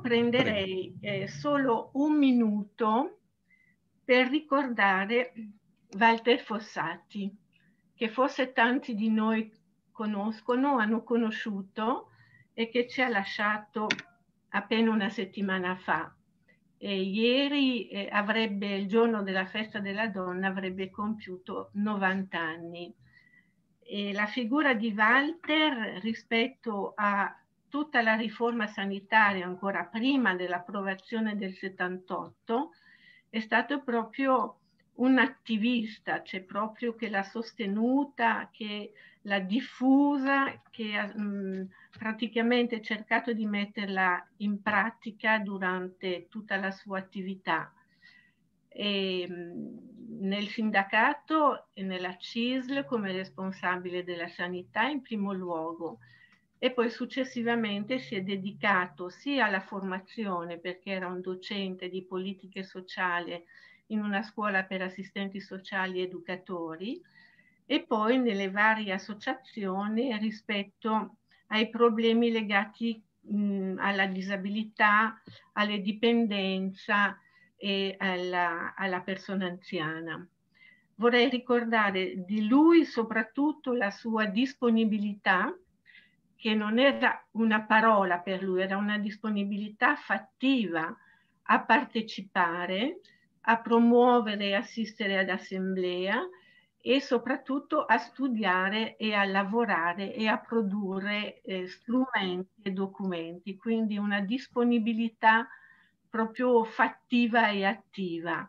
prenderei eh, solo un minuto per ricordare Walter Fossati, che forse tanti di noi conoscono, hanno conosciuto e che ci ha lasciato appena una settimana fa. E ieri eh, avrebbe, il giorno della festa della donna, avrebbe compiuto 90 anni. E la figura di Walter rispetto a tutta la riforma sanitaria, ancora prima dell'approvazione del 78, è stato proprio un attivista, cioè proprio che l'ha sostenuta, che l'ha diffusa, che ha mh, praticamente cercato di metterla in pratica durante tutta la sua attività. E, nel sindacato e nella CISL come responsabile della sanità in primo luogo, e poi successivamente si è dedicato sia alla formazione perché era un docente di politiche sociali in una scuola per assistenti sociali ed educatori e poi nelle varie associazioni rispetto ai problemi legati mh, alla disabilità, alle dipendenze e alla, alla persona anziana vorrei ricordare di lui soprattutto la sua disponibilità che non era una parola per lui, era una disponibilità fattiva a partecipare, a promuovere e assistere ad assemblea e soprattutto a studiare e a lavorare e a produrre eh, strumenti e documenti, quindi una disponibilità proprio fattiva e attiva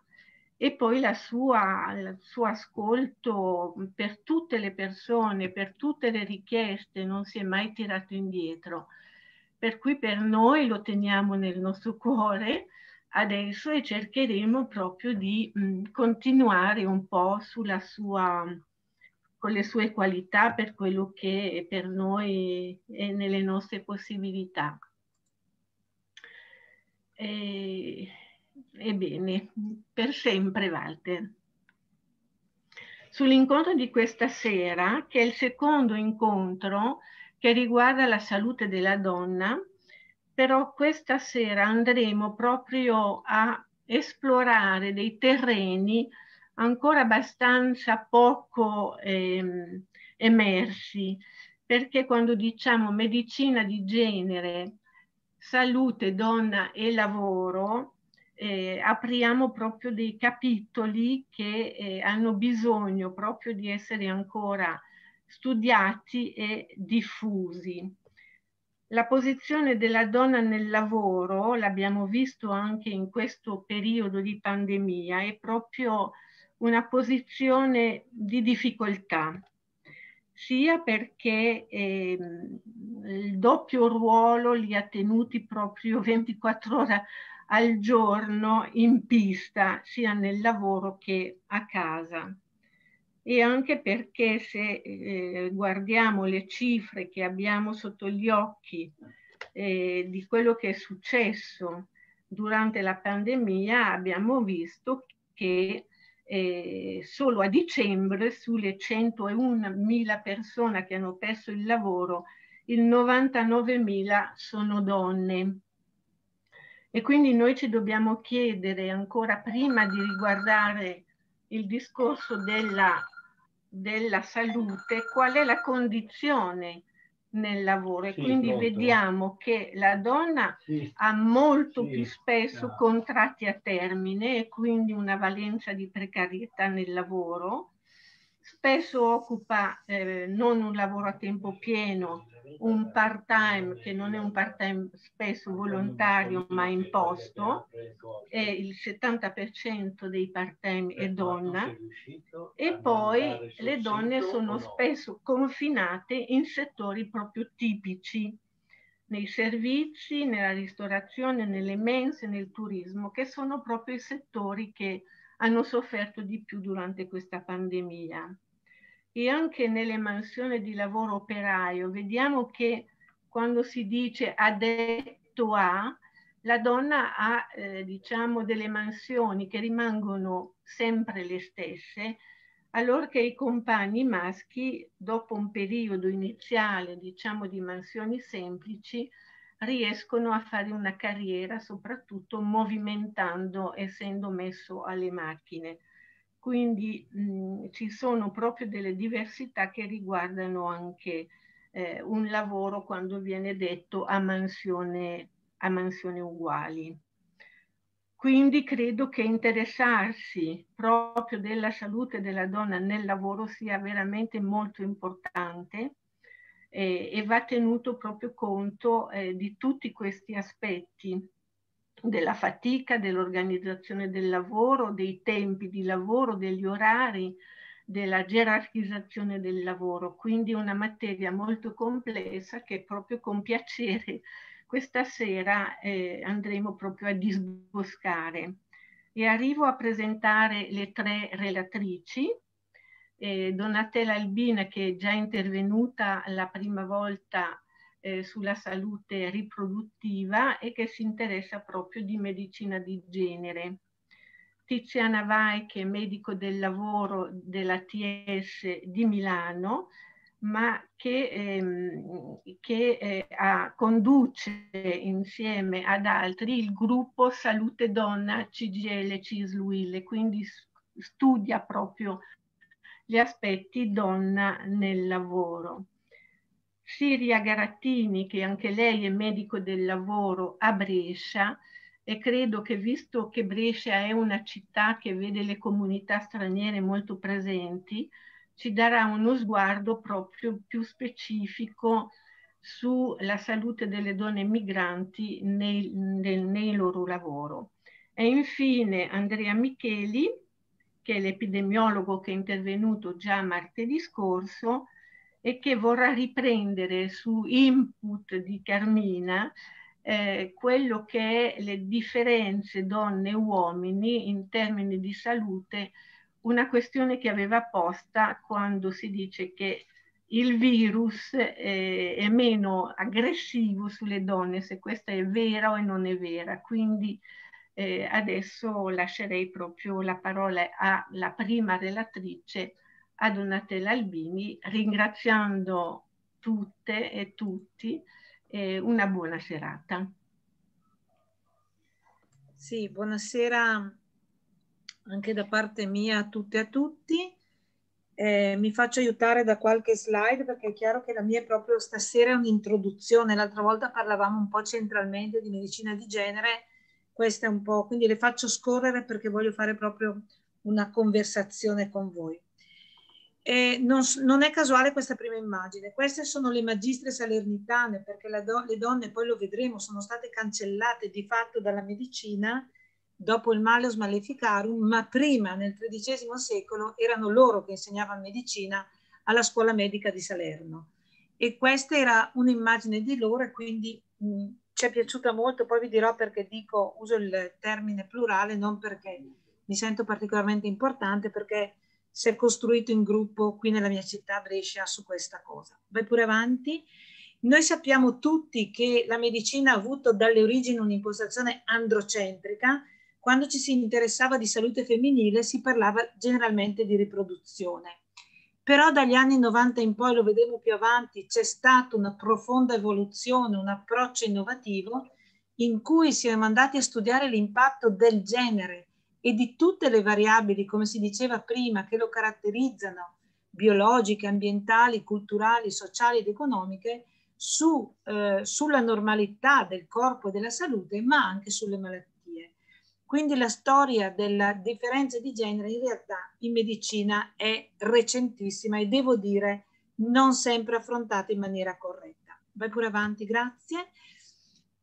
e poi sua, il suo ascolto per tutte le persone, per tutte le richieste, non si è mai tirato indietro. Per cui per noi lo teniamo nel nostro cuore adesso e cercheremo proprio di continuare un po' sulla sua, con le sue qualità per quello che è per noi e nelle nostre possibilità. E Ebbene, per sempre Walter. Sull'incontro di questa sera, che è il secondo incontro che riguarda la salute della donna, però questa sera andremo proprio a esplorare dei terreni ancora abbastanza poco eh, emersi, perché quando diciamo medicina di genere, salute, donna e lavoro, eh, apriamo proprio dei capitoli che eh, hanno bisogno proprio di essere ancora studiati e diffusi. La posizione della donna nel lavoro, l'abbiamo visto anche in questo periodo di pandemia, è proprio una posizione di difficoltà, sia perché eh, il doppio ruolo li ha tenuti proprio 24 ore al giorno in pista, sia nel lavoro che a casa. E anche perché se eh, guardiamo le cifre che abbiamo sotto gli occhi eh, di quello che è successo durante la pandemia, abbiamo visto che eh, solo a dicembre sulle 101.000 persone che hanno perso il lavoro, il 99.000 sono donne e quindi noi ci dobbiamo chiedere ancora prima di riguardare il discorso della, della salute qual è la condizione nel lavoro e sì, quindi molto. vediamo che la donna sì, ha molto sì, più spesso no. contratti a termine e quindi una valenza di precarietà nel lavoro, spesso occupa eh, non un lavoro a tempo pieno un part-time che non è un part-time spesso volontario ma imposto, e il 70% dei part-time è donna e poi le donne sono spesso confinate in settori proprio tipici nei servizi, nella ristorazione, nelle mense, nel turismo, che sono proprio i settori che hanno sofferto di più durante questa pandemia e anche nelle mansioni di lavoro operaio vediamo che quando si dice addetto a, la donna ha eh, diciamo delle mansioni che rimangono sempre le stesse, allora che i compagni maschi, dopo un periodo iniziale diciamo di mansioni semplici, riescono a fare una carriera soprattutto movimentando, essendo messo alle macchine quindi mh, mhmm, ci sono proprio delle diversità che riguardano anche eh, un lavoro quando viene detto a mansione, a mansione uguali. Quindi credo che interessarsi proprio della salute della donna nel lavoro sia veramente molto importante eh, e va tenuto proprio conto eh, di tutti questi aspetti della fatica, dell'organizzazione del lavoro, dei tempi di lavoro, degli orari, della gerarchizzazione del lavoro, quindi una materia molto complessa che proprio con piacere questa sera eh, andremo proprio a disboscare. E arrivo a presentare le tre relatrici, eh, Donatella Albina che è già intervenuta la prima volta eh, sulla salute riproduttiva e che si interessa proprio di medicina di genere. Tiziana Vai, che è medico del lavoro della TS di Milano, ma che, ehm, che eh, a, conduce insieme ad altri il gruppo Salute Donna CGL CISLUIL, quindi studia proprio gli aspetti donna nel lavoro. Siria Garattini, che anche lei è medico del lavoro a Brescia e credo che visto che Brescia è una città che vede le comunità straniere molto presenti, ci darà uno sguardo proprio più specifico sulla salute delle donne migranti nei, nel, nel loro lavoro. E infine Andrea Micheli, che è l'epidemiologo che è intervenuto già martedì scorso, e che vorrà riprendere su input di Carmina eh, quello che è le differenze donne e uomini in termini di salute, una questione che aveva posta quando si dice che il virus eh, è meno aggressivo sulle donne, se questa è vera o non è vera. Quindi eh, adesso lascerei proprio la parola alla prima relatrice a Donatella Albini, ringraziando tutte e tutti e una buona serata. Sì, buonasera anche da parte mia a tutte e a tutti. Eh, mi faccio aiutare da qualche slide perché è chiaro che la mia è proprio stasera un'introduzione. L'altra volta parlavamo un po' centralmente di medicina di genere, questa è un po', quindi le faccio scorrere perché voglio fare proprio una conversazione con voi. Eh, non, non, è casuale questa prima immagine, queste sono le magistre salernitane perché do, le donne, poi lo vedremo, sono state cancellate di fatto dalla medicina dopo il Malleus Maleficarum, ma prima nel XIII secolo erano loro che insegnavano medicina alla scuola medica di Salerno e questa era un'immagine di loro e quindi ci è piaciuta molto, poi vi dirò perché dico, uso il termine plurale, non perché mi sento particolarmente importante, perché si è costruito in gruppo qui nella mia città Brescia su questa cosa. Vai pure avanti. Noi sappiamo tutti che la medicina ha avuto dalle origini un'impostazione androcentrica. Quando ci si interessava di salute femminile si parlava generalmente di riproduzione. Però dagli anni 90 in poi, lo vedremo più avanti, c'è stata una profonda evoluzione, un approccio innovativo in cui si è mandati a studiare l'impatto del genere e di tutte le variabili, come si diceva prima, che lo caratterizzano, biologiche, ambientali, culturali, sociali ed economiche, su, eh, sulla normalità del corpo e della salute, ma anche sulle malattie. Quindi la storia della differenza di genere in realtà in medicina è recentissima e devo dire non sempre affrontata in maniera corretta. Vai pure avanti, grazie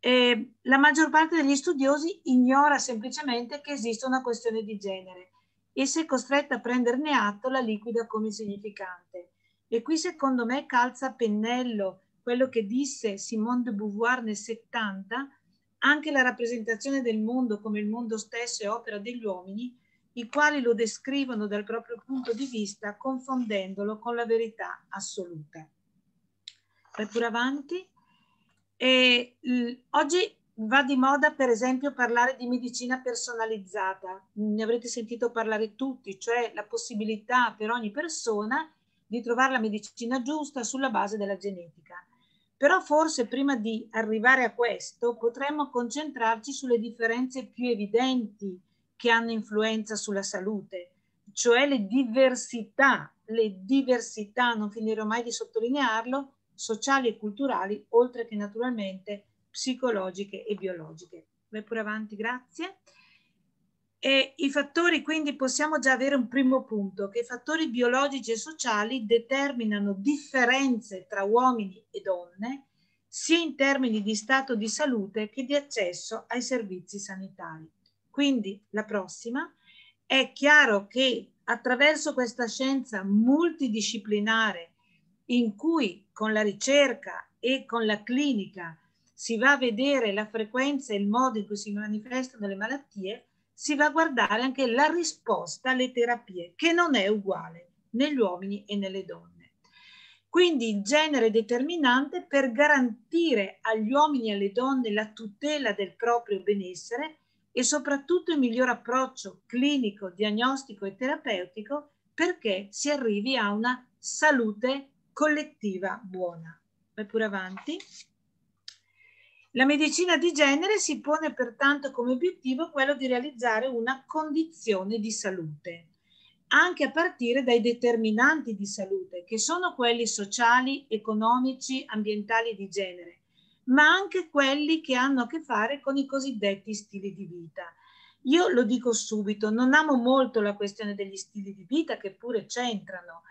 eh, la maggior parte degli studiosi ignora semplicemente che esiste una questione di genere e si è costretta a prenderne atto la liquida come significante. E qui secondo me calza a pennello quello che disse Simone de Beauvoir nel 70, anche la rappresentazione del mondo come il mondo stesso è opera degli uomini, i quali lo descrivono dal proprio punto di vista confondendolo con la verità assoluta. Vai pure avanti. E, oggi va di moda, per esempio, parlare di medicina personalizzata. Ne avrete sentito parlare tutti, cioè la possibilità per ogni persona di trovare la medicina giusta sulla base della genetica. Però forse prima di arrivare a questo potremmo concentrarci sulle differenze più evidenti che hanno influenza sulla salute, cioè le diversità, le diversità, non finirò mai di sottolinearlo, sociali e culturali, oltre che naturalmente psicologiche e biologiche. Vai pure avanti, grazie. E I fattori, quindi possiamo già avere un primo punto, che i fattori biologici e sociali determinano differenze tra uomini e donne, sia in termini di stato di salute che di accesso ai servizi sanitari. Quindi la prossima, è chiaro che attraverso questa scienza multidisciplinare in cui con la ricerca e con la clinica si va a vedere la frequenza e il modo in cui si manifestano le malattie, si va a guardare anche la risposta alle terapie, che non è uguale negli uomini e nelle donne. Quindi il genere determinante per garantire agli uomini e alle donne la tutela del proprio benessere e soprattutto il miglior approccio clinico, diagnostico e terapeutico perché si arrivi a una salute collettiva buona. Vai pure avanti. La medicina di genere si pone pertanto come obiettivo quello di realizzare una condizione di salute, anche a partire dai determinanti di salute, che sono quelli sociali, economici, ambientali di genere, ma anche quelli che hanno a che fare con i cosiddetti stili di vita. Io lo dico subito, non amo molto la questione degli stili di vita che pure c'entrano,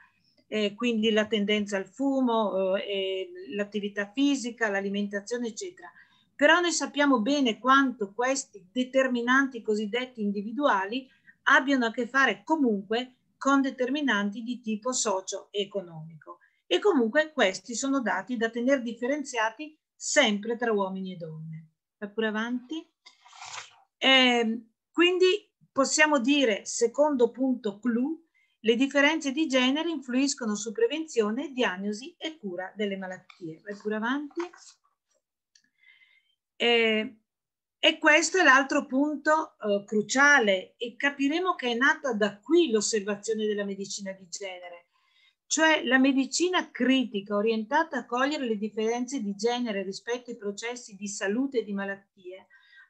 eh, quindi la tendenza al fumo, eh, l'attività fisica, l'alimentazione, eccetera. Però noi sappiamo bene quanto questi determinanti cosiddetti individuali abbiano a che fare comunque con determinanti di tipo socio-economico. E comunque questi sono dati da tenere differenziati sempre tra uomini e donne. Va pure avanti. Eh, quindi possiamo dire, secondo punto clou, le differenze di genere influiscono su prevenzione, diagnosi e cura delle malattie. Vai pure avanti. Eh, e questo è l'altro punto eh, cruciale e capiremo che è nata da qui l'osservazione della medicina di genere, cioè la medicina critica orientata a cogliere le differenze di genere rispetto ai processi di salute e di malattie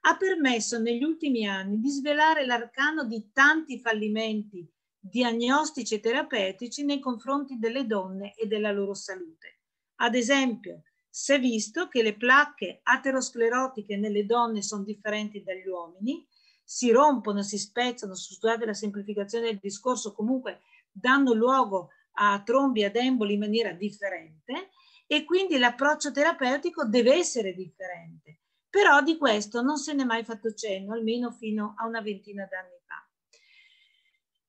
ha permesso negli ultimi anni di svelare l'arcano di tanti fallimenti diagnostici e terapeutici nei confronti delle donne e della loro salute. Ad esempio, si è visto che le placche aterosclerotiche nelle donne sono differenti dagli uomini, si rompono, si spezzano, scusate la semplificazione del discorso, comunque danno luogo a trombi ad emboli in maniera differente e quindi l'approccio terapeutico deve essere differente. Però di questo non se n'è mai fatto cenno, almeno fino a una ventina d'anni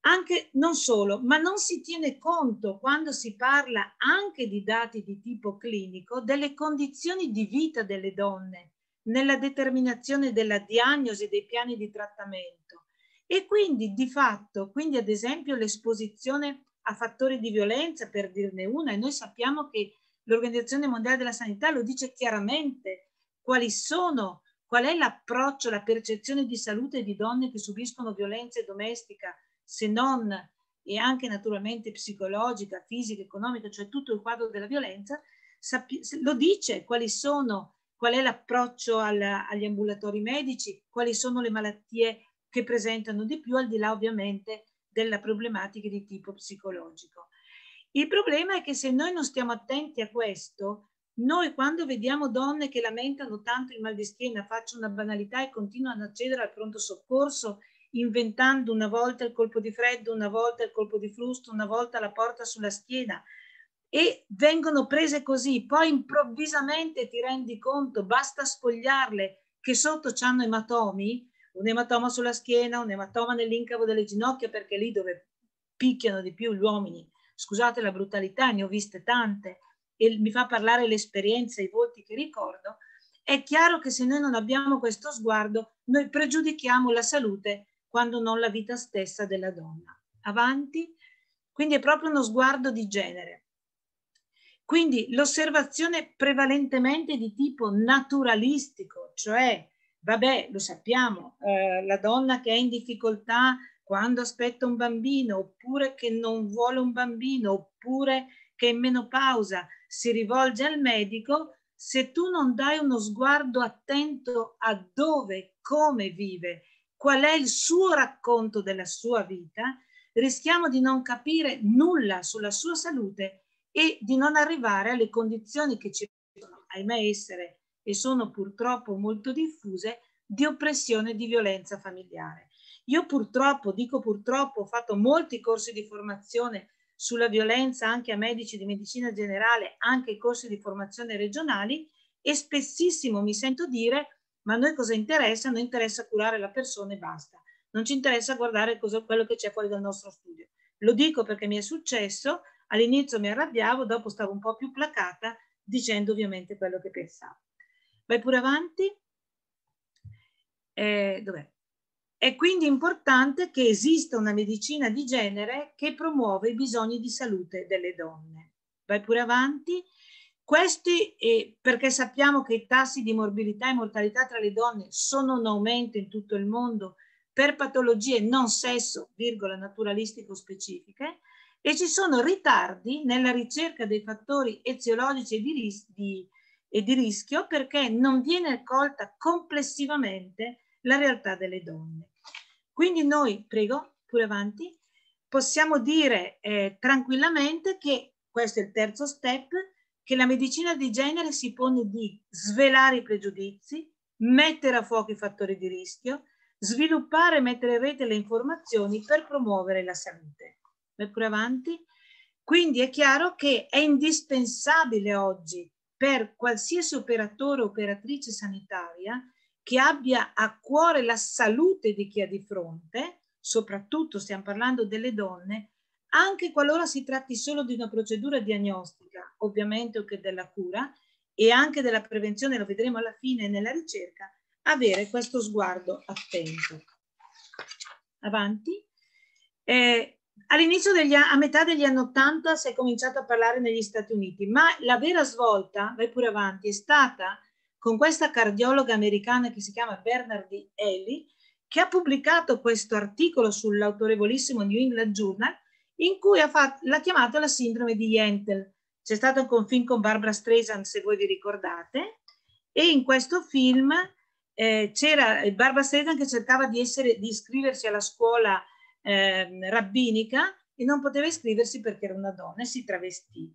anche, non solo, ma non si tiene conto quando si parla anche di dati di tipo clinico delle condizioni di vita delle donne nella determinazione della diagnosi e dei piani di trattamento e quindi di fatto, quindi ad esempio l'esposizione a fattori di violenza per dirne una e noi sappiamo che l'Organizzazione Mondiale della Sanità lo dice chiaramente quali sono, qual è l'approccio, la percezione di salute di donne che subiscono violenza domestica se non e anche naturalmente psicologica, fisica, economica, cioè tutto il quadro della violenza, lo dice quali sono, qual è l'approccio alla, agli ambulatori medici, quali sono le malattie che presentano di più, al di là ovviamente della problematica di tipo psicologico. Il problema è che se noi non stiamo attenti a questo, noi quando vediamo donne che lamentano tanto il mal di schiena, faccio una banalità e continuano ad accedere al pronto soccorso inventando una volta il colpo di freddo, una volta il colpo di frusto, una volta la porta sulla schiena e vengono prese così, poi improvvisamente ti rendi conto, basta sfogliarle che sotto c'hanno ematomi, un ematoma sulla schiena, un ematoma nell'incavo delle ginocchia perché lì dove picchiano di più gli uomini, scusate la brutalità, ne ho viste tante e mi fa parlare l'esperienza, i volti che ricordo, è chiaro che se noi non abbiamo questo sguardo, noi pregiudichiamo la salute quando non la vita stessa della donna. Avanti. Quindi è proprio uno sguardo di genere. Quindi l'osservazione prevalentemente di tipo naturalistico, cioè, vabbè, lo sappiamo, eh, la donna che è in difficoltà quando aspetta un bambino, oppure che non vuole un bambino, oppure che è in menopausa, si rivolge al medico, se tu non dai uno sguardo attento a dove, come vive qual è il suo racconto della sua vita, rischiamo di non capire nulla sulla sua salute e di non arrivare alle condizioni che ci possono, ahimè, essere e sono purtroppo molto diffuse, di oppressione e di violenza familiare. Io purtroppo, dico purtroppo, ho fatto molti corsi di formazione sulla violenza anche a medici di medicina generale, anche corsi di formazione regionali e spessissimo mi sento dire ma a noi cosa interessa? A noi interessa curare la persona e basta. Non ci interessa guardare cosa, quello che c'è fuori dal nostro studio. Lo dico perché mi è successo, all'inizio mi arrabbiavo, dopo stavo un po' più placata dicendo ovviamente quello che pensavo. Vai pure avanti. Eh, dov'è? È quindi importante che esista una medicina di genere che promuove i bisogni di salute delle donne. Vai pure avanti. Questi eh, perché sappiamo che i tassi di morbilità e mortalità tra le donne sono in aumento in tutto il mondo per patologie non sesso, virgola, naturalistico specifiche, e ci sono ritardi nella ricerca dei fattori eziologici e di, ris di, e di rischio perché non viene accolta complessivamente la realtà delle donne. Quindi noi, prego, pure avanti, possiamo dire eh, tranquillamente che, questo è il terzo step, che la medicina di genere si pone di svelare i pregiudizi, mettere a fuoco i fattori di rischio, sviluppare e mettere in rete le informazioni per promuovere la salute. Vai pure avanti. Quindi è chiaro che è indispensabile oggi per qualsiasi operatore o operatrice sanitaria che abbia a cuore la salute di chi ha di fronte, soprattutto stiamo parlando delle donne, anche qualora si tratti solo di una procedura diagnostica, ovviamente o che della cura, e anche della prevenzione, lo vedremo alla fine nella ricerca, avere questo sguardo attento. Avanti. Eh, all'inizio degli anni, a metà degli anni 80 si è cominciato a parlare negli Stati Uniti, ma la vera svolta, vai pure avanti, è stata con questa cardiologa americana che si chiama Bernardi Ellie, che ha pubblicato questo articolo sull'autorevolissimo New England Journal, in cui fatto, l'ha chiamato la sindrome di Jentel. C'è stato un film con Barbara Streisand, se voi vi ricordate, e in questo film eh, c'era eh, Barbara Streisand che cercava di, essere, di iscriversi alla scuola eh, rabbinica e non poteva iscriversi perché era una donna e si travestì.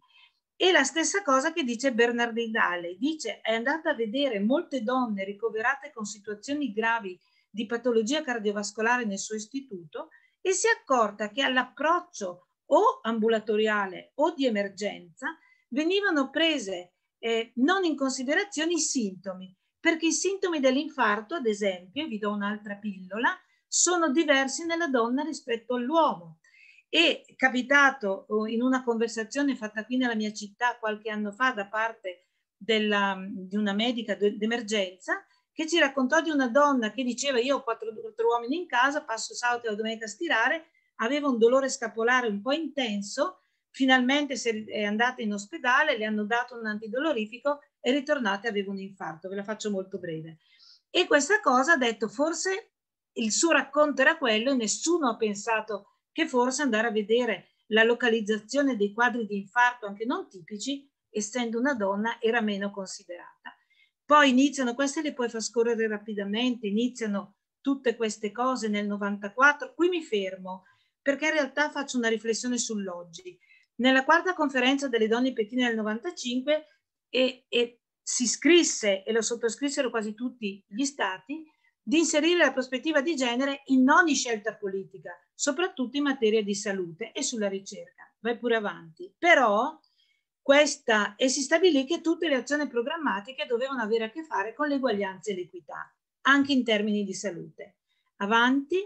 E la stessa cosa che dice Bernardine Dalle, dice è andata a vedere molte donne ricoverate con situazioni gravi di patologia cardiovascolare nel suo istituto e si è accorta che all'approccio o ambulatoriale o di emergenza venivano prese eh, non in considerazione i sintomi, perché i sintomi dell'infarto, ad esempio, vi do un'altra pillola, sono diversi nella donna rispetto all'uomo. E capitato oh, in una conversazione fatta qui nella mia città qualche anno fa da parte della, di una medica d'emergenza, che ci raccontò di una donna che diceva io ho quattro, quattro uomini in casa, passo sabato e la domenica a stirare, aveva un dolore scapolare un po' intenso, finalmente è andata in ospedale, le hanno dato un antidolorifico e ritornate aveva un infarto, ve la faccio molto breve. E questa cosa ha detto forse il suo racconto era quello e nessuno ha pensato che forse andare a vedere la localizzazione dei quadri di infarto, anche non tipici, essendo una donna, era meno considerata. Poi iniziano, queste le puoi far scorrere rapidamente, iniziano tutte queste cose nel 94. Qui mi fermo perché in realtà faccio una riflessione sull'oggi. Nella quarta conferenza delle donne Pechino del 95 e, e si scrisse e lo sottoscrissero quasi tutti gli stati, di inserire la prospettiva di genere in ogni scelta politica, soprattutto in materia di salute e sulla ricerca. Vai pure avanti. Però questa, e si stabilì che tutte le azioni programmatiche dovevano avere a che fare con l'eguaglianza e l'equità, anche in termini di salute. Avanti.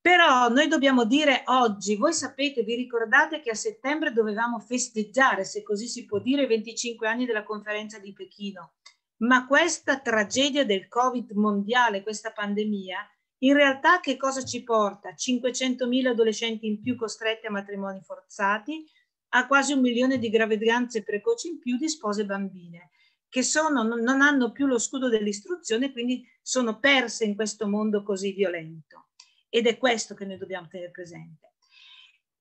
Però noi dobbiamo dire oggi, voi sapete, vi ricordate che a settembre dovevamo festeggiare, se così si può dire, i 25 anni della conferenza di Pechino, ma questa tragedia del Covid mondiale, questa pandemia, in realtà che cosa ci porta? 500.000 adolescenti in più costretti a matrimoni forzati, ha quasi un milione di gravidanze precoci in più di spose bambine che sono, non hanno più lo scudo dell'istruzione, quindi sono perse in questo mondo così violento. Ed è questo che noi dobbiamo tenere presente.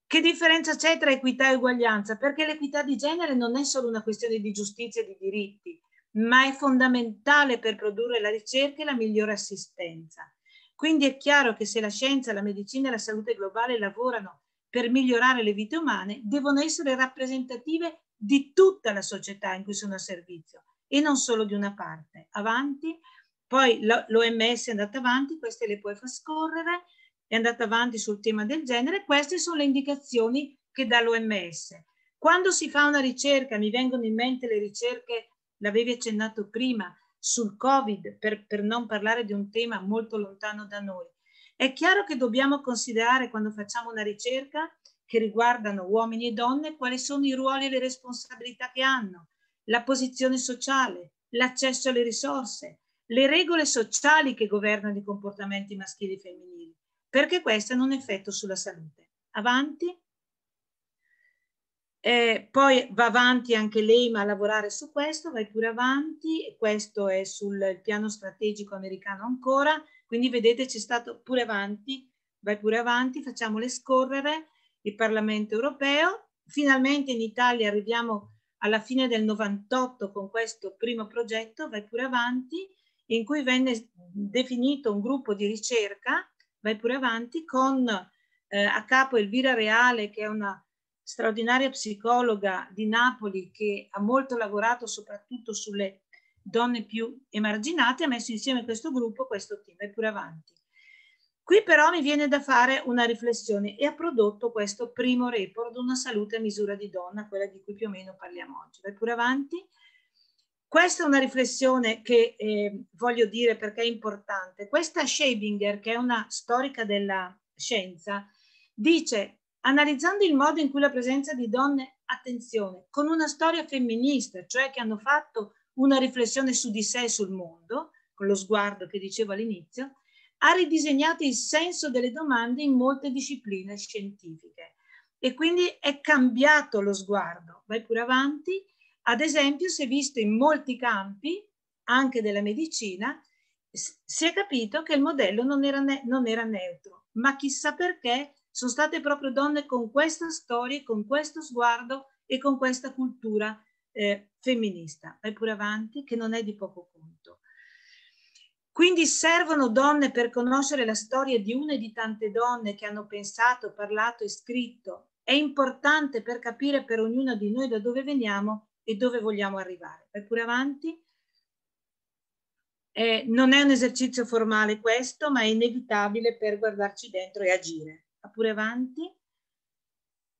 Che differenza c'è tra equità e uguaglianza? Perché l'equità di genere non è solo una questione di giustizia e di diritti, ma è fondamentale per produrre la ricerca e la migliore assistenza. Quindi è chiaro che se la scienza, la medicina e la salute globale lavorano per migliorare le vite umane devono essere rappresentative di tutta la società in cui sono a servizio e non solo di una parte. Avanti, poi l'OMS è andata avanti, queste le puoi far scorrere, è andata avanti sul tema del genere, queste sono le indicazioni che dà l'OMS. Quando si fa una ricerca, mi vengono in mente le ricerche, l'avevi accennato prima, sul Covid, per, per non parlare di un tema molto lontano da noi, è chiaro che dobbiamo considerare quando facciamo una ricerca che riguardano uomini e donne quali sono i ruoli e le responsabilità che hanno, la posizione sociale, l'accesso alle risorse, le regole sociali che governano i comportamenti maschili e femminili, perché questo hanno un effetto sulla salute. Avanti. Eh, poi va avanti anche l'EIMA a lavorare su questo, vai pure avanti, questo è sul piano strategico americano ancora, quindi vedete c'è stato pure avanti, vai pure avanti, facciamole scorrere il Parlamento europeo. Finalmente in Italia arriviamo alla fine del 98 con questo primo progetto, vai pure avanti, in cui venne definito un gruppo di ricerca, vai pure avanti, con eh, a capo Elvira Reale, che è una straordinaria psicologa di Napoli che ha molto lavorato soprattutto sulle donne più emarginate, ha messo insieme questo gruppo, questo team, è pure avanti. Qui però mi viene da fare una riflessione e ha prodotto questo primo report, una salute a misura di donna, quella di cui più o meno parliamo oggi. Vai pure avanti. Questa è una riflessione che eh, voglio dire perché è importante. Questa Schabinger, che è una storica della scienza, dice, analizzando il modo in cui la presenza di donne, attenzione, con una storia femminista, cioè che hanno fatto una riflessione su di sé e sul mondo, con lo sguardo che dicevo all'inizio, ha ridisegnato il senso delle domande in molte discipline scientifiche e quindi è cambiato lo sguardo. Vai pure avanti. Ad esempio, si è visto in molti campi, anche della medicina, si è capito che il modello non era, ne- non era neutro, ma chissà perché sono state proprio donne con questa storia, con questo sguardo e con questa cultura eh, femminista, vai pure avanti, che non è di poco conto. Quindi servono donne per conoscere la storia di una e di tante donne che hanno pensato, parlato e scritto. È importante per capire per ognuna di noi da dove veniamo e dove vogliamo arrivare. Vai pure avanti. Eh, non è un esercizio formale questo, ma è inevitabile per guardarci dentro e agire. Va pure avanti.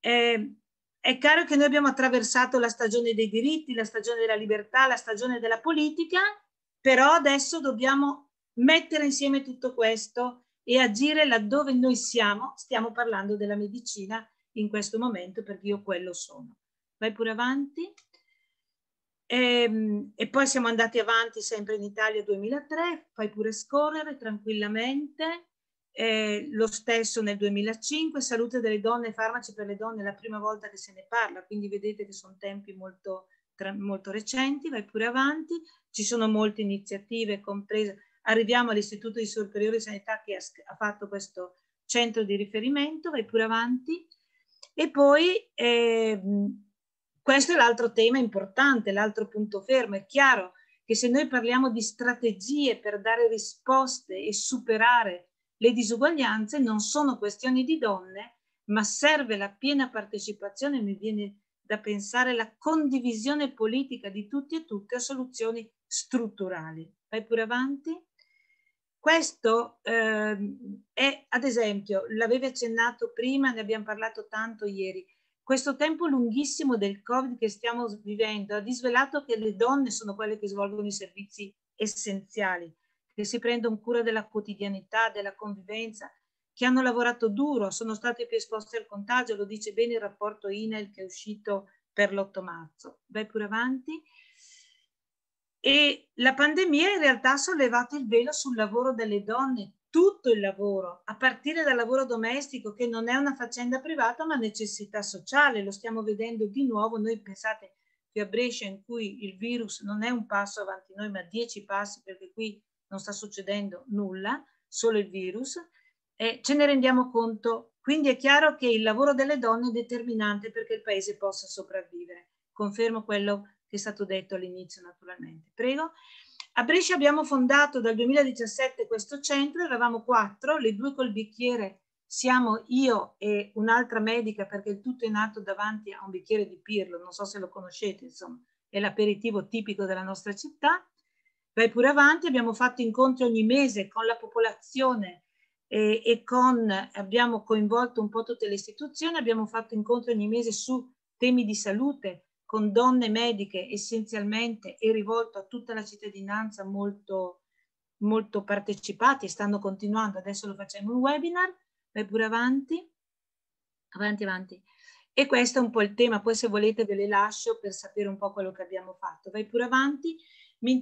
Eh, è chiaro che noi abbiamo attraversato la stagione dei diritti, la stagione della libertà, la stagione della politica, però adesso dobbiamo mettere insieme tutto questo e agire laddove noi siamo. Stiamo parlando della medicina in questo momento perché io quello sono. Vai pure avanti. E, ehm, e poi siamo andati avanti sempre in Italia 2003, fai pure scorrere tranquillamente. Eh, lo stesso nel 2005, salute delle donne e farmaci per le donne, è la prima volta che se ne parla, quindi vedete che sono tempi molto, tra, molto recenti, vai pure avanti, ci sono molte iniziative comprese, arriviamo all'Istituto di Superiore Sanità che ha, ha, fatto questo centro di riferimento, vai pure avanti, e poi eh, questo è l'altro tema importante, l'altro punto fermo, è chiaro che se noi parliamo di strategie per dare risposte e superare le disuguaglianze non sono questioni di donne, ma serve la piena partecipazione, mi viene da pensare, la condivisione politica di tutti e tutte a soluzioni strutturali. Vai pure avanti. Questo eh, è, ad esempio, l'avevi accennato prima, ne abbiamo parlato tanto ieri, questo tempo lunghissimo del Covid che stiamo vivendo ha disvelato che le donne sono quelle che svolgono i servizi essenziali che si prendono cura della quotidianità, della convivenza, che hanno lavorato duro, sono state più esposte al contagio, lo dice bene il rapporto INEL che è uscito per l'8 marzo. Vai pure avanti. E la pandemia in realtà ha sollevato il velo sul lavoro delle donne, tutto il lavoro, a partire dal lavoro domestico che non è una faccenda privata ma necessità sociale, lo stiamo vedendo di nuovo, noi pensate che a Brescia in cui il virus non è un passo avanti noi ma dieci passi perché qui non sta succedendo nulla, solo il virus, e ce ne rendiamo conto. Quindi è chiaro che il lavoro delle donne è determinante perché il paese possa sopravvivere. Confermo quello che è stato detto all'inizio naturalmente. Prego. A Brescia abbiamo fondato dal 2017 questo centro, eravamo quattro, le due col bicchiere siamo io e un'altra medica perché il tutto è nato davanti a un bicchiere di Pirlo, non so se lo conoscete, insomma, è l'aperitivo tipico della nostra città vai pure avanti, abbiamo fatto incontri ogni mese con la popolazione e, e con, abbiamo coinvolto un po' tutte le istituzioni, abbiamo fatto incontri ogni mese su temi di salute con donne mediche essenzialmente e rivolto a tutta la cittadinanza molto, molto partecipati e stanno continuando, adesso lo facciamo un webinar, vai pure avanti, avanti, avanti. E questo è un po' il tema, poi se volete ve le lascio per sapere un po' quello che abbiamo fatto. Vai pure avanti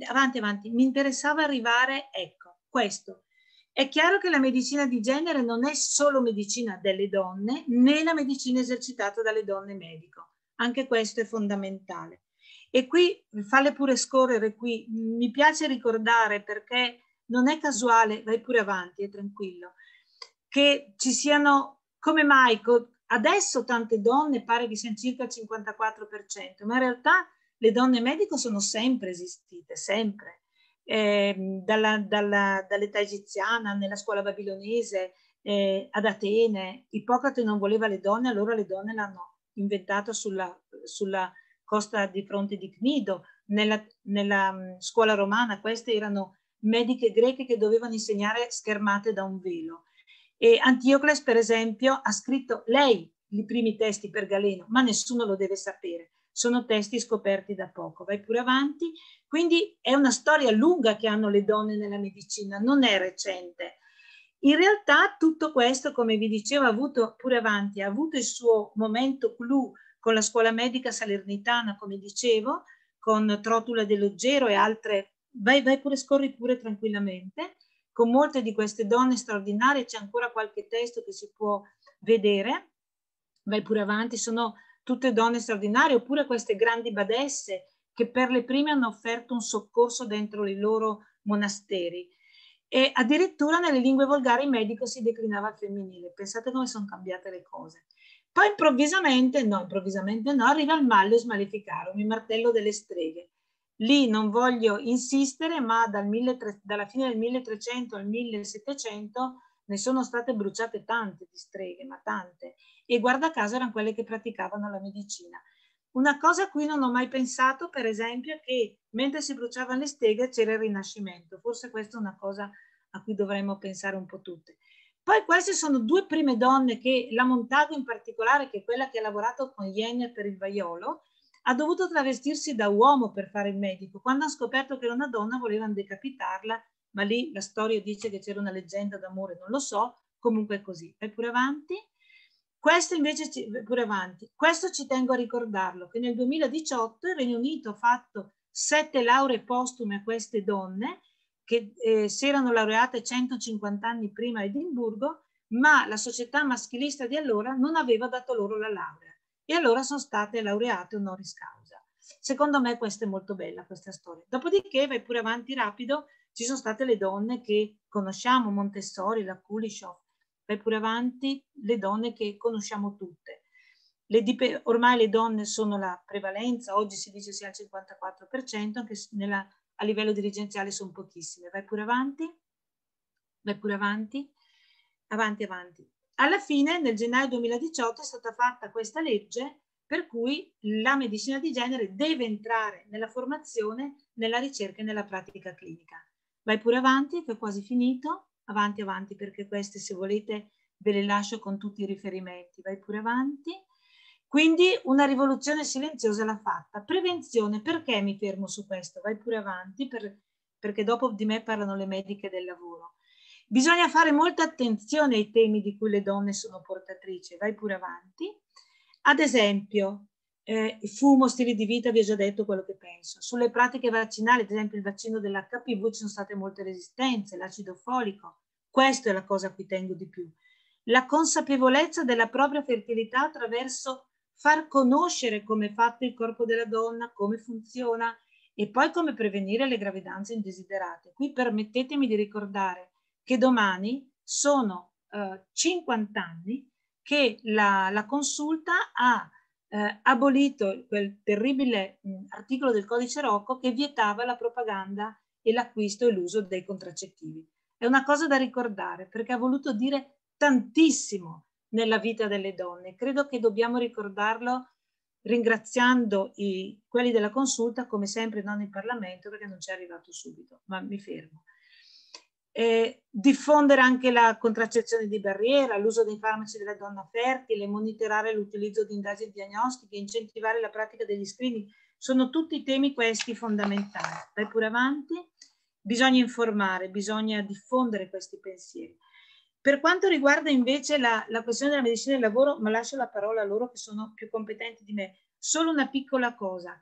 avanti, avanti, mi interessava arrivare, ecco, questo. È chiaro che la medicina di genere non è solo medicina delle donne, né la medicina esercitata dalle donne medico. Anche questo è fondamentale. E qui, falle pure scorrere qui, mi piace ricordare perché non è casuale, vai pure avanti, è tranquillo, che ci siano, come mai, adesso tante donne pare che siano circa il 54%, ma in realtà le donne medico sono sempre esistite, sempre, eh, dalla, dalla, dall'età egiziana, nella scuola babilonese, eh, ad Atene. Ippocrate non voleva le donne, allora le donne l'hanno inventato sulla, sulla costa di fronte di Cnido, nella, nella mm, scuola romana, queste erano mediche greche che dovevano insegnare schermate da un velo. E Antiocle, per esempio, ha scritto lei i primi testi per Galeno, ma nessuno lo deve sapere sono testi scoperti da poco. Vai pure avanti. Quindi è una storia lunga che hanno le donne nella medicina, non è recente. In realtà tutto questo, come vi dicevo, ha avuto pure avanti, ha avuto il suo momento clou con la scuola medica salernitana, come dicevo, con Trotula dell'Oggero e altre, vai, vai pure, scorri pure tranquillamente. Con molte di queste donne straordinarie c'è ancora qualche testo che si può vedere, vai pure avanti, sono tutte donne straordinarie, oppure queste grandi badesse che per le prime hanno offerto un soccorso dentro i loro monasteri. E addirittura nelle lingue volgari il medico si declinava al femminile. Pensate come sono cambiate le cose. Poi improvvisamente, no, improvvisamente no, arriva il Malleus Maleficarum, il martello delle streghe. Lì non voglio insistere, ma dal 1300, dalla fine del 1300 al 1700 ne sono state bruciate tante di streghe, ma tante, e guarda caso erano quelle che praticavano la medicina. Una cosa a cui non ho mai pensato, per esempio, è che mentre si bruciavano le streghe c'era il rinascimento, forse questa è una cosa a cui dovremmo pensare un po' tutte. Poi queste sono due prime donne che la Montago in particolare, che è quella che ha lavorato con Jenner per il vaiolo, ha dovuto travestirsi da uomo per fare il medico. Quando ha scoperto che era una donna volevano decapitarla ma lì la storia dice che c'era una leggenda d'amore, non lo so, comunque è così. Vai pure avanti. Questo invece, ci, pure avanti, questo ci tengo a ricordarlo, che nel 2018 il Regno Unito ha fatto sette lauree postume a queste donne che eh, si erano laureate 150 anni prima a Edimburgo, ma la società maschilista di allora non aveva dato loro la laurea e allora sono state laureate honoris causa. Secondo me questa è molto bella questa storia. Dopodiché vai pure avanti rapido, ci sono state le donne che conosciamo, Montessori, la Kulishov, vai pure avanti, le donne che conosciamo tutte. Le dip- ormai le donne sono la prevalenza, oggi si dice sia al 54%, anche nella, a livello dirigenziale sono pochissime. Vai pure avanti, vai pure avanti, avanti, avanti. Alla fine, nel gennaio 2018, è stata fatta questa legge per cui la medicina di genere deve entrare nella formazione, nella ricerca e nella pratica clinica. Vai pure avanti, che è quasi finito. Avanti, avanti, perché queste, se volete, ve le lascio con tutti i riferimenti. Vai pure avanti. Quindi una rivoluzione silenziosa l'ha fatta. Prevenzione, perché mi fermo su questo? Vai pure avanti, per, perché dopo di me parlano le mediche del lavoro. Bisogna fare molta attenzione ai temi di cui le donne sono portatrici. Vai pure avanti. Ad esempio, eh, fumo, stili di vita, vi ho già detto quello che penso. Sulle pratiche vaccinali, ad esempio il vaccino dell'HPV, ci sono state molte resistenze, l'acido folico. Questa è la cosa a cui tengo di più. La consapevolezza della propria fertilità attraverso far conoscere come è fatto il corpo della donna, come funziona e poi come prevenire le gravidanze indesiderate. Qui permettetemi di ricordare che domani sono eh, 50 anni che la, la consulta ha eh, abolito quel terribile mh, mm, articolo del codice Rocco che vietava la propaganda e l'acquisto e l'uso dei contraccettivi. È una cosa da ricordare perché ha voluto dire tantissimo nella vita delle donne. Credo che dobbiamo ricordarlo ringraziando i, quelli della consulta, come sempre non il Parlamento, perché non ci è arrivato subito, ma mi fermo eh, diffondere anche la contraccezione di barriera, l'uso dei farmaci della donna fertile, monitorare l'utilizzo di indagini diagnostiche, incentivare la pratica degli screening, sono tutti temi questi fondamentali. Vai pure avanti, bisogna informare, bisogna diffondere questi pensieri. Per quanto riguarda invece la, la questione della medicina del lavoro, ma lascio la parola a loro che sono più competenti di me, solo una piccola cosa.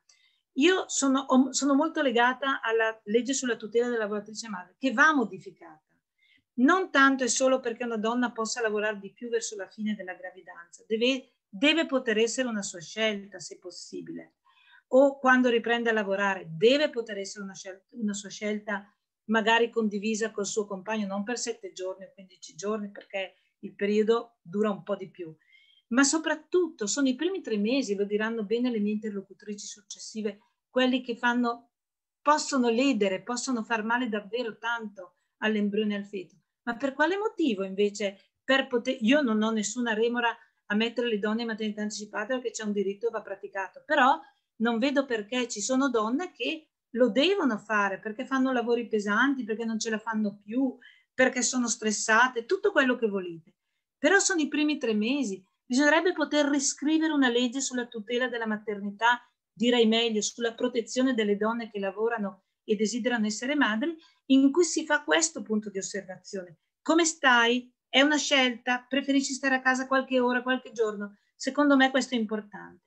Io sono, sono molto legata alla legge sulla tutela della lavoratrice madre, che va modificata non tanto e solo perché una donna possa lavorare di più verso la fine della gravidanza, deve, deve, poter essere una sua scelta se possibile, o quando riprende a lavorare deve poter essere una, scelta, una sua scelta magari condivisa col suo compagno, non per sette giorni o quindici giorni perché il periodo dura un po' di più, ma soprattutto sono i primi tre mesi, lo diranno bene le mie interlocutrici successive, quelli che fanno, possono ledere, possono far male davvero tanto all'embrione e al feto. Ma per quale motivo invece per poter, io non ho nessuna remora a mettere le donne in maternità anticipata perché c'è un diritto che va praticato, però non vedo perché ci sono donne che lo devono fare perché fanno lavori pesanti, perché non ce la fanno più, perché sono stressate, tutto quello che volete. Però sono i primi tre mesi. Bisognerebbe poter riscrivere una legge sulla tutela della maternità direi meglio, sulla protezione delle donne che lavorano e desiderano essere madri, in cui si fa questo punto di osservazione. Come stai? È una scelta? Preferisci stare a casa qualche ora, qualche giorno? Secondo me questo è importante,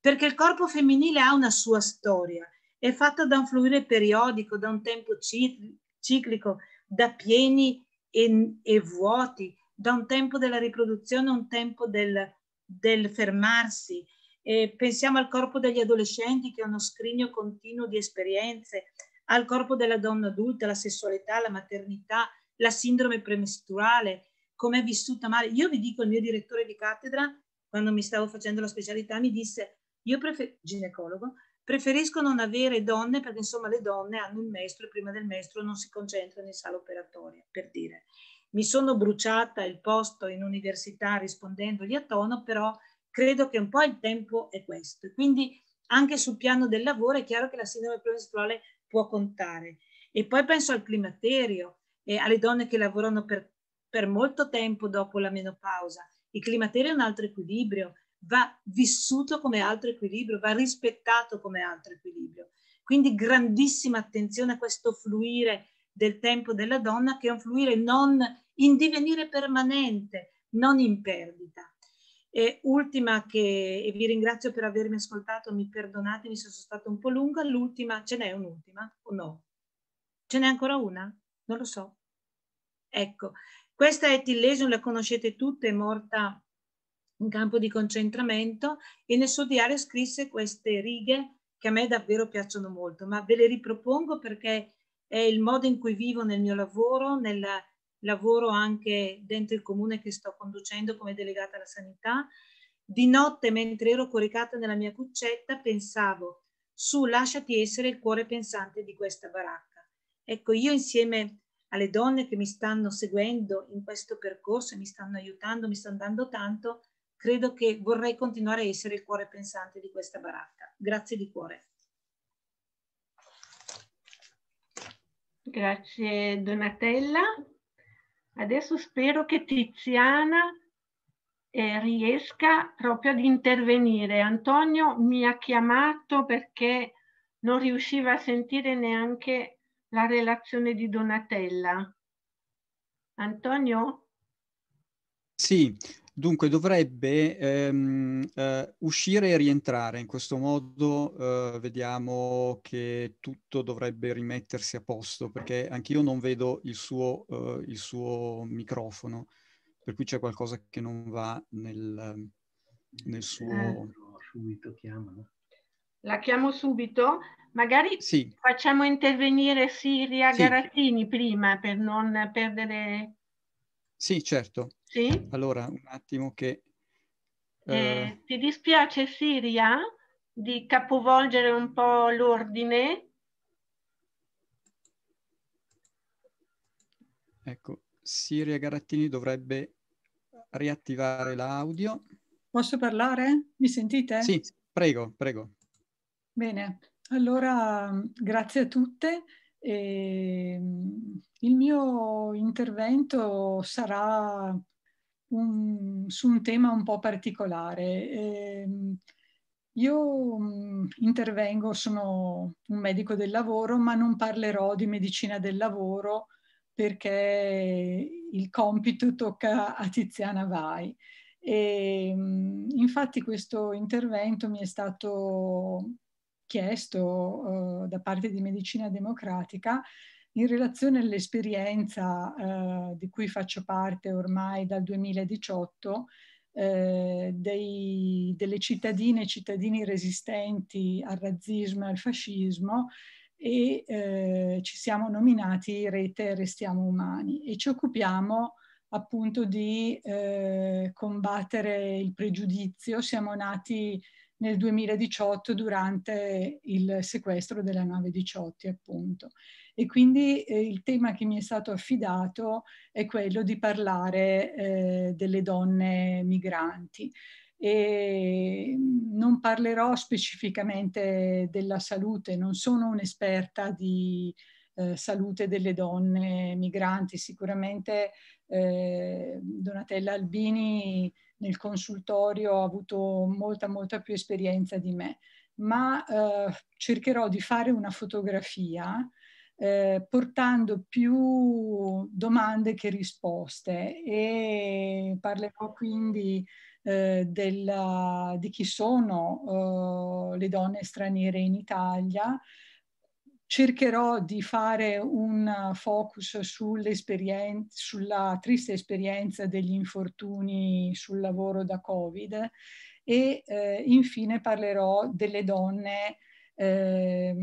perché il corpo femminile ha una sua storia, è fatta da un fluire periodico, da un tempo ciclico, da pieni e, e vuoti, da un tempo della riproduzione, a un tempo del, del fermarsi, eh, pensiamo al corpo degli adolescenti che è uno scrigno continuo di esperienze, al corpo della donna adulta, la sessualità, la maternità, la sindrome premestruale, come è vissuta male. Io vi dico, il mio direttore di cattedra, quando mi stavo facendo la specialità, mi disse, io prefer- ginecologo, preferisco non avere donne perché insomma le donne hanno il mestro e prima del mestro non si concentrano in sala operatoria, per dire. Mi sono bruciata il posto in università rispondendogli a tono, però credo che un po' il tempo è questo. Quindi anche sul piano del lavoro è chiaro che la sindrome premestruale può contare. E poi penso al climaterio, e alle donne che lavorano per, per molto tempo dopo la menopausa. Il climaterio è un altro equilibrio, va vissuto come altro equilibrio, va rispettato come altro equilibrio. Quindi grandissima attenzione a questo fluire del tempo della donna che è un fluire non in divenire permanente, non in perdita. E ultima che, e vi ringrazio per avermi ascoltato, mi perdonatemi se sono stata un po' lunga, l'ultima, ce n'è un'ultima o no? Ce n'è ancora una? Non lo so. Ecco, questa è Tilleson, la conoscete tutte, è morta in campo di concentramento e nel suo diario scrisse queste righe che a me davvero piacciono molto, ma ve le ripropongo perché è il modo in cui vivo nel mio lavoro, nella, lavoro anche dentro il comune che sto conducendo come delegata alla sanità. Di notte, mentre ero coricata nella mia cuccetta, pensavo su lasciati essere il cuore pensante di questa baracca. Ecco, io insieme alle donne che mi stanno seguendo in questo percorso, mi stanno aiutando, mi stanno dando tanto, credo che vorrei continuare a essere il cuore pensante di questa baracca. Grazie di cuore. Grazie Donatella. Adesso spero che Tiziana eh, riesca proprio ad intervenire. Antonio mi ha chiamato perché non riusciva a sentire neanche la relazione di Donatella. Antonio? Sì, Dunque dovrebbe ehm, eh, uscire e rientrare, in questo modo eh, vediamo che tutto dovrebbe rimettersi a posto perché anch'io non vedo il suo, eh, il suo microfono, per cui c'è qualcosa che non va nel, nel suo... Eh, subito chiamano. La chiamo subito? Magari sì. facciamo intervenire Siria sì. Garattini prima per non perdere sì, certo. Sì? Allora, un attimo che... Eh... Eh, ti dispiace, Siria, di capovolgere un po' l'ordine? Ecco, Siria Garattini dovrebbe riattivare l'audio. Posso parlare? Mi sentite? Sì, prego, prego. Bene, allora grazie a tutte. E ehm, il mio intervento sarà un, su un tema un po' particolare. E ehm, io mm, intervengo, sono un medico del lavoro, ma non parlerò di medicina del lavoro perché il compito tocca a Tiziana Vai. E, ehm, infatti questo intervento mi è stato chiesto eh, da parte di Medicina Democratica in relazione all'esperienza eh, di cui faccio parte ormai dal 2018 eh, dei, delle cittadine e cittadini resistenti al razzismo e al fascismo e eh, ci siamo nominati Rete Restiamo Umani e ci occupiamo appunto di eh, combattere il pregiudizio. Siamo nati nel 2018 durante il sequestro della nave 18 appunto. E quindi eh, il tema che mi è stato affidato è quello di parlare eh, delle donne migranti. E mm, non parlerò specificamente della salute, non sono un'esperta di eh, salute delle donne migranti, sicuramente eh, Donatella Albini nel consultorio ha avuto molta, molta più esperienza di me, ma eh, cercherò di fare una fotografia eh, portando più domande che risposte e parlerò quindi eh, della, di chi sono eh, le donne straniere in Italia, cercherò di fare un focus sulla triste esperienza degli infortuni sul lavoro da Covid e eh, infine parlerò delle donne eh,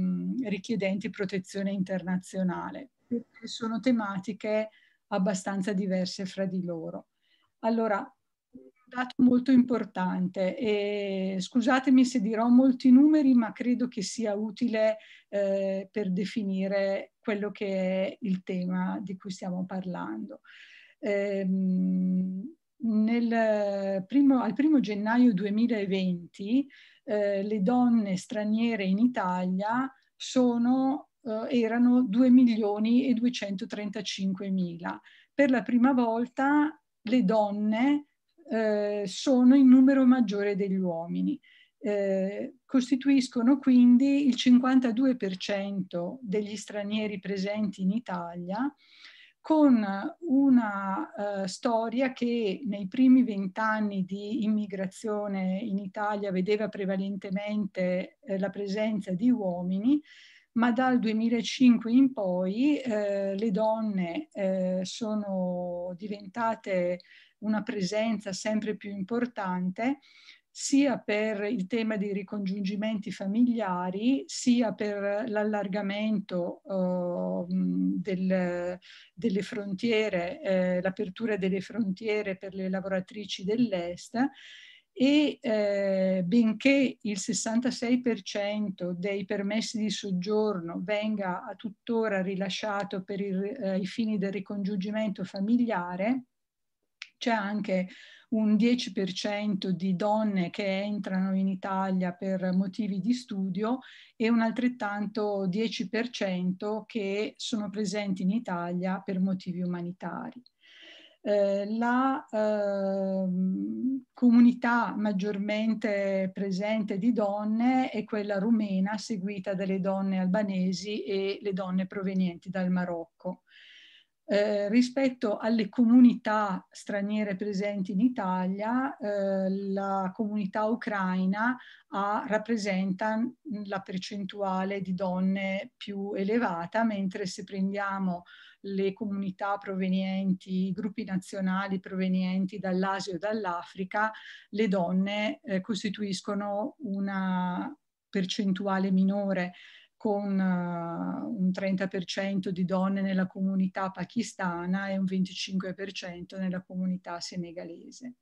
richiedenti protezione internazionale, perché sono tematiche abbastanza diverse fra di loro. Allora, dato molto importante e scusatemi se dirò molti numeri, ma credo che sia utile eh, per definire quello che è il tema di cui stiamo parlando. Ehm, primo, al primo gennaio 2020 eh, le donne straniere in Italia sono, eh, erano 2 milioni e 235 mila. Per la prima volta le donne eh, sono in numero maggiore degli uomini. Eh, costituiscono quindi il 52% degli stranieri presenti in Italia, con una eh, storia che nei primi vent'anni di immigrazione in Italia vedeva prevalentemente eh, la presenza di uomini, ma dal 2005 in poi eh, le donne eh, sono diventate una presenza sempre più importante sia per il tema dei ricongiungimenti familiari, sia per l'allargamento uh, del, delle frontiere, eh, l'apertura delle frontiere per le lavoratrici dell'Est e eh, benché il 66% dei permessi di soggiorno venga a tuttora rilasciato per il, eh, i fini del ricongiungimento familiare, c'è anche un 10% di donne che entrano in Italia per motivi di studio e un altrettanto 10% che sono presenti in Italia per motivi umanitari. Eh, la eh, comunità maggiormente presente di donne è quella rumena, seguita dalle donne albanesi e le donne provenienti dal Marocco. Eh, rispetto alle comunità straniere presenti in Italia, eh, la comunità ucraina ha, rappresenta la percentuale di donne più elevata, mentre se prendiamo le comunità provenienti, i gruppi nazionali provenienti dall'Asia o dall'Africa, le donne eh, costituiscono una percentuale minore con uh, un 30% di donne nella comunità pakistana e un 25% nella comunità senegalese.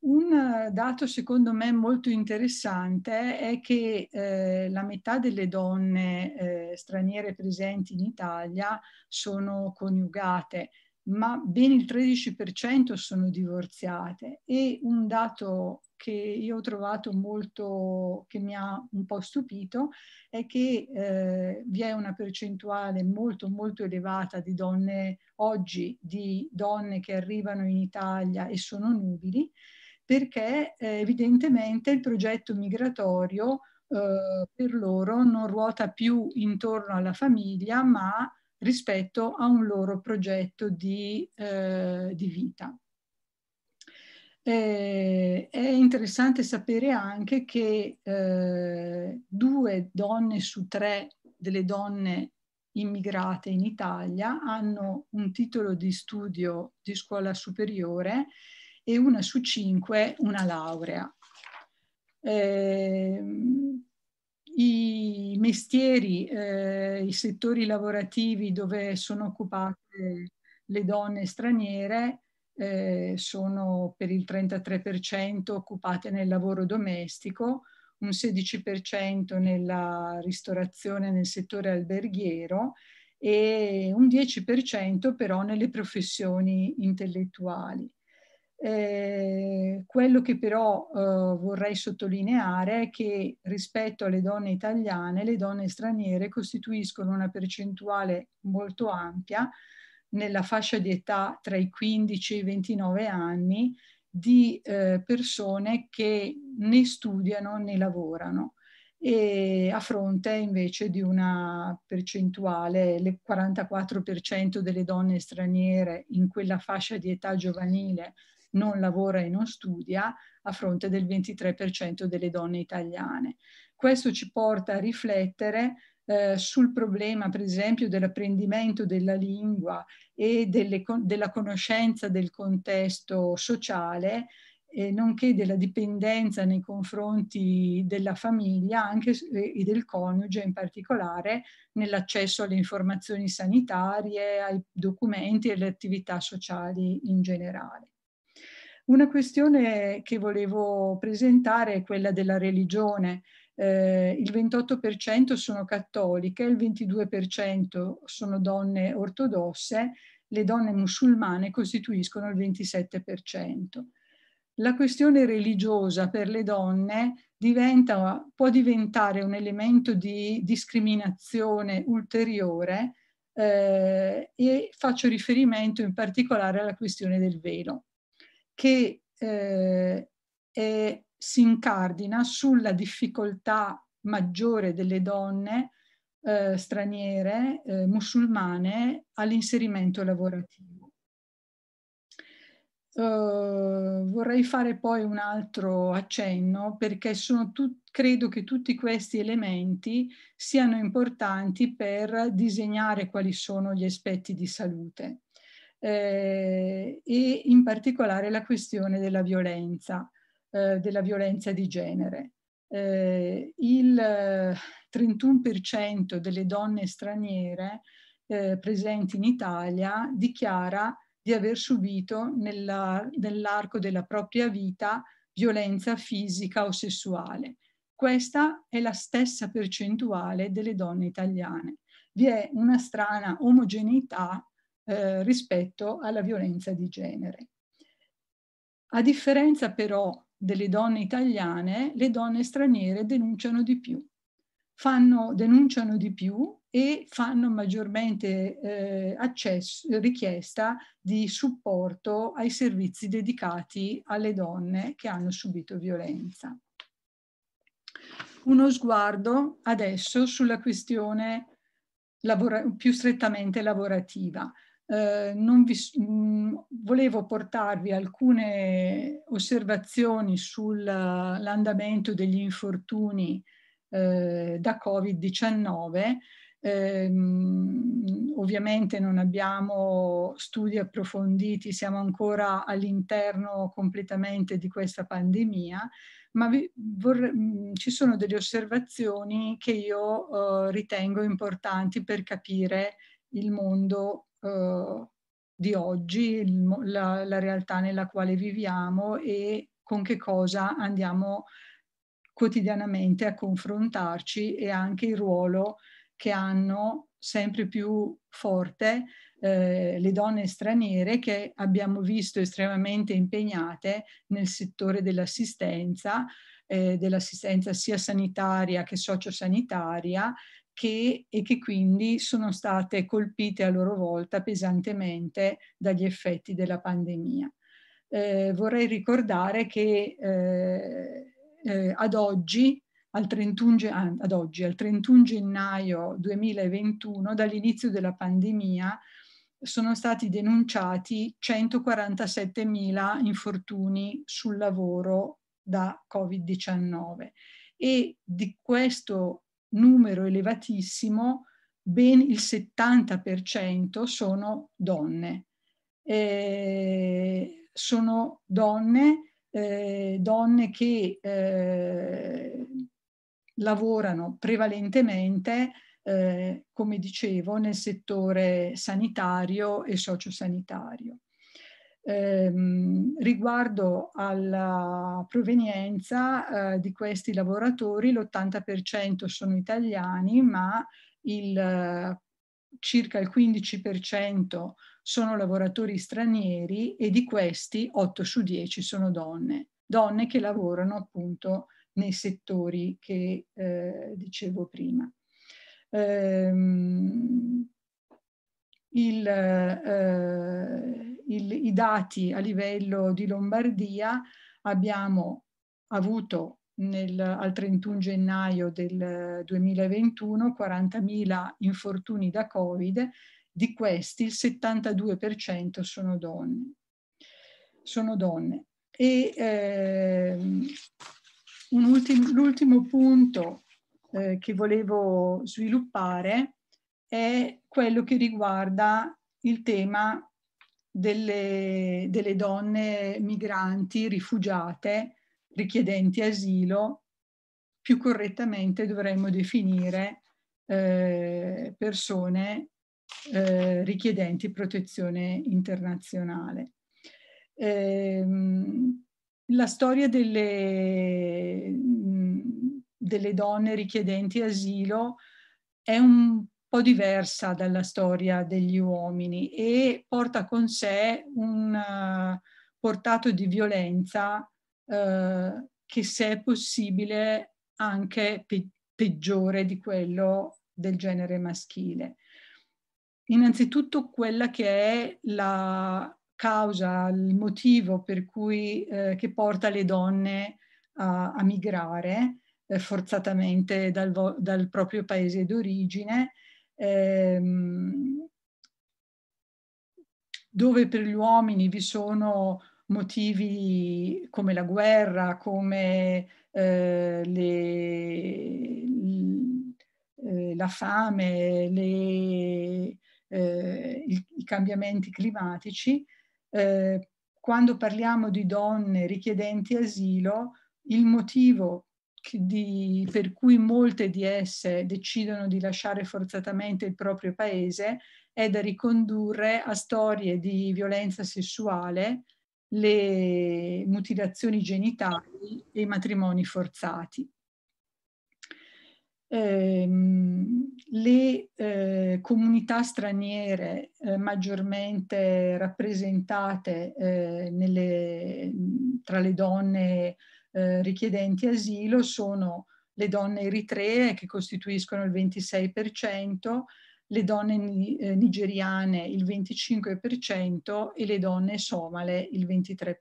Un eh, dato secondo me molto interessante è che eh, la metà delle donne eh, straniere presenti in Italia sono coniugate, ma ben il 13% sono divorziate e un dato che io ho trovato molto, che mi ha un po' stupito, è che eh, vi è una percentuale molto molto elevata di donne oggi, di donne che arrivano in Italia e sono nubili, perché eh, evidentemente il progetto migratorio eh, per loro non ruota più intorno alla famiglia, ma rispetto a un loro progetto di, eh, di vita. Eh, è interessante sapere anche che eh, due donne su tre delle donne immigrate in Italia hanno un titolo di studio di scuola superiore e una su cinque una laurea. Eh, I mestieri, eh, i settori lavorativi dove sono occupate le donne straniere eh, sono per il 33% occupate nel lavoro domestico, un 16% nella ristorazione nel settore alberghiero e un 10% però nelle professioni intellettuali. Eh, quello che però eh, vorrei sottolineare è che rispetto alle donne italiane, le donne straniere costituiscono una percentuale molto ampia, nella fascia di età tra i 15 e i 29 anni di eh, persone che né studiano né lavorano e a fronte invece di una percentuale, il 44% delle donne straniere in quella fascia di età giovanile non lavora e non studia, a fronte del 23% delle donne italiane. Questo ci porta a riflettere eh, sul problema, per esempio, dell'apprendimento della lingua e delle, della conoscenza del contesto sociale, eh, nonché della dipendenza nei confronti della famiglia anche, e del coniuge in particolare nell'accesso alle informazioni sanitarie, ai documenti e alle attività sociali in generale. Una questione che volevo presentare è quella della religione eh, il 28% sono cattoliche, il 22% sono donne ortodosse, le donne musulmane costituiscono il 27%. La questione religiosa per le donne diventa, può diventare un elemento di discriminazione ulteriore eh, e faccio riferimento in particolare alla questione del velo, che eh, è si incardina sulla difficoltà maggiore delle donne eh, straniere, eh, musulmane, all'inserimento lavorativo. Uh, vorrei fare poi un altro accenno perché credo che tutti questi elementi siano importanti per disegnare quali sono gli aspetti di salute eh, e in particolare la questione della violenza. Eh, della violenza di genere. Eh, il 31% eh, delle donne straniere eh, presenti in Italia dichiara di aver subito nell'arco della propria vita violenza fisica o sessuale. Questa è la stessa percentuale delle donne italiane. Vi è una strana omogeneità eh, rispetto alla violenza di genere. A differenza però delle donne italiane, le donne straniere denunciano di più. Fanno, denunciano di più e fanno maggiormente eh, accesso, richiesta di supporto ai servizi dedicati alle donne che hanno subito violenza. Uno sguardo adesso sulla questione più strettamente lavorativa eh, vi, mh, mm, volevo portarvi alcune osservazioni sull'andamento degli infortuni eh, da Covid-19. Eh, ovviamente non abbiamo studi approfonditi, siamo ancora all'interno completamente di questa pandemia, ma vi, vorrei, mm, ci sono delle osservazioni che io eh, ritengo importanti per capire il mondo eh, di oggi, la, la, realtà nella quale viviamo e con che cosa andiamo quotidianamente a confrontarci e anche il ruolo che hanno sempre più forte eh, le donne straniere che abbiamo visto estremamente impegnate nel settore dell'assistenza, eh, dell'assistenza sia sanitaria che sociosanitaria che, e che quindi sono state colpite a loro volta pesantemente dagli effetti della pandemia. Eh, vorrei ricordare che eh, eh, ad, oggi, al 31, ah, ad oggi, al 31 gennaio 2021, dall'inizio della pandemia, sono stati denunciati 147.000 infortuni sul lavoro da Covid-19 e di questo numero elevatissimo, ben il 70% sono donne. Eh, sono donne, eh, donne che eh, lavorano prevalentemente, eh, come dicevo, nel settore sanitario e sociosanitario ehm, riguardo alla provenienza eh, di questi lavoratori, l'80% sono italiani, ma il, circa il 15% sono lavoratori stranieri e di questi 8 su 10 sono donne, donne che lavorano appunto nei settori che eh, dicevo prima. Ehm, il, eh, il, i dati a livello di Lombardia, abbiamo avuto nel, al 31 gennaio del 2021 40.000 infortuni da Covid, di questi il 72% sono donne. Sono donne. E eh, l'ultimo punto eh, che volevo sviluppare è quello che riguarda il tema delle, delle donne migranti, rifugiate, richiedenti asilo, più correttamente dovremmo definire eh, persone eh, richiedenti protezione internazionale. Eh, la storia delle, delle donne richiedenti asilo è un po' diversa dalla storia degli uomini e porta con sé un eh, portato di violenza eh, che se è possibile anche pe- peggiore di quello del genere maschile. Innanzitutto quella che è la causa, il motivo per cui eh, che porta le donne a, a migrare eh, forzatamente dal, vo- dal proprio paese d'origine ehm, dove per gli uomini vi sono motivi come la guerra, come eh, le, eh, la fame, le, eh, i cambiamenti climatici. Eh, quando parliamo di donne richiedenti asilo, il motivo di, per cui molte di esse decidono di lasciare forzatamente il proprio paese è da ricondurre a storie di violenza sessuale, le mutilazioni genitali e i matrimoni forzati. Eh, le eh, comunità straniere eh, maggiormente rappresentate eh, nelle, tra le donne eh, richiedenti asilo sono le donne eritree che costituiscono il 26%, le donne eh, nigeriane il 25% e le donne somale il 23%.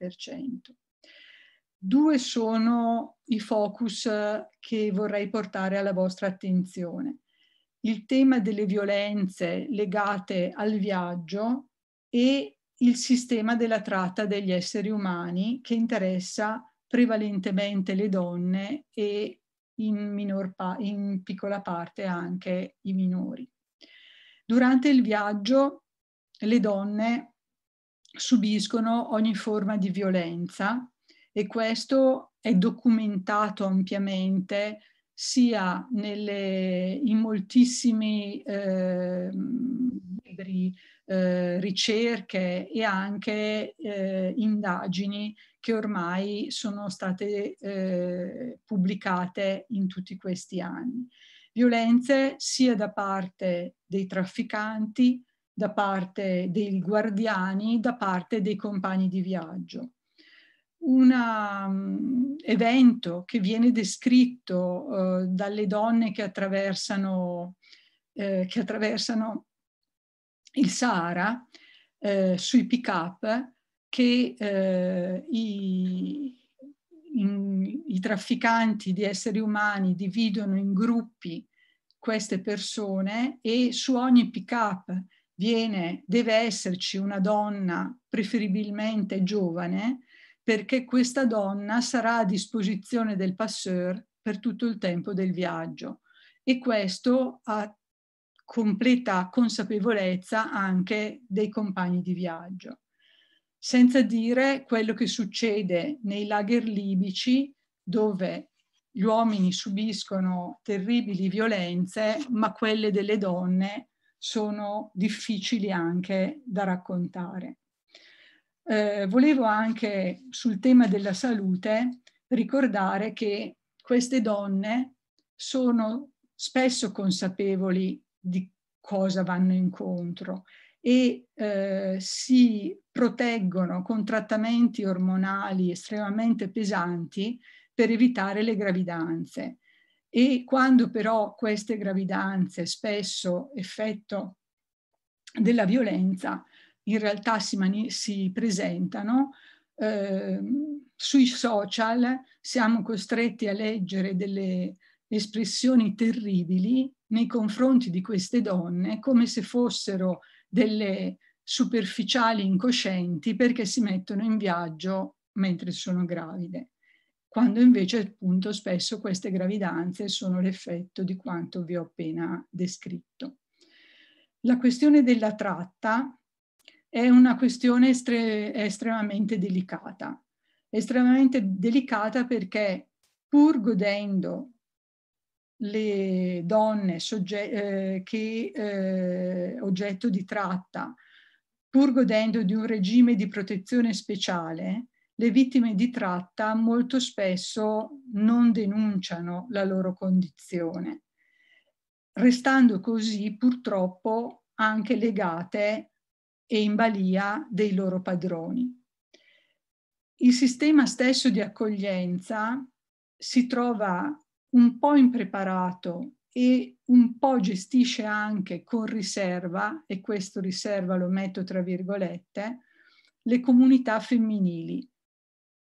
Due sono i focus che vorrei portare alla vostra attenzione. Il tema delle violenze legate al viaggio e il sistema della tratta degli esseri umani che interessa prevalentemente le donne e in, minor pa- in piccola parte anche i minori. Durante il viaggio le donne subiscono ogni forma di violenza e questo è documentato ampiamente sia nelle, in moltissimi eh, libri, eh, ricerche e anche eh, indagini che ormai sono state eh, pubblicate in tutti questi anni. Violenze sia da parte dei trafficanti, da parte dei guardiani, da parte dei compagni di viaggio. Un um, mm, evento che viene descritto uh, dalle donne che attraversano, eh, che attraversano il Sahara eh, sui pick-up che eh, i, in, i trafficanti di esseri umani dividono in gruppi queste persone e su ogni pick-up viene, deve esserci una donna, preferibilmente giovane, perché questa donna sarà a disposizione del passeur per tutto il tempo del viaggio. E questo ha completa consapevolezza anche dei compagni di viaggio senza dire quello che succede nei lager libici dove gli uomini subiscono terribili violenze, ma quelle delle donne sono difficili anche da raccontare. Eh, volevo anche sul tema della salute ricordare che queste donne sono spesso consapevoli di cosa vanno incontro e eh, si proteggono con trattamenti ormonali estremamente pesanti per evitare le gravidanze. E quando però queste gravidanze, spesso effetto della violenza, in realtà si, si presentano, eh, sui social siamo costretti a leggere delle espressioni terribili nei confronti di queste donne come se fossero delle superficiali incoscienti perché si mettono in viaggio mentre sono gravide, quando invece appunto spesso queste gravidanze sono l'effetto di quanto vi ho appena descritto. La questione della tratta è una questione estre estremamente delicata, estremamente delicata perché pur godendo le donne eh, che eh, oggetto di tratta, pur godendo di un regime di protezione speciale, le vittime di tratta molto spesso non denunciano la loro condizione, restando così purtroppo anche legate e in balia dei loro padroni. Il sistema stesso di accoglienza si trova un po' impreparato e un po' gestisce anche con riserva, e questo riserva lo metto tra virgolette, le comunità femminili,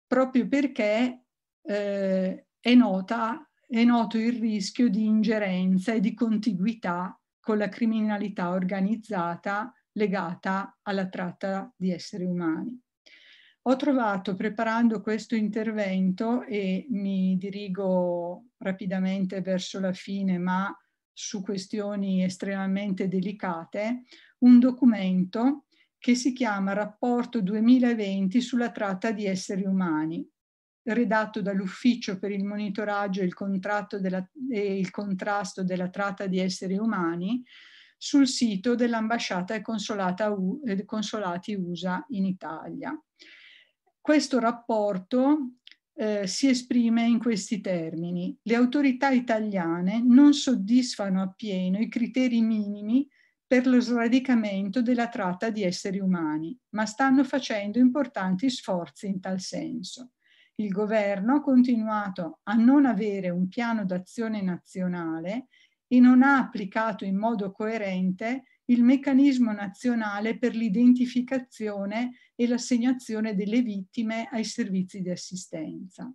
proprio perché eh, è, nota, è noto il rischio di ingerenza e di contiguità con la criminalità organizzata legata alla tratta di esseri umani. Ho trovato preparando questo intervento e mi dirigo rapidamente verso la fine, ma su questioni estremamente delicate, un documento che si chiama Rapporto 2020 sulla tratta di esseri umani, redatto dall'Ufficio per il monitoraggio e il, della, e il, contrasto della tratta di esseri umani sul sito dell'ambasciata e consolati USA in Italia. Questo rapporto eh, si esprime in questi termini. Le autorità italiane non soddisfano appieno i criteri minimi per lo sradicamento della tratta di esseri umani, ma stanno facendo importanti sforzi in tal senso. Il governo ha continuato a non avere un piano d'azione nazionale e non ha applicato in modo coerente il meccanismo nazionale per l'identificazione e l'assegnazione delle vittime ai servizi di assistenza.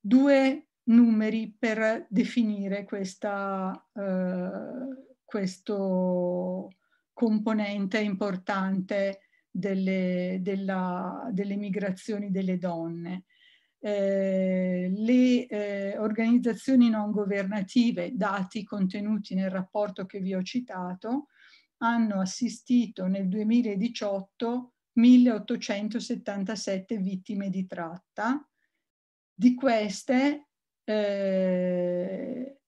Due numeri per definire questa, eh, questo componente importante delle, della, delle migrazioni delle donne. Eh, le eh, organizzazioni non governative, dati contenuti nel rapporto che vi ho citato, hanno assistito nel 2018 1877 vittime di tratta. Di queste eh,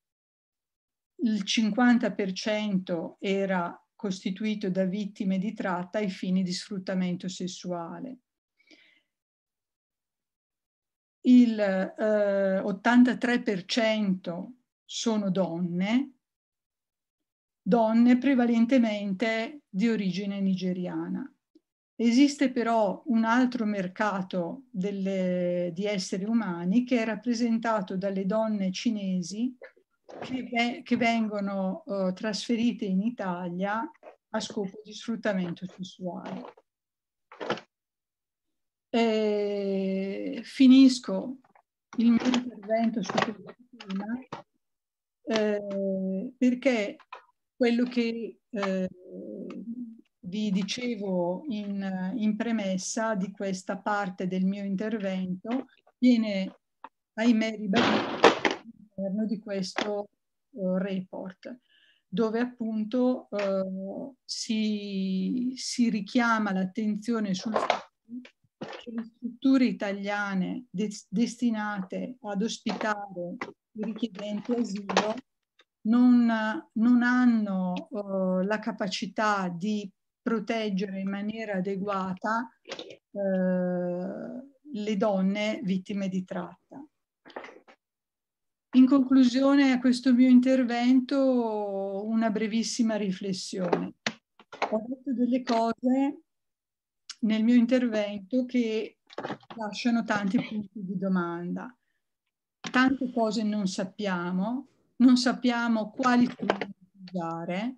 il 50% era costituito da vittime di tratta ai fini di sfruttamento sessuale il eh, 83% sono donne, donne prevalentemente di origine nigeriana. Esiste però un altro mercato delle, di esseri umani che è rappresentato dalle donne cinesi che, che vengono eh, trasferite in Italia a scopo di sfruttamento sessuale. E finisco il mio intervento su questo tema eh, perché quello che eh, vi dicevo in, in, premessa di questa parte del mio intervento viene, ahimè, ribadito all'interno di questo eh, report dove appunto eh, si, si richiama l'attenzione sul fatto che le strutture italiane de- destinate ad ospitare i richiedenti asilo non, non hanno uh, la capacità di proteggere in maniera adeguata uh, le donne vittime di tratta. In conclusione a questo mio intervento una brevissima riflessione. Ho detto delle cose nel mio intervento che lasciano tanti punti di domanda. Tante cose non sappiamo, non sappiamo quali usare.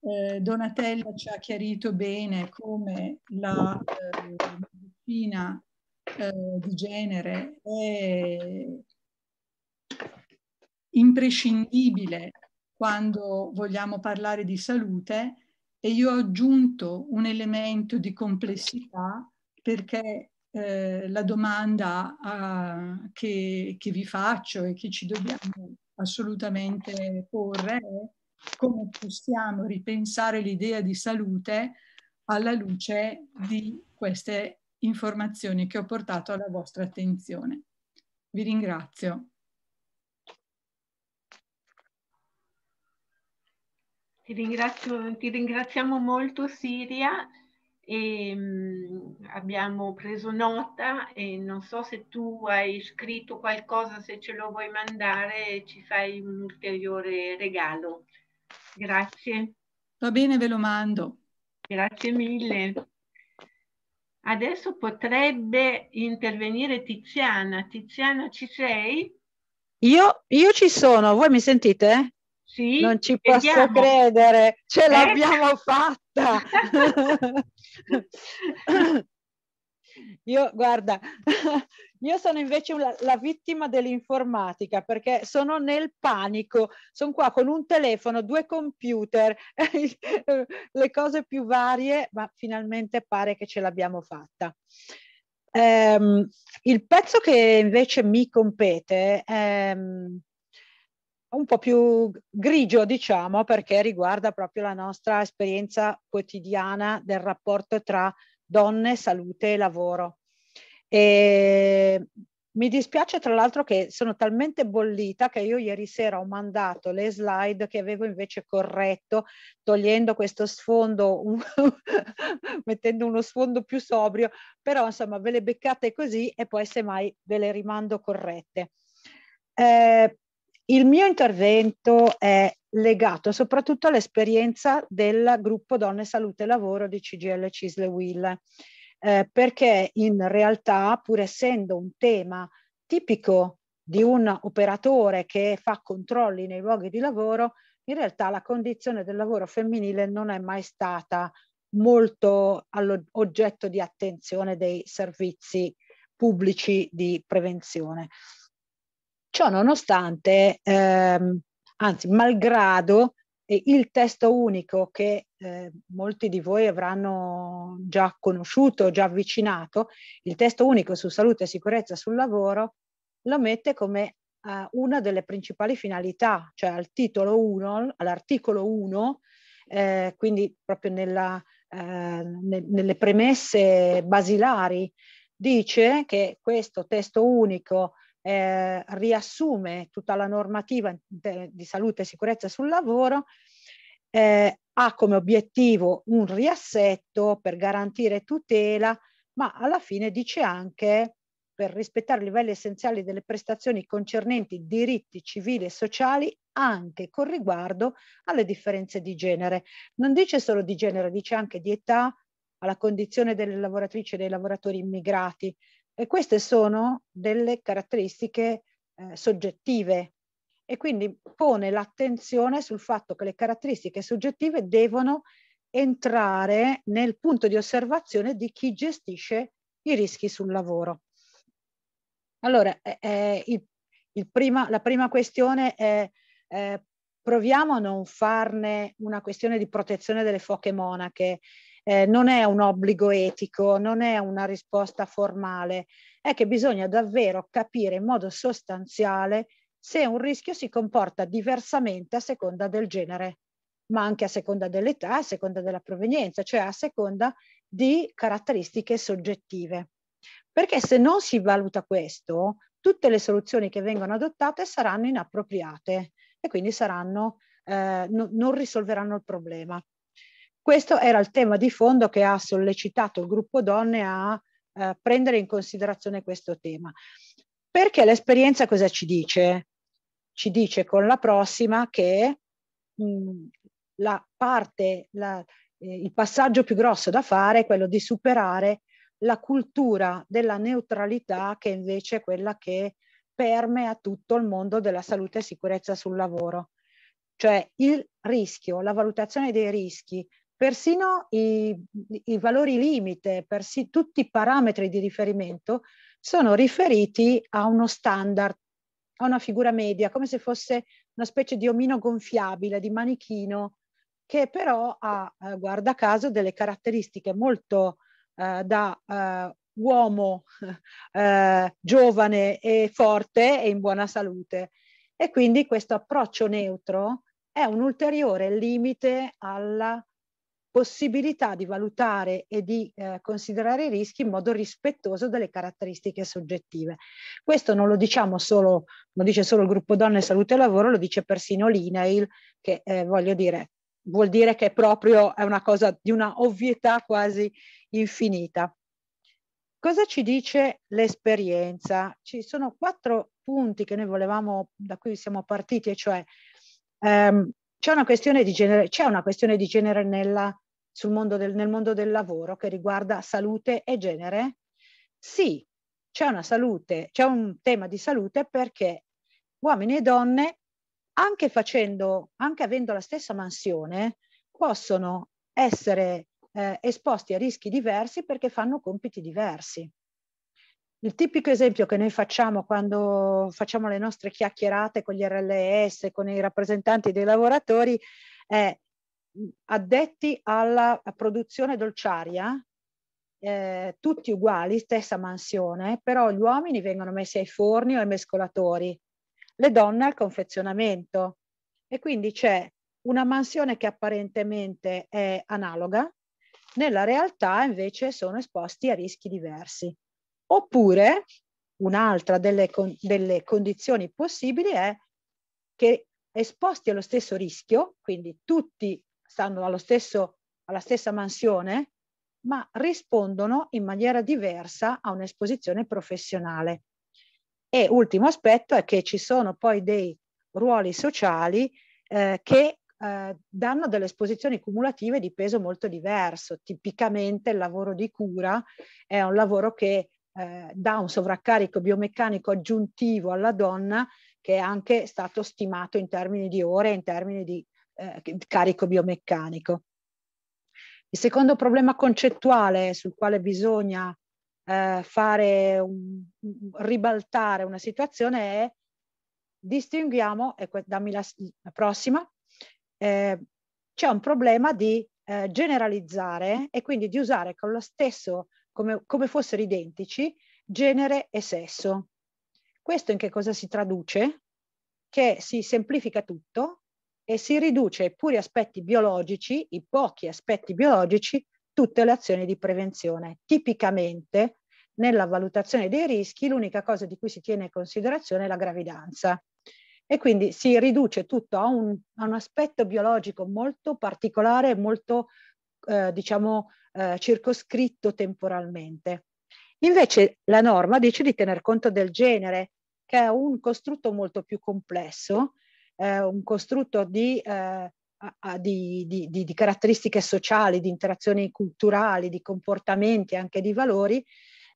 Eh, Donatella ci ha chiarito bene come la eh, medicina eh, di genere è imprescindibile quando vogliamo parlare di salute e io ho aggiunto un elemento di complessità perché eh, la domanda a, che, che, vi faccio e che ci dobbiamo assolutamente porre è come possiamo ripensare l'idea di salute alla luce di queste informazioni che ho portato alla vostra attenzione. Vi ringrazio. Ti, ringrazio, ti ringraziamo molto Siria. E, ehm, mh, abbiamo preso nota e non so se tu hai scritto qualcosa, se ce lo vuoi mandare ci fai un ulteriore regalo. Grazie. Va bene, ve lo mando. Grazie mille. Adesso potrebbe intervenire Tiziana. Tiziana, ci sei? Io, io ci sono, voi mi sentite? Sì, non ci vediamo. posso credere, ce eh? l'abbiamo fatta. io, guarda, io sono invece la, la vittima dell'informatica perché sono nel panico, sono qua con un telefono, due computer, le cose più varie, ma finalmente pare che ce l'abbiamo fatta. Um, il pezzo che invece mi compete um, un po' più grigio, diciamo, perché riguarda proprio la nostra esperienza quotidiana del rapporto tra donne, salute e lavoro. E mi dispiace tra l'altro che sono talmente bollita che io ieri sera ho mandato le slide che avevo invece corretto, togliendo questo sfondo, un mettendo uno sfondo più sobrio, però insomma ve le beccate così e poi semmai ve le rimando corrette. Eh, il mio intervento è legato soprattutto all'esperienza del gruppo Donne Salute e Lavoro di CGL Cisle Will, eh, perché in realtà, pur essendo un tema tipico di un operatore che fa controlli nei luoghi di lavoro, in realtà la condizione del lavoro femminile non è mai stata molto oggetto di attenzione dei servizi pubblici di prevenzione. Ciò nonostante, ehm, anzi, malgrado eh, il testo unico che eh, molti di voi avranno già conosciuto, già avvicinato, il testo unico su salute e sicurezza sul lavoro, lo mette come eh, una delle principali finalità, cioè al titolo 1, all'articolo 1, eh, quindi proprio nella, eh, ne, nelle premesse basilari, dice che questo testo unico eh, riassume tutta la normativa de, di salute e sicurezza sul lavoro, eh, ha come obiettivo un riassetto per garantire tutela, ma alla fine dice anche per rispettare i livelli essenziali delle prestazioni concernenti diritti civili e sociali anche con riguardo alle differenze di genere. Non dice solo di genere, dice anche di età, alla condizione delle lavoratrici e dei lavoratori immigrati, e queste sono delle caratteristiche eh, soggettive e quindi pone l'attenzione sul fatto che le caratteristiche soggettive devono entrare nel punto di osservazione di chi gestisce i rischi sul lavoro. Allora, eh, eh il, il prima, la prima questione è eh, proviamo a non farne una questione di protezione delle foche monache eh, non è un obbligo etico, non è una risposta formale, è che bisogna davvero capire in modo sostanziale se un rischio si comporta diversamente a seconda del genere, ma anche a seconda dell'età, a seconda della provenienza, cioè a seconda di caratteristiche soggettive. Perché se non si valuta questo, tutte le soluzioni che vengono adottate saranno inappropriate e quindi saranno, eh, no, non risolveranno il problema. Questo era il tema di fondo che ha sollecitato il gruppo donne a eh, prendere in considerazione questo tema. Perché l'esperienza cosa ci dice? Ci dice con la prossima che mh, mm, la parte, la, eh, il passaggio più grosso da fare è quello di superare la cultura della neutralità che invece è quella che permea tutto il mondo della salute e sicurezza sul lavoro. Cioè il rischio, la valutazione dei rischi, Persino i, i valori limite, persi, tutti i parametri di riferimento sono riferiti a uno standard, a una figura media, come se fosse una specie di omino gonfiabile, di manichino, che però ha, eh, guarda caso, delle caratteristiche molto eh, da eh, uomo eh, giovane e forte e in buona salute. E quindi questo approccio neutro è un ulteriore limite alla possibilità di valutare e di eh, considerare i rischi in modo rispettoso delle caratteristiche soggettive. Questo non lo diciamo solo, lo dice solo il gruppo Donne Salute e Lavoro, lo dice persino l'INAIL, che eh, voglio dire, vuol dire che è proprio è una cosa di una ovvietà quasi infinita. Cosa ci dice l'esperienza? Ci sono quattro punti che noi volevamo, da cui siamo partiti, e cioè ehm, c'è una questione di genere, c'è una questione di genere nella mondo del, nel mondo del lavoro che riguarda salute e genere? Sì, c'è una salute, c'è un tema di salute perché uomini e donne, anche facendo, anche avendo la stessa mansione, possono essere eh, esposti a rischi diversi perché fanno compiti diversi. Il tipico esempio che noi facciamo quando facciamo le nostre chiacchierate con gli RLS, con i rappresentanti dei lavoratori, è addetti alla produzione dolciaria, eh, tutti uguali, stessa mansione, però gli uomini vengono messi ai forni o ai mescolatori, le donne al confezionamento. E quindi c'è una mansione che apparentemente è analoga, nella realtà invece sono esposti a rischi diversi. Oppure un'altra delle, con, delle condizioni possibili è che esposti allo stesso rischio, quindi tutti stanno stesso, alla stessa mansione, ma rispondono in maniera diversa a un'esposizione professionale. E ultimo aspetto è che ci sono poi dei ruoli sociali eh, che eh, danno delle esposizioni cumulative di peso molto diverso. Tipicamente il lavoro di cura è un lavoro che eh, dà un sovraccarico biomeccanico aggiuntivo alla donna che è anche stato stimato in termini di ore, in termini di eh, carico biomeccanico. Il secondo problema concettuale sul quale bisogna eh, fare un, ribaltare una situazione è distinguiamo, e dammi la, la prossima, eh, c'è un problema di eh, generalizzare e quindi di usare con lo stesso, come, come fossero identici, genere e sesso. Questo in che cosa si traduce? Che si semplifica tutto e si riduce ai puri aspetti biologici, i pochi aspetti biologici, tutte le azioni di prevenzione. Tipicamente nella valutazione dei rischi l'unica cosa di cui si tiene in considerazione è la gravidanza e quindi si riduce tutto a un, a un aspetto biologico molto particolare, molto eh, diciamo eh, circoscritto temporalmente. Invece la norma dice di tener conto del genere, che è un costrutto molto più complesso eh, un costrutto di, eh, di, di, di, caratteristiche sociali, di interazioni culturali, di comportamenti, anche di valori,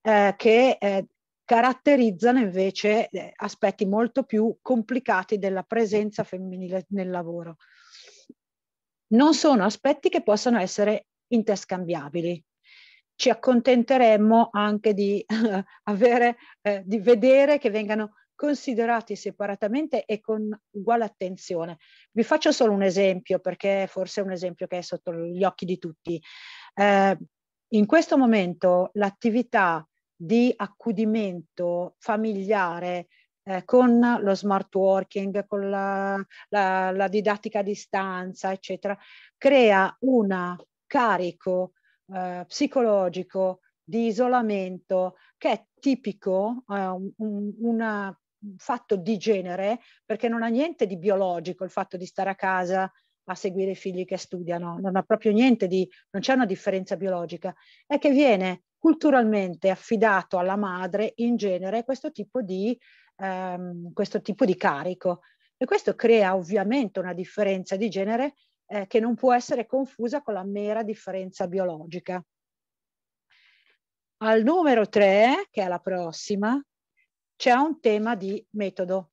eh, che eh, caratterizzano invece eh, aspetti molto più complicati della presenza femminile nel lavoro. Non sono aspetti che possono essere interscambiabili, ci accontenteremmo anche di, eh, avere, eh, di vedere che vengano considerati separatamente e con uguale attenzione. Vi faccio solo un esempio, perché forse è un esempio che è sotto gli occhi di tutti. Eh, in questo momento l'attività di accudimento familiare eh, con lo smart working, con la, la, la, didattica a distanza, eccetera, crea un carico eh, psicologico di isolamento che è tipico, eh, un, una fatto di genere, perché non ha niente di biologico il fatto di stare a casa a seguire i figli che studiano, non ha proprio niente di, non c'è una differenza biologica, è che viene culturalmente affidato alla madre in genere questo tipo di, ehm, questo tipo di carico e questo crea ovviamente una differenza di genere eh, che non può essere confusa con la mera differenza biologica. Al numero 3, che è la prossima, c'è un tema di metodo,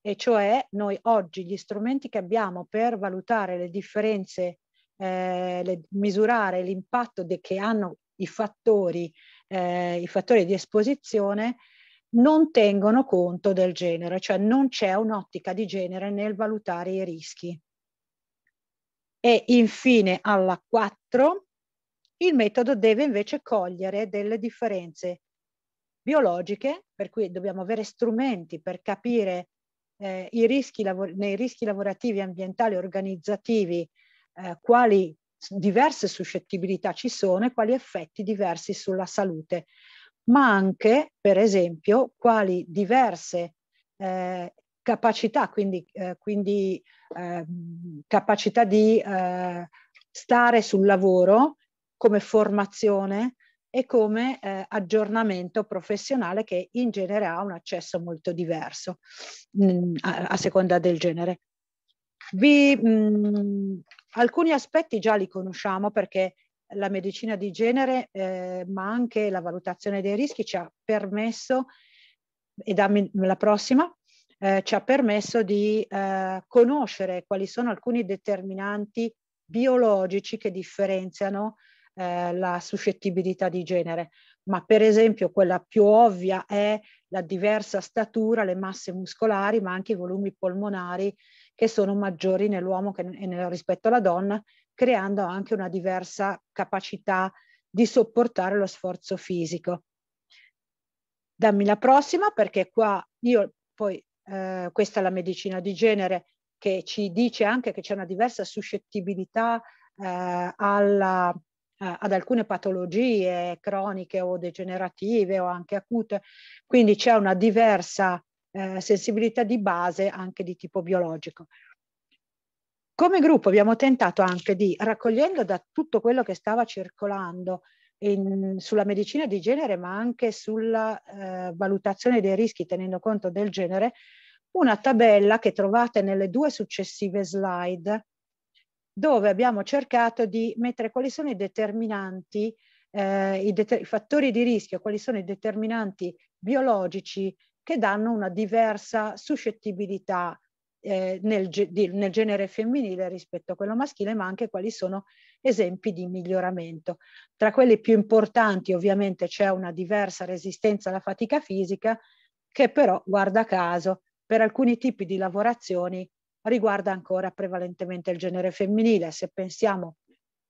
e cioè noi oggi gli strumenti che abbiamo per valutare le differenze, eh, le, misurare l'impatto che hanno i fattori, eh, i fattori di esposizione, non tengono conto del genere, cioè non c'è un'ottica di genere nel valutare i rischi. E infine alla 4 il metodo deve invece cogliere delle differenze biologiche, per cui dobbiamo avere strumenti per capire eh, i rischi nei rischi lavorativi, ambientali, organizzativi, eh, quali diverse suscettibilità ci sono e quali effetti diversi sulla salute, ma anche, per esempio, quali diverse eh, capacità, quindi, eh, quindi eh, capacità di eh, stare sul lavoro come formazione, e come eh, aggiornamento professionale che in genere ha un accesso molto diverso mh, mm, a, a, seconda del genere. Vi, mh, mm, alcuni aspetti già li conosciamo perché la medicina di genere, eh, ma anche la valutazione dei rischi ci ha permesso, e dammi la prossima, eh, ci ha permesso di eh, conoscere quali sono alcuni determinanti biologici che differenziano eh, la suscettibilità di genere, ma per esempio quella più ovvia è la diversa statura, le masse muscolari, ma anche i volumi polmonari che sono maggiori nell'uomo che nel, rispetto alla donna, creando anche una diversa capacità di sopportare lo sforzo fisico. Dammi la prossima perché qua io poi, eh, questa è la medicina di genere che ci dice anche che c'è una diversa suscettibilità eh, alla ad alcune patologie croniche o degenerative o anche acute, quindi c'è una diversa eh, sensibilità di base anche di tipo biologico. Come gruppo abbiamo tentato anche di, raccogliendo da tutto quello che stava circolando in, sulla medicina di genere, ma anche sulla eh, valutazione dei rischi tenendo conto del genere, una tabella che trovate nelle due successive slide dove abbiamo cercato di mettere quali sono i determinanti, eh, i, det i fattori di rischio, quali sono i determinanti biologici che danno una diversa suscettibilità eh, nel, ge nel, genere femminile rispetto a quello maschile, ma anche quali sono esempi di miglioramento. Tra quelli più importanti ovviamente c'è una diversa resistenza alla fatica fisica che però, guarda caso, per alcuni tipi di lavorazioni riguarda ancora prevalentemente il genere femminile. Se pensiamo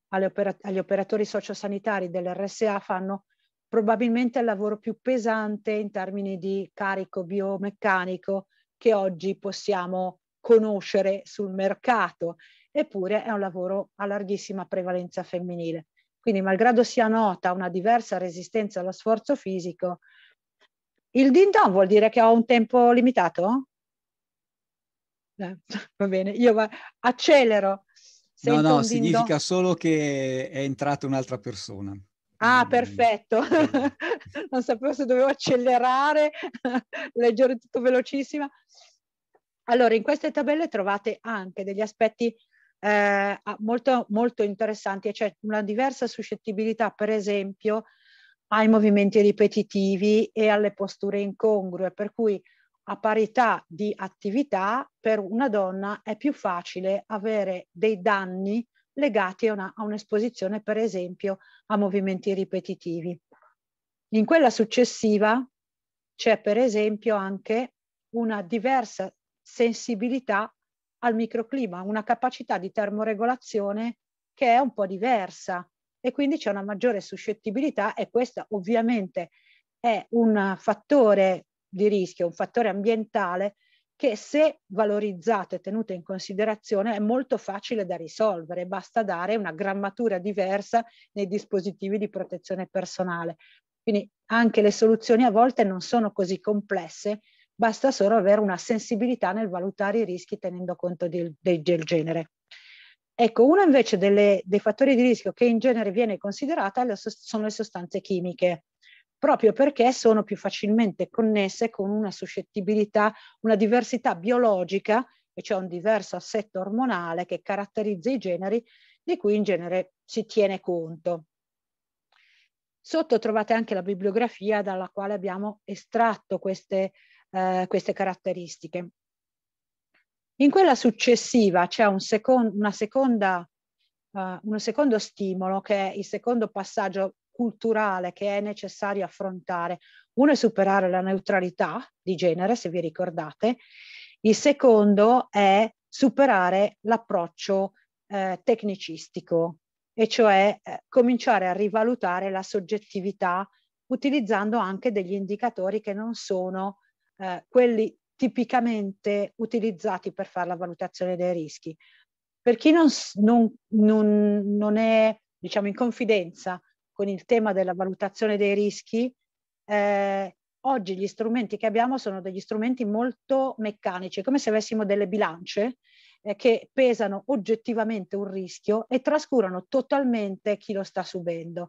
operat agli operatori sociosanitari dell'RSA fanno probabilmente il lavoro più pesante in termini di carico biomeccanico che oggi possiamo conoscere sul mercato, eppure è un lavoro a larghissima prevalenza femminile. Quindi, malgrado sia nota una diversa resistenza allo sforzo fisico, il din don vuol dire che ho un tempo limitato? Certo, va bene, io va, accelero. Sento no, no, significa solo che è entrata un'altra persona. Ah, mm. perfetto. non sapevo se dovevo accelerare, leggere tutto velocissima. Allora, in queste tabelle trovate anche degli aspetti eh, molto, molto interessanti, cioè una diversa suscettibilità, per esempio, ai movimenti ripetitivi e alle posture incongrue, per cui a parità di attività per una donna è più facile avere dei danni legati a, una, a un'esposizione, per esempio, a movimenti ripetitivi. In quella successiva c'è, per esempio, anche una diversa sensibilità al microclima, una capacità di termoregolazione che è un po' diversa e quindi c'è una maggiore suscettibilità e questa ovviamente è un fattore di rischio, un fattore ambientale che se valorizzato e tenuto in considerazione è molto facile da risolvere, basta dare una grammatura diversa nei dispositivi di protezione personale. Quindi anche le soluzioni a volte non sono così complesse, basta solo avere una sensibilità nel valutare i rischi tenendo conto di, di, del genere. Ecco, uno invece delle, dei fattori di rischio che in genere viene considerata sono le sostanze chimiche proprio perché sono più facilmente connesse con una suscettibilità, una diversità biologica, e cioè un diverso assetto ormonale che caratterizza i generi, di cui in genere si tiene conto. Sotto trovate anche la bibliografia dalla quale abbiamo estratto queste, eh, queste caratteristiche. In quella successiva c'è un, secon una seconda, uh, un secondo stimolo che è il secondo passaggio culturale che è necessario affrontare. Uno è superare la neutralità di genere, se vi ricordate. Il secondo è superare l'approccio eh, tecnicistico, e cioè eh, cominciare a rivalutare la soggettività utilizzando anche degli indicatori che non sono eh, quelli tipicamente utilizzati per fare la valutazione dei rischi. Per chi non, non, non, non è diciamo, in confidenza con il tema della valutazione dei rischi, eh, oggi gli strumenti che abbiamo sono degli strumenti molto meccanici, come se avessimo delle bilance eh, che pesano oggettivamente un rischio e trascurano totalmente chi lo sta subendo.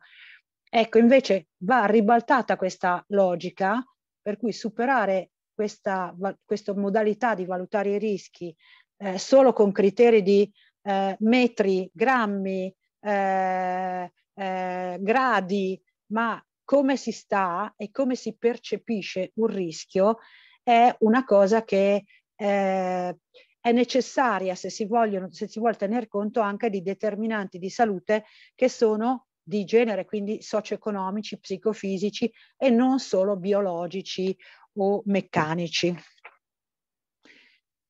Ecco, invece va ribaltata questa logica, per cui superare questa, questa modalità di valutare i rischi eh, solo con criteri di eh, metri, grammi, eh, eh, gradi, ma come si sta e come si percepisce un rischio è una cosa che eh, è necessaria se si, vogliono, se si vuole tener conto anche di determinanti di salute che sono di genere, quindi socio-economici, psicofisici e non solo biologici o meccanici.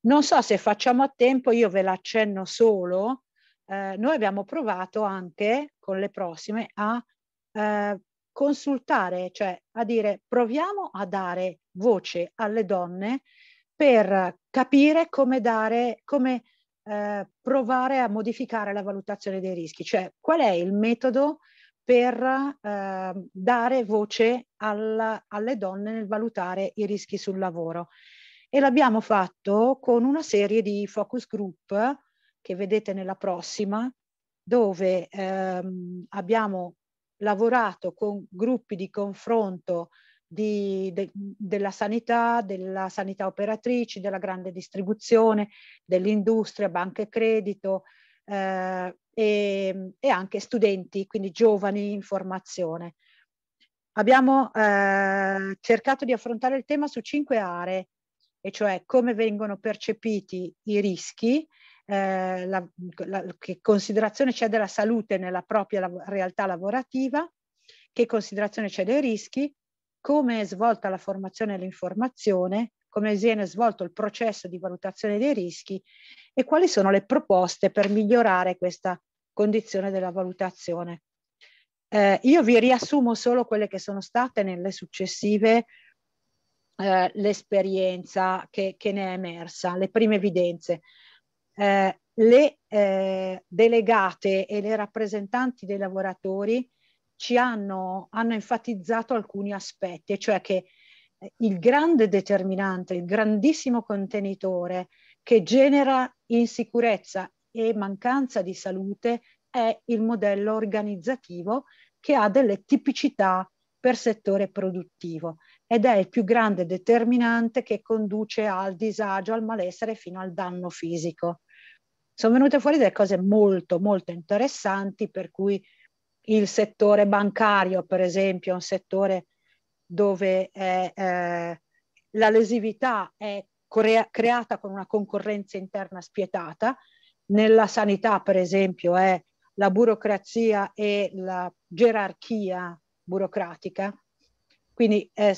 Non so se facciamo a tempo, io ve l'accenno solo, eh, noi abbiamo provato anche con le prossime a eh, consultare, cioè a dire proviamo a dare voce alle donne per capire come dare, come eh, provare a modificare la valutazione dei rischi, cioè qual è il metodo per eh, dare voce alla, alle donne nel valutare i rischi sul lavoro. E l'abbiamo fatto con una serie di focus group che vedete nella prossima, dove ehm, abbiamo lavorato con gruppi di confronto di, de, della sanità, della sanità operatrici, della grande distribuzione, dell'industria, banca e credito eh, e, e, anche studenti, quindi giovani in formazione. Abbiamo eh, cercato di affrontare il tema su cinque aree, e cioè come vengono percepiti i rischi, eh, la, la, che considerazione c'è della salute nella propria la, realtà lavorativa, che considerazione c'è dei rischi, come è svolta la formazione e l'informazione, come viene svolto il processo di valutazione dei rischi e quali sono le proposte per migliorare questa condizione della valutazione. Eh, io vi riassumo solo quelle che sono state nelle successive eh, l'esperienza che, che ne è emersa, le prime evidenze eh, le eh, delegate e le rappresentanti dei lavoratori ci hanno, hanno enfatizzato alcuni aspetti, e cioè che eh, il grande determinante, il grandissimo contenitore che genera insicurezza e mancanza di salute è il modello organizzativo che ha delle tipicità per settore produttivo ed è il più grande determinante che conduce al disagio, al malessere fino al danno fisico sono venute fuori delle cose molto, molto interessanti, per cui il settore bancario, per esempio, è un settore dove è, eh, la lesività è crea- creata con una concorrenza interna spietata, nella sanità, per esempio, è la burocrazia e la gerarchia burocratica. Quindi eh,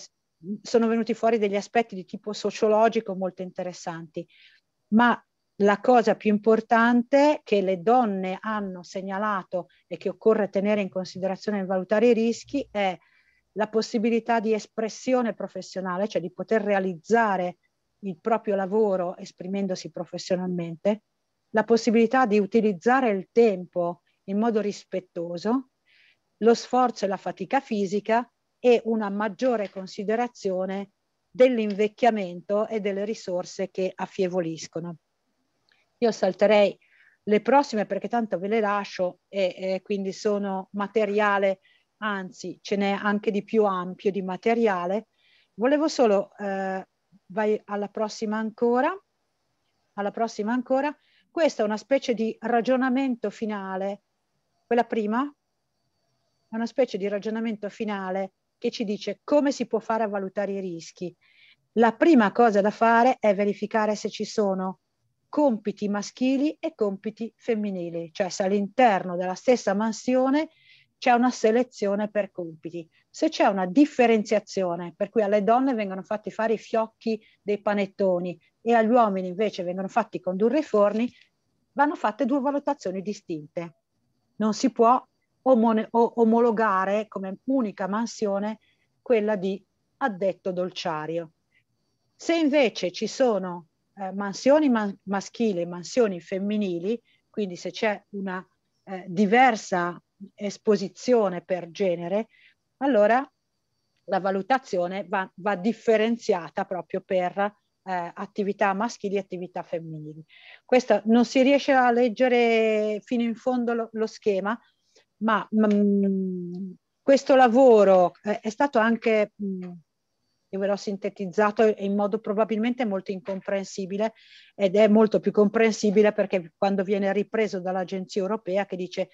sono venuti fuori degli aspetti di tipo sociologico molto interessanti, ma la cosa più importante che le donne hanno segnalato e che occorre tenere in considerazione nel valutare i rischi è la possibilità di espressione professionale, cioè di poter realizzare il proprio lavoro esprimendosi professionalmente, la possibilità di utilizzare il tempo in modo rispettoso, lo sforzo e la fatica fisica e una maggiore considerazione dell'invecchiamento e delle risorse che affievoliscono. Io salterei le prossime perché tanto ve le lascio e, e quindi sono materiale, anzi ce n'è anche di più ampio di materiale. Volevo solo, eh, vai alla prossima ancora, alla prossima ancora. Questa è una specie di ragionamento finale, quella prima è una specie di ragionamento finale che ci dice come si può fare a valutare i rischi. La prima cosa da fare è verificare se ci sono compiti maschili e compiti femminili, cioè se all'interno della stessa mansione c'è una selezione per compiti. Se c'è una differenziazione, per cui alle donne vengono fatti fare i fiocchi dei panettoni e agli uomini invece vengono fatti condurre i forni, vanno fatte due valutazioni distinte. Non si può omone- omologare come unica mansione quella di addetto dolciario. Se invece ci sono eh, mansioni ma- maschili e mansioni femminili, quindi se c'è una eh, diversa esposizione per genere, allora la valutazione va, va differenziata proprio per eh, attività maschili e attività femminili. Questo non si riesce a leggere fino in fondo lo, lo schema, ma mh, mm, questo lavoro eh, è stato anche mh, mm, io ve l'ho sintetizzato in modo probabilmente molto incomprensibile ed è molto più comprensibile perché quando viene ripreso dall'Agenzia europea che dice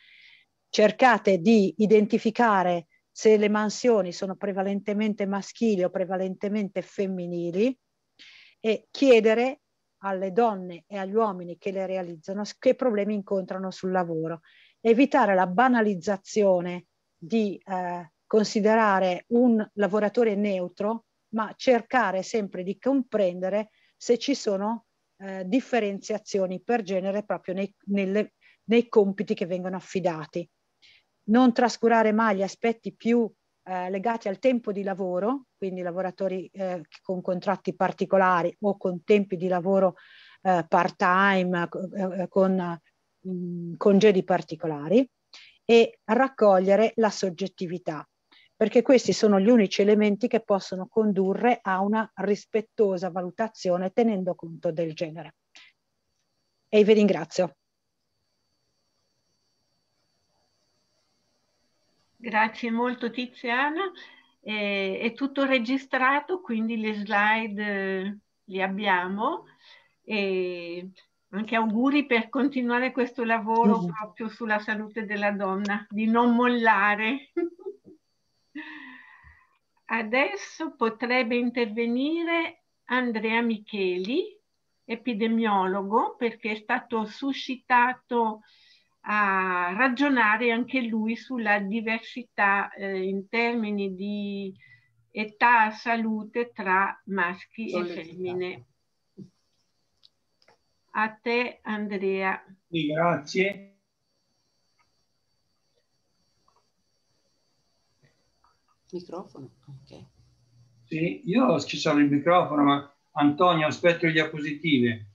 cercate di identificare se le mansioni sono prevalentemente maschili o prevalentemente femminili e chiedere alle donne e agli uomini che le realizzano che problemi incontrano sul lavoro. Evitare la banalizzazione di eh, considerare un lavoratore neutro ma cercare sempre di comprendere se ci sono eh, differenziazioni per genere proprio nei, nelle, nei, compiti che vengono affidati. Non trascurare mai gli aspetti più eh, legati al tempo di lavoro, quindi lavoratori eh, con contratti particolari o con tempi di lavoro eh, part-time, eh, eh, con mm, congedi particolari, e raccogliere la soggettività perché questi sono gli unici elementi che possono condurre a una rispettosa valutazione tenendo conto del genere. E vi ringrazio. Grazie molto Tiziana. Eh, è tutto registrato, quindi le slide eh, le abbiamo. E anche auguri per continuare questo lavoro mm. proprio sulla salute della donna, di non mollare. Adesso potrebbe intervenire Andrea Micheli, epidemiologo, perché è stato suscitato a ragionare anche lui sulla diversità eh, in termini di età e salute tra maschi e femmine. A te Andrea. Sì, grazie. Microfono, ok. Sì, io ci sono il microfono, ma Antonio, aspetto le diapositive.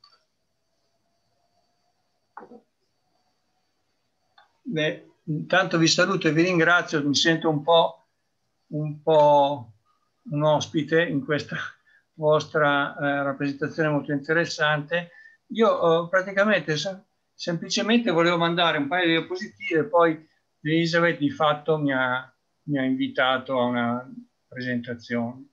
Beh, intanto vi saluto e vi ringrazio, mi sento un po', un, po un ospite in questa vostra eh, rappresentazione molto interessante. Io eh, praticamente sem semplicemente volevo mandare un paio di diapositive, poi Elisabeth di fatto mi ha mi ha invitato a una presentazione.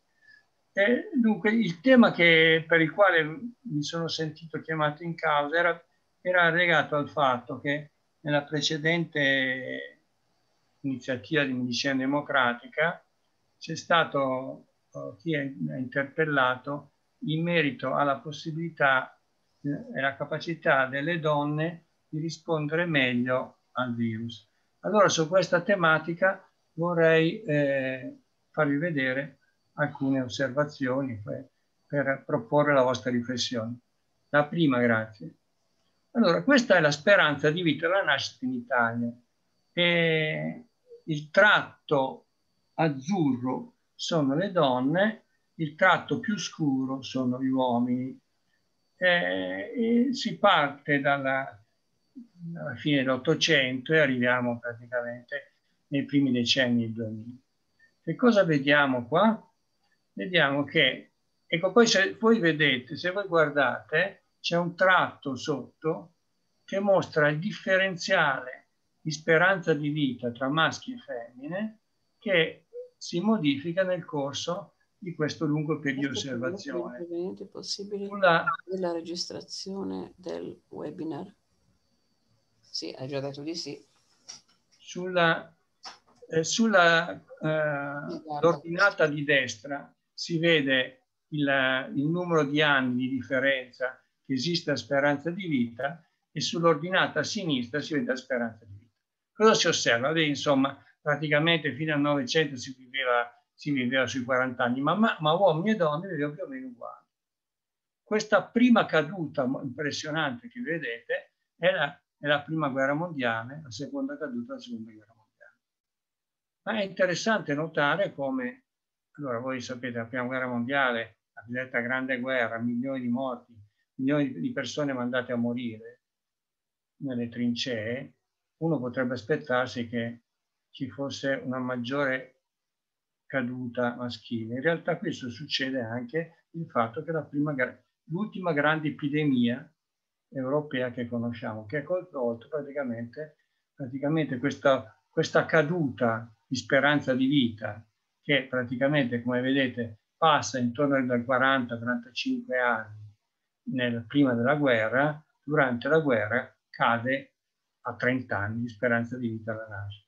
E dunque il tema che, per il quale mi sono sentito chiamato in causa era, era legato al fatto che nella precedente iniziativa di medicina democratica c'è stato eh, chi ha interpellato in merito alla possibilità eh, e la capacità delle donne di rispondere meglio al virus. Allora su questa tematica vorrei eh, farvi vedere alcune osservazioni per, per proporre la vostra riflessione. La prima, grazie. Allora, questa è la speranza di vita della nascita in Italia. E il tratto azzurro sono le donne, il tratto più scuro sono gli uomini. Eh, si parte dalla, dalla fine dell'Ottocento e arriviamo praticamente a nei primi decenni del 2000. Che cosa vediamo qua? Vediamo che, ecco poi se voi vedete, se voi guardate, c'è un tratto sotto che mostra il differenziale di speranza di vita tra maschi e femmine che si modifica nel corso di questo lungo periodo di osservazione. È possibile Sulla... registrazione del webinar? Sì, hai già detto di sì. Sulla eh, sulla eh, esatto. l'ordinata di destra si vede il, il, numero di anni di differenza che esiste a speranza di vita e sull'ordinata a sinistra si vede la speranza di vita. Cosa si osserva? Beh, insomma, praticamente fino al Novecento si viveva, si viveva sui 40 anni, ma, ma, ma uomini e donne vivevano più o meno uguali. Questa prima caduta impressionante che vedete è la, è la prima guerra mondiale, la seconda caduta della seconda guerra mondiale. Ma è interessante notare come, allora voi sapete, la prima guerra mondiale, la cosiddetta grande guerra, milioni di morti, milioni di persone mandate a morire nelle trincee, uno potrebbe aspettarsi che ci fosse una maggiore caduta maschile. In realtà questo succede anche il fatto che l'ultima grande epidemia europea che conosciamo, che ha colto praticamente, praticamente questa, questa caduta di speranza di vita, che praticamente, come vedete, passa intorno ai 40-45 anni nel, prima della guerra, durante la guerra cade a 30 anni di speranza di vita alla nascita.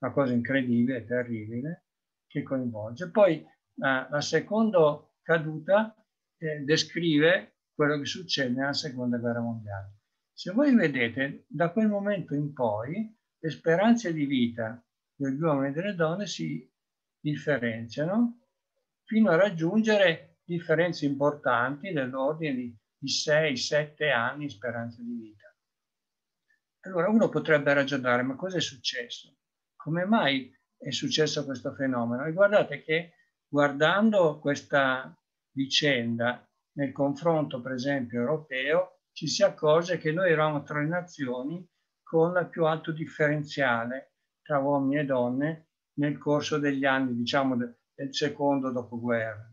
Una cosa incredibile, terribile, che coinvolge. Poi la, la seconda caduta eh, descrive quello che succede nella seconda guerra mondiale. Se voi vedete, da quel momento in poi, le speranze di vita degli uomini e delle donne si differenziano fino a raggiungere differenze importanti dell'ordine di, di 6-7 anni di speranza di vita. Allora uno potrebbe ragionare, ma cosa è successo? Come mai è successo questo fenomeno? E guardate che guardando questa vicenda nel confronto, per esempio, europeo, ci si accorge che noi eravamo tra le nazioni con il più alto differenziale tra uomini e donne nel corso degli anni, diciamo, del secondo dopoguerra.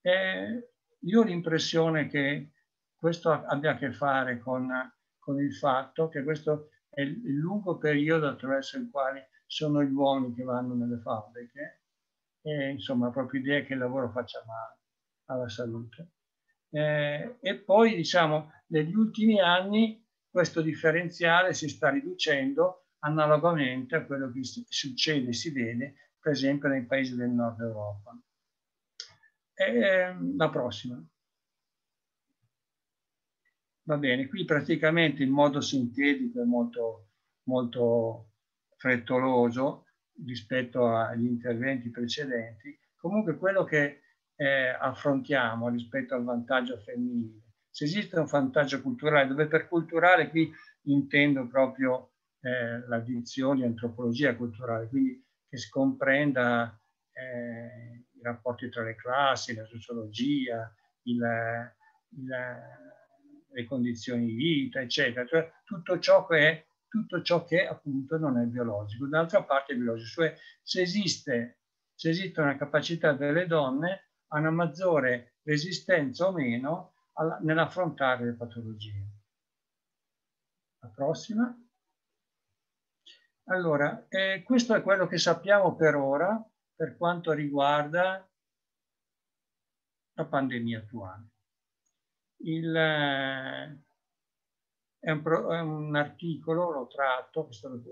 E io ho l'impressione che questo abbia a che fare con, con il fatto che questo è il lungo periodo attraverso il quale sono gli uomini che vanno nelle fabbriche e insomma proprio l'idea che il lavoro faccia male alla salute. Eh, e poi diciamo negli ultimi anni questo differenziale si sta riducendo analogamente a quello che succede si vede, per esempio, nei paesi del nord Europa. E, ehm, la prossima. Va bene, qui praticamente in modo sintetico e molto, molto frettoloso rispetto agli interventi precedenti, comunque quello che eh, affrontiamo rispetto al vantaggio femminile. Se esiste un vantaggio culturale, dove per culturale qui intendo proprio eh, la dizione antropologia culturale, quindi che scomprenda eh, i rapporti tra le classi, la sociologia, il, il, le condizioni di vita, eccetera, cioè tutto ciò che è tutto ciò che appunto non è biologico. D'altra parte è biologico, cioè se esiste, se esiste una capacità delle donne, a una maggiore resistenza o meno nell'affrontare le patologie. La prossima. Allora, eh, questo è quello che sappiamo per ora per quanto riguarda la pandemia attuale. Il, eh, è, un pro, è, un articolo, l'ho tratto, è stato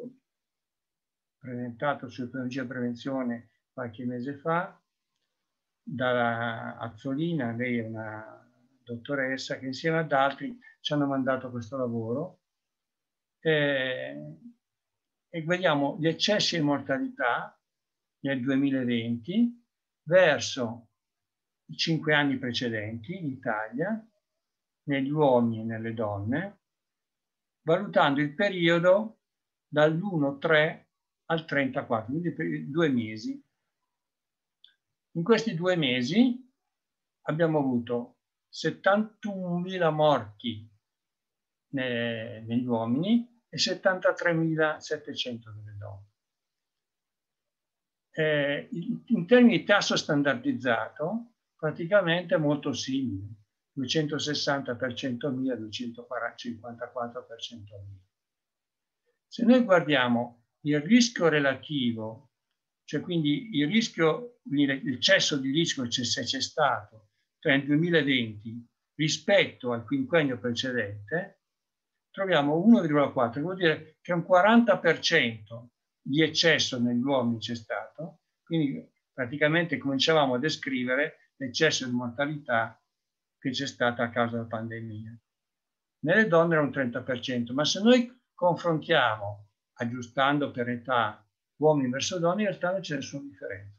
presentato su Epidemiologia e Prevenzione qualche mese fa, da Azzolina, lei è una dottoressa che insieme ad altri ci hanno mandato questo lavoro. Eh, e vediamo gli eccessi di mortalità nel 2020 verso i cinque anni precedenti in Italia, negli uomini e nelle donne, valutando il periodo dall'1,3 al 34, quindi per due mesi. In questi due mesi abbiamo avuto 71.000 morti eh, negli uomini e 73.700 delle donne. Eh, in termini di tasso standardizzato, praticamente molto simile, 260 per 100.000, 254 per 100.000. Se noi guardiamo il rischio relativo, cioè quindi il rischio, il cesso di rischio se c'è stato tra il 2020 rispetto al quinquennio precedente, troviamo 1,4, vuol dire che un 40% di eccesso negli uomini c'è stato, quindi praticamente cominciavamo a descrivere l'eccesso di mortalità che c'è stata a causa della pandemia. Nelle donne era un 30%, ma se noi confrontiamo, aggiustando per età, uomini verso donne, in realtà non c'è nessuna differenza.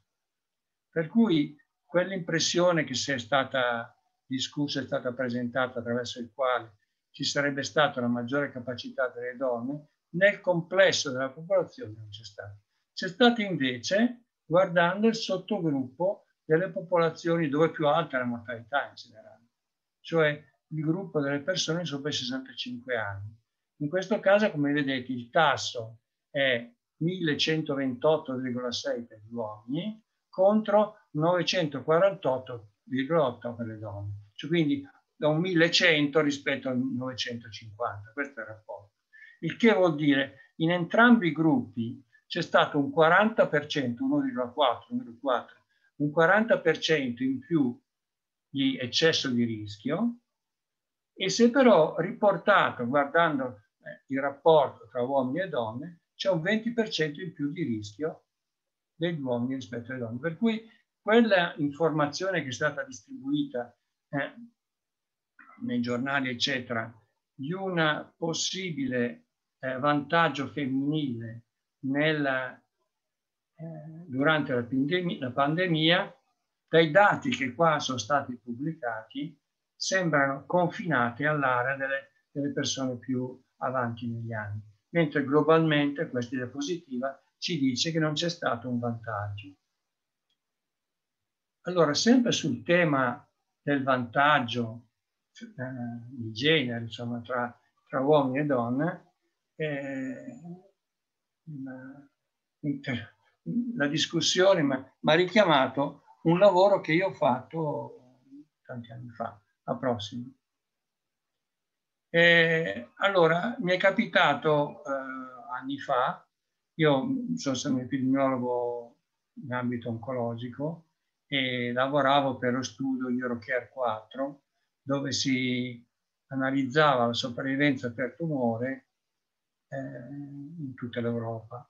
Per cui quell'impressione che si è stata discussa, è stata presentata attraverso il quale ci sarebbe stata una maggiore capacità delle donne, nel complesso della popolazione non c'è stata. C'è stata invece, guardando il sottogruppo delle popolazioni dove è più alta la mortalità in generale, cioè il gruppo delle persone sopra i 65 anni. In questo caso, come vedete, il tasso è 1128,6 per gli uomini contro 948,8 per le donne. Cioè, quindi da un 1100 rispetto al 950, questo è il rapporto. Il che vuol dire in entrambi i gruppi c'è stato un 40%, 1,4, un 40% in più di eccesso di rischio e se però riportato guardando eh, il rapporto tra uomini e donne c'è un 20% in più di rischio degli uomini rispetto alle donne. Per cui quella informazione che è stata distribuita eh, nei giornali, eccetera, di un possibile eh, vantaggio femminile nella, eh, durante la, pandemia, la pandemia, dai dati che qua sono stati pubblicati, sembrano confinati all'area delle, delle persone più avanti negli anni, mentre globalmente questa diapositiva ci dice che non c'è stato un vantaggio. Allora, sempre sul tema del vantaggio di genere, insomma, tra, tra uomini e donne, eh, la discussione mi ha richiamato un lavoro che io ho fatto tanti anni fa, a prossimo. E, allora, mi è capitato eh, anni fa, io sono stato epidemiologo in ambito oncologico e lavoravo per lo studio Eurocare 4 dove si analizzava la sopravvivenza per tumore eh, in tutta l'Europa.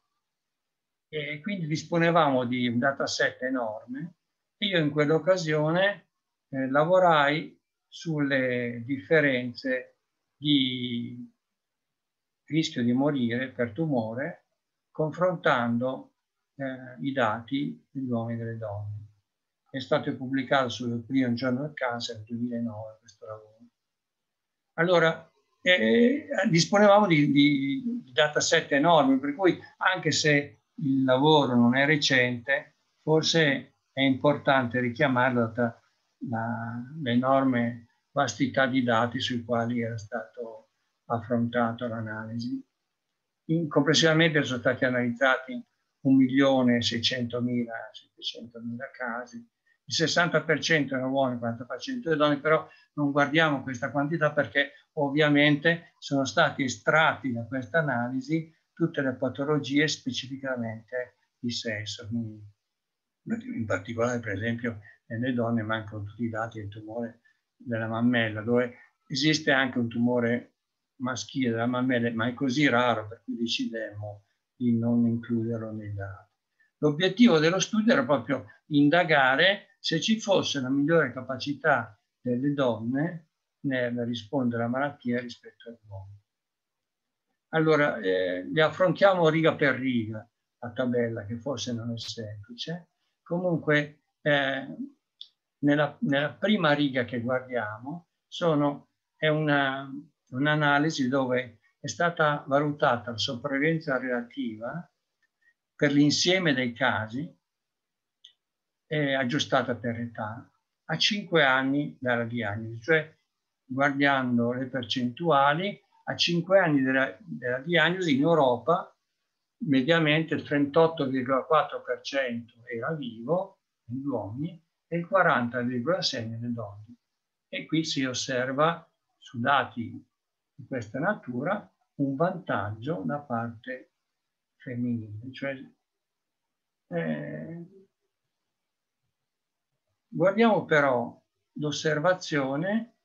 E quindi disponevamo di un dataset enorme io in quell'occasione eh, lavorai sulle differenze di rischio di morire per tumore confrontando eh, i dati degli uomini e delle donne è stato pubblicato sul primo giorno del Cancer nel 2009 questo lavoro. Allora, eh, eh, disponevamo di, di, di, dataset enormi, per cui anche se il lavoro non è recente, forse è importante richiamarlo data l'enorme vastità di dati sui quali era stato affrontato l'analisi. Complessivamente sono stati analizzati 1.600.000-700.000 casi, il 60% erano uomini, il 40% le donne, però non guardiamo questa quantità perché ovviamente sono stati estratti da questa analisi tutte le patologie specificamente di sesso. In particolare, per esempio, nelle donne mancano tutti i dati del tumore della mammella, dove esiste anche un tumore maschile della mammella, ma è così raro per cui decidemmo di non includerlo nei dati. L'obiettivo dello studio era proprio indagare se ci fosse una migliore capacità delle donne nel rispondere alla malattia rispetto agli uomini. Allora, eh, li affrontiamo riga per riga la tabella, che forse non è semplice. Comunque, eh, nella, nella, prima riga che guardiamo sono, è un'analisi un dove è stata valutata la sopravvivenza relativa per l'insieme dei casi eh, aggiustata per età a 5 anni dalla diagnosi, cioè guardando le percentuali a 5 anni della, della diagnosi in Europa mediamente il 38,4% era vivo negli uomini e il 40,6% nelle donne. E qui si osserva su dati di questa natura un vantaggio da parte femminile, cioè eh, Guardiamo però l'osservazione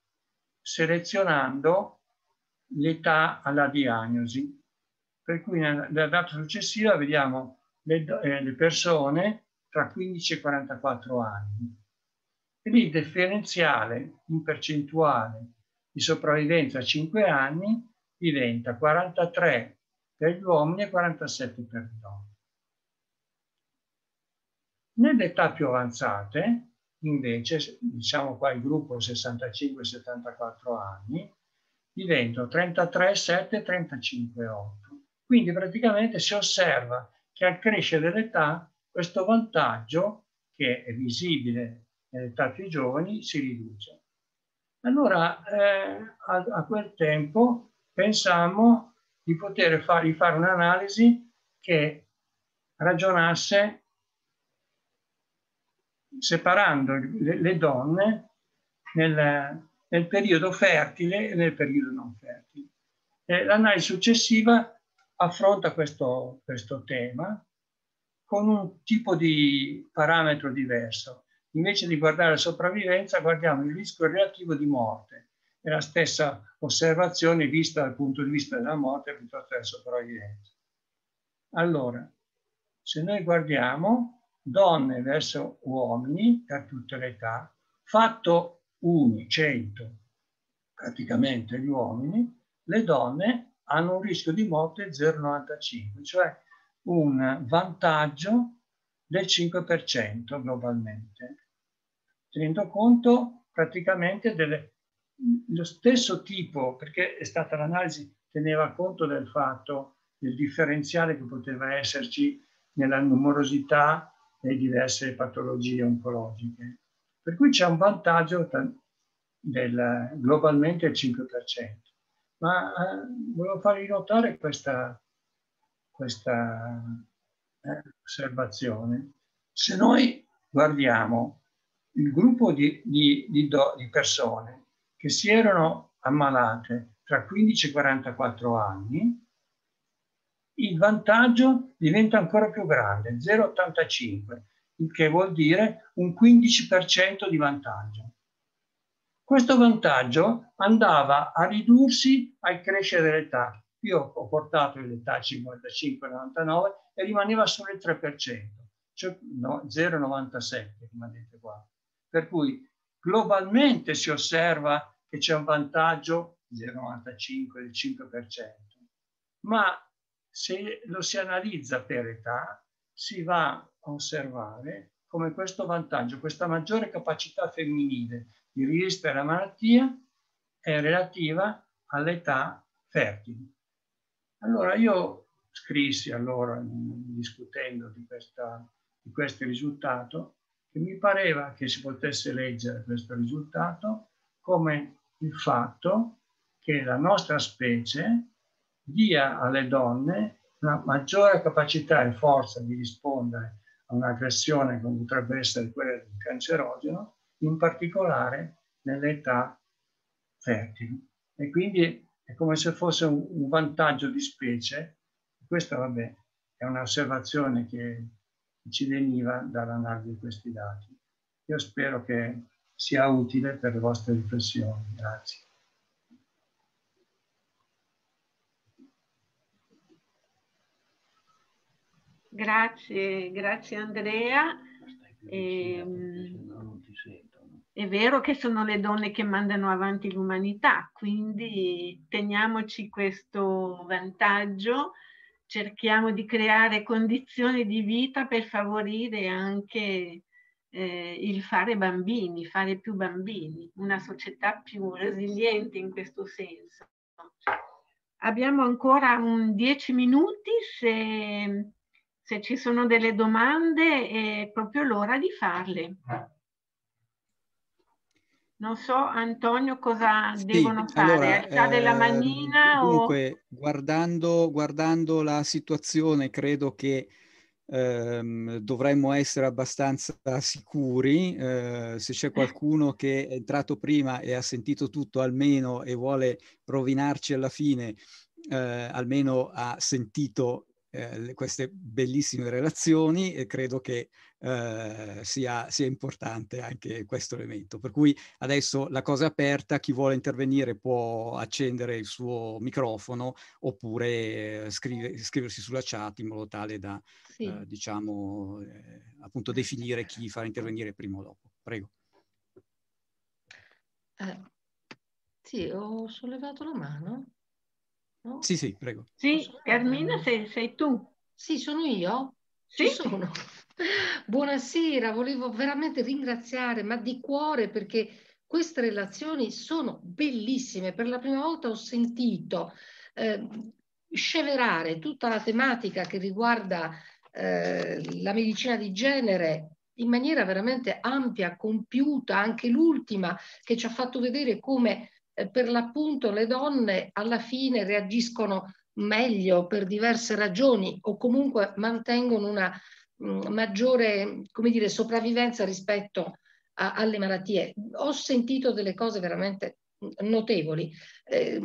selezionando l'età alla diagnosi. Per cui nella data successiva vediamo le, eh, le persone tra 15 e 44 anni. E lì il differenziale in percentuale di sopravvivenza a 5 anni diventa 43 per gli uomini e 47 per le donne. Nelle età più avanzate, invece, diciamo qua il gruppo 65-74 anni, 33-7-35-8. Quindi praticamente si osserva che al crescere dell'età questo vantaggio, che è visibile nell'età più giovani, si riduce. Allora, eh, a, a, quel tempo pensammo di poter far, fare un'analisi che ragionasse separando le, le donne nel, nel, periodo fertile e nel periodo non fertile. l'analisi successiva affronta questo, questo tema con un tipo di parametro diverso. Invece di guardare la sopravvivenza, guardiamo il rischio relativo di morte. È la stessa osservazione vista dal punto di vista della morte piuttosto che della sopravvivenza. Allora, se noi guardiamo donne verso uomini per tutte le età, fatto unicento praticamente gli uomini, le donne hanno un rischio di morte 0,95, cioè un vantaggio del 5% globalmente, tenendo conto praticamente dello stesso tipo, perché è stata l'analisi teneva conto del fatto del differenziale che poteva esserci nella numerosità le diverse patologie oncologiche. Per cui c'è un vantaggio del, globalmente del 5%. Ma eh, volevo farvi notare questa, questa eh, osservazione. Se noi guardiamo il gruppo di, di, di, do, di persone che si erano ammalate tra 15 e 44 anni, il vantaggio diventa ancora più grande, 0,85, il che vuol dire un 15% di vantaggio. Questo vantaggio andava a ridursi al crescere dell'età. Io ho portato l'età 55-99 e rimaneva solo il 3%, cioè no, 0,97 rimanete qua. Per cui globalmente si osserva che c'è un vantaggio 0,95 del 5%, ma se lo si analizza per età, si va a osservare come questo vantaggio, questa maggiore capacità femminile di resistere alla malattia è relativa all'età fertile. Allora io scrissi allora, discutendo di, questa, di questo risultato, che mi pareva che si potesse leggere questo risultato come il fatto che la nostra specie dia alle donne una maggiore capacità e forza di rispondere a un'aggressione come potrebbe essere quella del cancerogeno, in particolare nell'età fertile. E quindi è come se fosse un, un vantaggio di specie. Questa, vabbè, è un'osservazione che ci veniva dall'analisi di questi dati. Io spero che sia utile per le vostre riflessioni. Grazie. Grazie, grazie Andrea. Eh, è vero che sono le donne che mandano avanti l'umanità, quindi teniamoci questo vantaggio, cerchiamo di creare condizioni di vita per favorire anche eh, il fare bambini, fare più bambini, una società più resiliente in questo senso. Abbiamo ancora un 10 minuti se se ci sono delle domande è proprio l'ora di farle. Non so Antonio cosa sì, devono fare, allora, alzare eh, della manina dunque, o... guardando, guardando, la situazione credo che ehm, dovremmo essere abbastanza sicuri. Eh, se c'è qualcuno che è entrato prima e ha sentito tutto almeno e vuole rovinarci alla fine, eh, almeno ha sentito eh, queste bellissime relazioni e credo che eh, sia, sia, importante anche questo elemento. Per cui adesso la cosa è aperta, chi vuole intervenire può accendere il suo microfono oppure eh, scrive, scriversi sulla chat in modo tale da, sì. Eh, diciamo, eh, appunto definire chi far intervenire prima o dopo. Prego. Eh, sì, ho sollevato la mano. No? Sì, sì, prego. Sì, Carmina, sei, sei, tu. Sì, sono io. Sì. Sono. Buonasera, volevo veramente ringraziare, ma di cuore, perché queste relazioni sono bellissime. Per la prima volta ho sentito eh, sceverare tutta la tematica che riguarda eh, la medicina di genere in maniera veramente ampia, compiuta, anche l'ultima che ci ha fatto vedere come eh, per l'appunto le donne alla fine reagiscono meglio per diverse ragioni o comunque mantengono una mm, maggiore come dire, sopravvivenza rispetto a, alle malattie. Ho sentito delle cose veramente mm, notevoli, eh,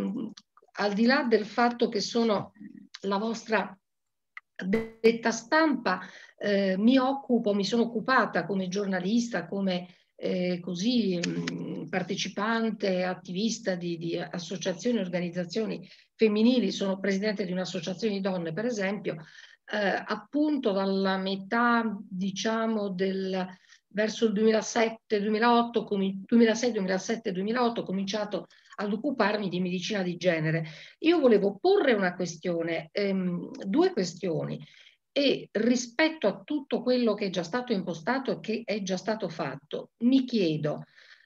al di là del fatto che sono la vostra detta stampa, eh, mi occupo, mi sono occupata come giornalista, come eh, così mh, partecipante, attivista di, di associazioni e organizzazioni femminili, sono presidente di un'associazione di donne, per esempio, eh, appunto dalla metà, diciamo, del, verso il 2007-2008, com- 2006-2007-2008 ho cominciato ad occuparmi di medicina di genere. Io volevo porre una questione, ehm, due questioni e rispetto a tutto quello che è già stato impostato e che è già stato fatto, mi chiedo,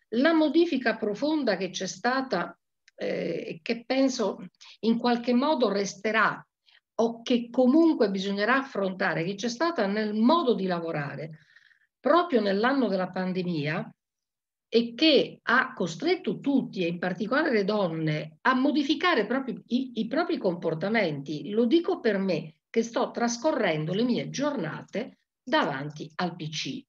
la modifica profonda che c'è stata eh, che penso in qualche modo resterà o che comunque bisognerà affrontare, che c'è stata nel modo di lavorare proprio nell'anno della pandemia e che ha costretto tutti, e in particolare le donne, a modificare proprio i, i propri comportamenti. Lo dico per me, che sto trascorrendo le mie giornate davanti al PC.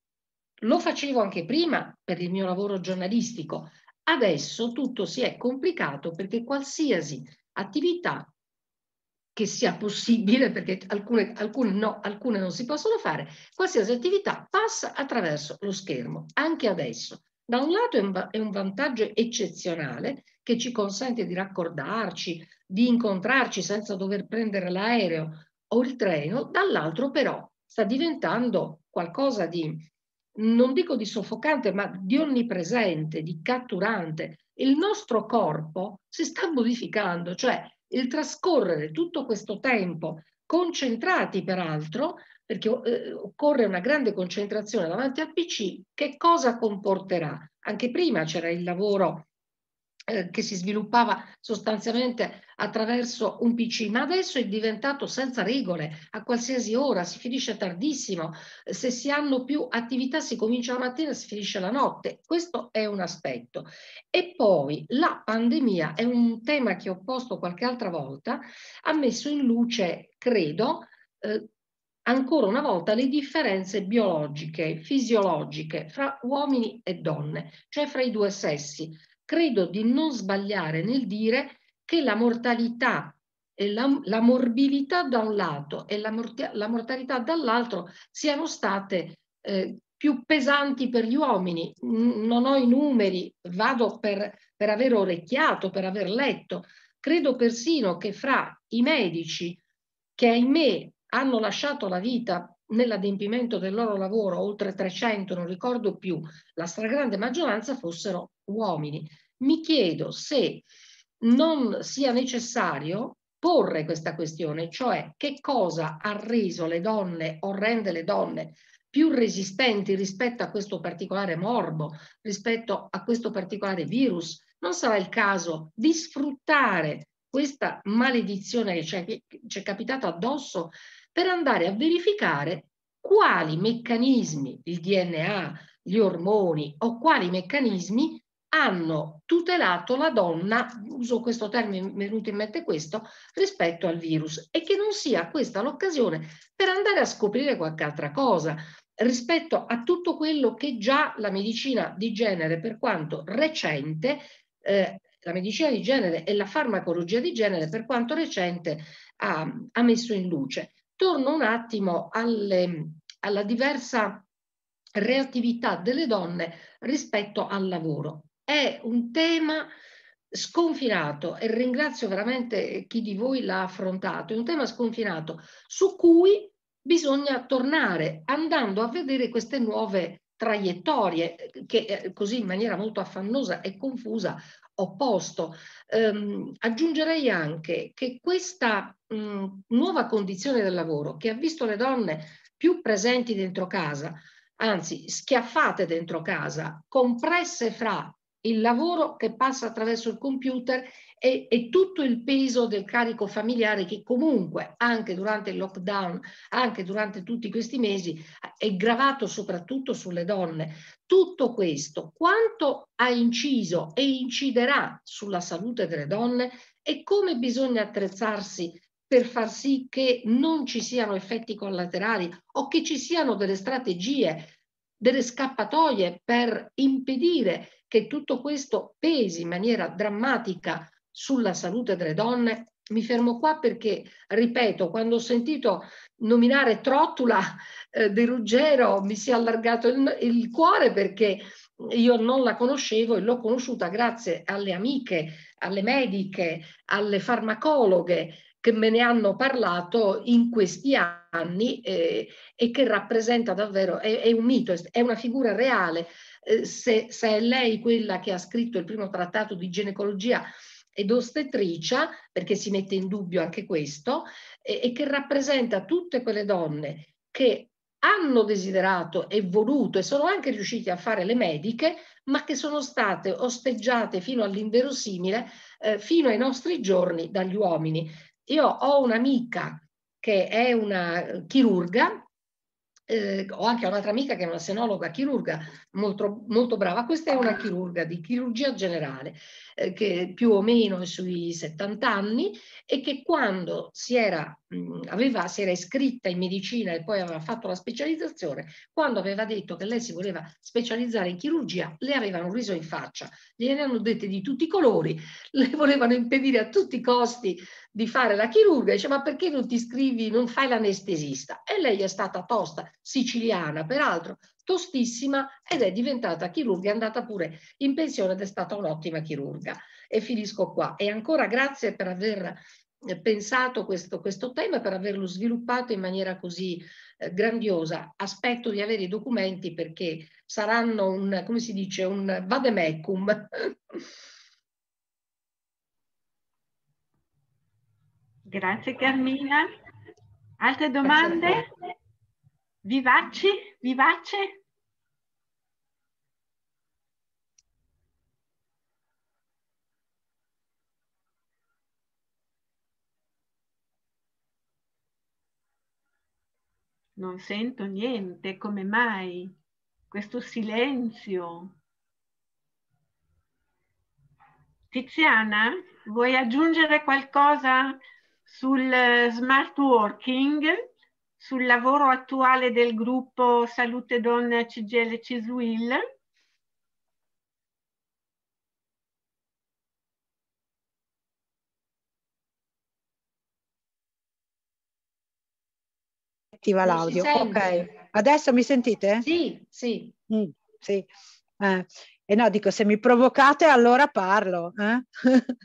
Lo facevo anche prima per il mio lavoro giornalistico, adesso tutto si è complicato perché qualsiasi attività che sia possibile, perché alcune, alcune, no, alcune non si possono fare, qualsiasi attività passa attraverso lo schermo, anche adesso. Da un lato è un, è un vantaggio eccezionale che ci consente di raccordarci, di incontrarci senza dover prendere l'aereo, o il treno, dall'altro però sta diventando qualcosa di, non dico di soffocante, ma di onnipresente, di catturante. Il nostro corpo si sta modificando, cioè il trascorrere tutto questo tempo concentrati peraltro, perché eh, occorre una grande concentrazione davanti al PC, che cosa comporterà? Anche prima c'era il lavoro eh, che si sviluppava sostanzialmente attraverso un PC, ma adesso è diventato senza regole, a qualsiasi ora, si finisce tardissimo, eh, se si hanno più attività si comincia la mattina e si finisce la notte, questo è un aspetto. E poi la pandemia è un tema che ho posto qualche altra volta, ha messo in luce, credo, eh, ancora una volta le differenze biologiche, fisiologiche fra uomini e donne, cioè fra i due sessi credo di non sbagliare nel dire che la mortalità e la, la morbilità da un lato e la, la mortalità dall'altro siano state eh, più pesanti per gli uomini. non ho i numeri, vado per, per aver orecchiato, per aver letto. Credo persino che fra i medici che ahimè hanno lasciato la vita nell'adempimento del loro lavoro, oltre 300, non ricordo più, la stragrande maggioranza fossero uomini. Mi chiedo se non sia necessario porre questa questione, cioè che cosa ha reso le donne o rende le donne più resistenti rispetto a questo particolare morbo, rispetto a questo particolare virus. Non sarà il caso di sfruttare questa maledizione che ci è, ci è capitata addosso per andare a verificare quali meccanismi, il DNA, gli ormoni o quali meccanismi hanno tutelato la donna, uso questo termine, mi è venuto in mente questo, rispetto al virus e che non sia questa l'occasione per andare a scoprire qualche altra cosa rispetto a tutto quello che già la medicina di genere, per quanto recente, eh, la medicina di genere e la farmacologia di genere, per quanto recente, ha, ha messo in luce. Torno un attimo alle, alla diversa reattività delle donne rispetto al lavoro. È un tema sconfinato e ringrazio veramente chi di voi l'ha affrontato, è un tema sconfinato su cui bisogna tornare andando a vedere queste nuove traiettorie che eh, così in maniera molto affannosa e confusa opposto. Ehm, aggiungerei anche che questa mh, nuova condizione del lavoro che ha visto le donne più presenti dentro casa, anzi schiaffate dentro casa, compresse fra il lavoro che passa attraverso il computer e, e, tutto il peso del carico familiare che comunque anche durante il lockdown, anche durante tutti questi mesi, è gravato soprattutto sulle donne. Tutto questo quanto ha inciso e inciderà sulla salute delle donne e come bisogna attrezzarsi per far sì che non ci siano effetti collaterali o che ci siano delle strategie delle scappatoie per impedire che tutto questo pesi in maniera drammatica sulla salute delle donne. Mi fermo qua perché, ripeto, quando ho sentito nominare Trottula eh, di Ruggero mi si è allargato il, il cuore perché io non la conoscevo e l'ho conosciuta grazie alle amiche, alle mediche, alle farmacologhe, che me ne hanno parlato in questi anni eh, e che rappresenta davvero, è, è, un mito, è una figura reale. Eh, se, se è lei quella che ha scritto il primo trattato di ginecologia, ed ostetricia, perché si mette in dubbio anche questo, e, e, che rappresenta tutte quelle donne che hanno desiderato e voluto e sono anche riuscite a fare le mediche, ma che sono state osteggiate fino all'inverosimile, eh, fino ai nostri giorni dagli uomini. Io ho un'amica che è una chirurga, eh, ho anche un'altra amica che è una senologa chirurga molto, molto brava, questa è una chirurga di chirurgia generale eh, che più o meno è sui 70 anni e che quando si era, mh, aveva, si era iscritta in medicina e poi aveva fatto la specializzazione, quando aveva detto che lei si voleva specializzare in chirurgia, le avevano riso in faccia, gliene hanno dette di tutti i colori, le volevano impedire a tutti i costi di fare la chirurga, dice ma perché non ti scrivi, non fai l'anestesista? E lei è stata tosta, siciliana peraltro, tostissima ed è diventata chirurga, è andata pure in pensione ed è stata un'ottima chirurga. E finisco qua. E ancora grazie per aver eh, pensato questo, questo tema, e per averlo sviluppato in maniera così eh, grandiosa. Aspetto di avere i documenti perché saranno un, come si dice, un vademecum. Grazie Carmina. Altre domande? Vivaci? Vivace? Non sento niente, come mai? Questo silenzio. Tiziana, vuoi aggiungere qualcosa sul eh, smart working, sul lavoro attuale del gruppo Salute Donne CGL CISWIL. Attiva l'audio. Ok, adesso mi sentite? Sì, sì. Mm, sì. Eh. E no, dico, se mi provocate allora parlo. Eh?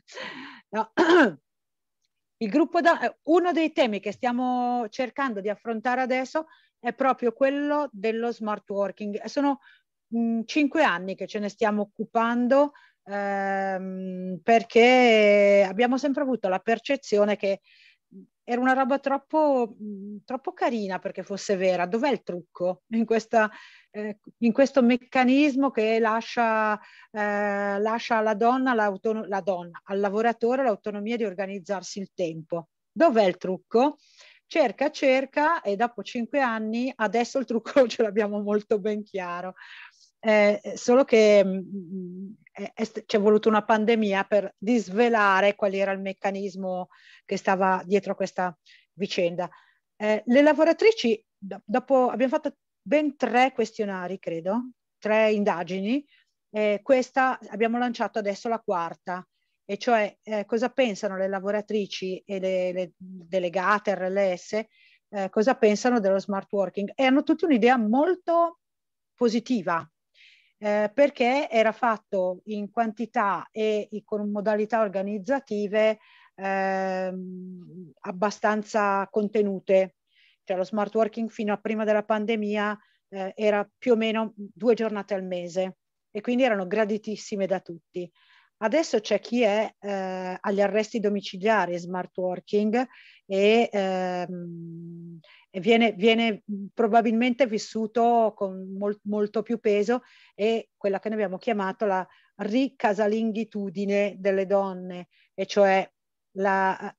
no. Il gruppo da, eh, uno dei temi che stiamo cercando di affrontare adesso è proprio quello dello smart working. Sono mh, mm, cinque anni che ce ne stiamo occupando ehm, perché abbiamo sempre avuto la percezione che era una roba troppo, troppo, carina perché fosse vera. Dov'è il trucco in, questa, eh, in questo meccanismo che lascia, eh, lascia alla donna, la donna, al lavoratore l'autonomia di organizzarsi il tempo? Dov'è il trucco? Cerca, cerca e dopo cinque anni adesso il trucco ce l'abbiamo molto ben chiaro. Eh, solo che mh, ci è voluta una pandemia per disvelare qual era il meccanismo che stava dietro a questa vicenda. Eh, le lavoratrici, dopo abbiamo fatto ben tre questionari, credo, tre indagini, eh, questa abbiamo lanciato adesso la quarta, e cioè eh, cosa pensano le lavoratrici e le, le delegate RLS, eh, cosa pensano dello smart working. E hanno tutti un'idea molto positiva eh, perché era fatto in quantità e con modalità organizzative eh, abbastanza contenute. Cioè lo smart working fino a prima della pandemia eh, era più o meno due giornate al mese e quindi erano graditissime da tutti. Adesso c'è chi è eh, agli arresti domiciliari smart working e, ehm, viene, viene, probabilmente vissuto con molt, molto più peso e quella che noi abbiamo chiamato la ricasalinghitudine delle donne, e cioè la,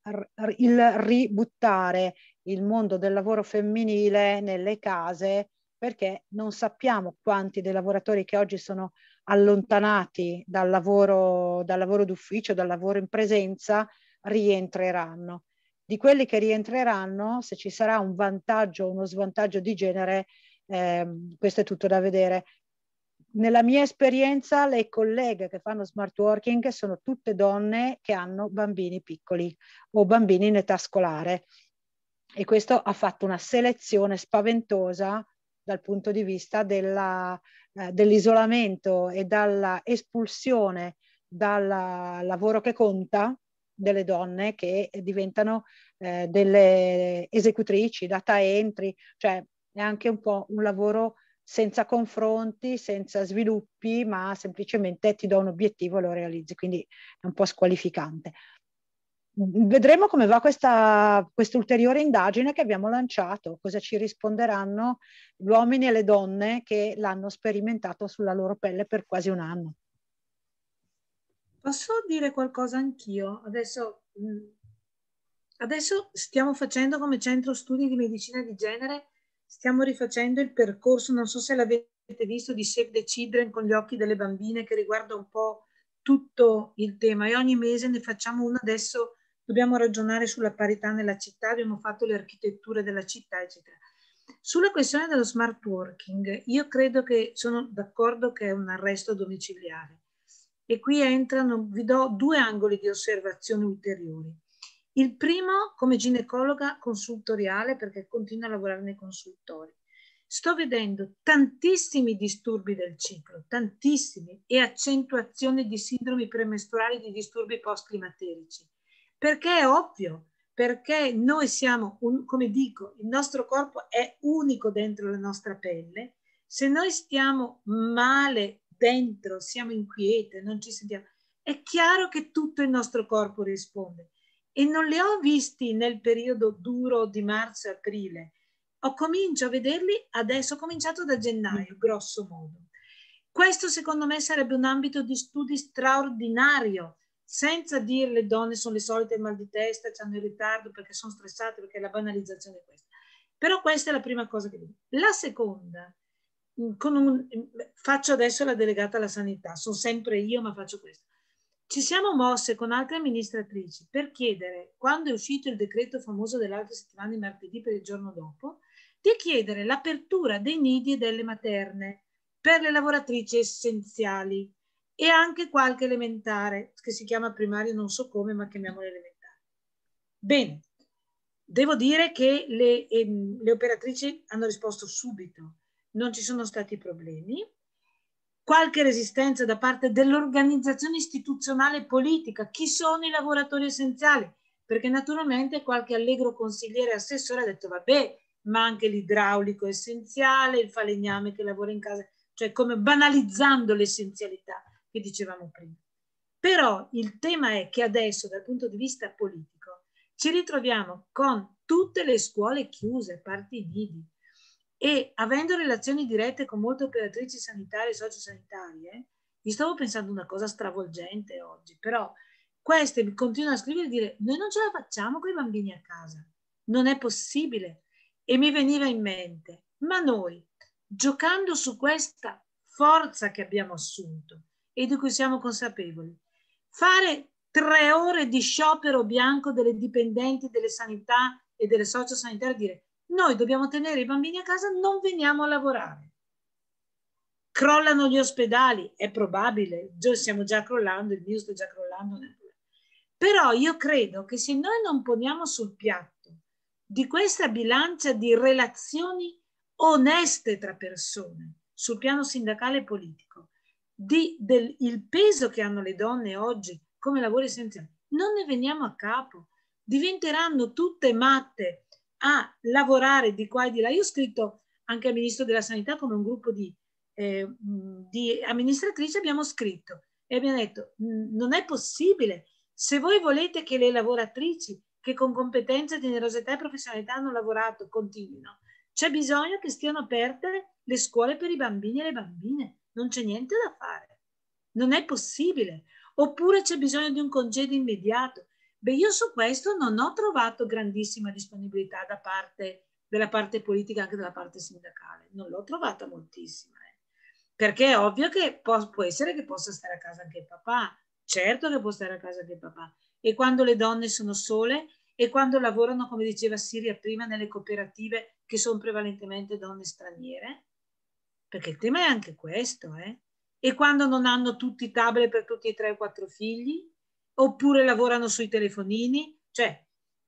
il ributtare il mondo del lavoro femminile nelle case perché non sappiamo quanti dei lavoratori che oggi sono allontanati dal lavoro, dal lavoro d'ufficio, dal lavoro in presenza, rientreranno di quelli che rientreranno, se ci sarà un vantaggio o uno svantaggio di genere, eh, questo è tutto da vedere. Nella mia esperienza le colleghe che fanno smart working sono tutte donne che hanno bambini piccoli o bambini in età scolare e questo ha fatto una selezione spaventosa dal punto di vista della, eh, dell'isolamento e dalla espulsione dal lavoro che conta delle donne che eh, diventano eh, delle esecutrici, data entry, cioè è anche un po' un lavoro senza confronti, senza sviluppi, ma semplicemente ti do un obiettivo e lo realizzi, quindi è un po' squalificante. Mm, vedremo come va questa ulteriore indagine che abbiamo lanciato, cosa ci risponderanno gli uomini e le donne che l'hanno sperimentato sulla loro pelle per quasi un anno. Posso dire qualcosa anch'io? Adesso, mm, adesso, stiamo facendo come centro studi di medicina di genere, stiamo rifacendo il percorso, non so se l'avete visto, di Save the Children con gli occhi delle bambine che riguarda un po' tutto il tema e ogni mese ne facciamo uno adesso dobbiamo ragionare sulla parità nella città, abbiamo fatto le architetture della città, eccetera. Sulla questione dello smart working, io credo che sono d'accordo che è un arresto domiciliare e qui entrano, vi do due angoli di osservazione ulteriori. Il primo come ginecologa consultoriale perché continuo a lavorare nei consultori. Sto vedendo tantissimi disturbi del ciclo, tantissimi, e accentuazione di sindromi premestruali di disturbi postclimaterici. Perché è ovvio, perché noi siamo, un, come dico, il nostro corpo è unico dentro la nostra pelle. Se noi stiamo male dentro, siamo inquiete, non ci sentiamo, è chiaro che tutto il nostro corpo risponde. E non li ho visti nel periodo duro di marzo e aprile, ho cominciato a vederli adesso, ho cominciato da gennaio, mm. grosso modo. Questo secondo me sarebbe un ambito di studi straordinario, senza dire le donne sono le solite mal di testa, hanno il ritardo perché sono stressate, perché la banalizzazione è questa. Però questa è la prima cosa che dico. La seconda un, faccio adesso la delegata alla sanità, sono sempre io ma faccio questo. Ci siamo mosse con altre amministratrici per chiedere, quando è uscito il decreto famoso dell'altra settimana di martedì per il giorno dopo, di chiedere l'apertura dei nidi e delle materne per le lavoratrici essenziali e anche qualche elementare, che si chiama primario non so come, ma chiamiamolo elementare. Bene, devo dire che le, ehm, le operatrici hanno risposto subito non ci sono stati problemi, qualche resistenza da parte dell'organizzazione istituzionale e politica, chi sono i lavoratori essenziali, perché naturalmente qualche allegro consigliere e assessore ha detto vabbè, ma anche l'idraulico essenziale, il falegname che lavora in casa, cioè come banalizzando l'essenzialità che dicevamo prima. Però il tema è che adesso dal punto di vista politico ci ritroviamo con tutte le scuole chiuse, parti nidi, e avendo relazioni dirette con molte operatrici sanitarie e sociosanitarie, gli stavo pensando una cosa stravolgente oggi, però queste continuano a scrivere e dire noi non ce la facciamo con i bambini a casa, non è possibile. E mi veniva in mente, ma noi, giocando su questa forza che abbiamo assunto e di cui siamo consapevoli, fare tre ore di sciopero bianco delle dipendenti delle sanità e delle sociosanitarie, dire noi dobbiamo tenere i bambini a casa, non veniamo a lavorare. Crollano gli ospedali, è probabile, stiamo già crollando, il mio sta già crollando. Però io credo che se noi non poniamo sul piatto di questa bilancia di relazioni oneste tra persone, sul piano sindacale e politico, di, del, il peso che hanno le donne oggi come lavoro essenziale, non ne veniamo a capo. Diventeranno tutte matte a lavorare di qua e di là. Io ho scritto anche al Ministro della Sanità come un gruppo di, eh, di amministratrici, abbiamo scritto e abbiamo detto non è possibile, se voi volete che le lavoratrici che con competenza, generosità e professionalità hanno lavorato continuino, c'è bisogno che stiano aperte le scuole per i bambini e le bambine, non c'è niente da fare, non è possibile. Oppure c'è bisogno di un congedo immediato, Beh, io su questo non ho trovato grandissima disponibilità da parte della parte politica, anche della parte sindacale, non l'ho trovata moltissima. Eh. Perché è ovvio che può, può essere che possa stare a casa anche il papà, certo che può stare a casa anche il papà. E quando le donne sono sole e quando lavorano, come diceva Siria prima, nelle cooperative che sono prevalentemente donne straniere, perché il tema è anche questo, eh? E quando non hanno tutti i tablet per tutti e tre o quattro figli? oppure lavorano sui telefonini. Cioè,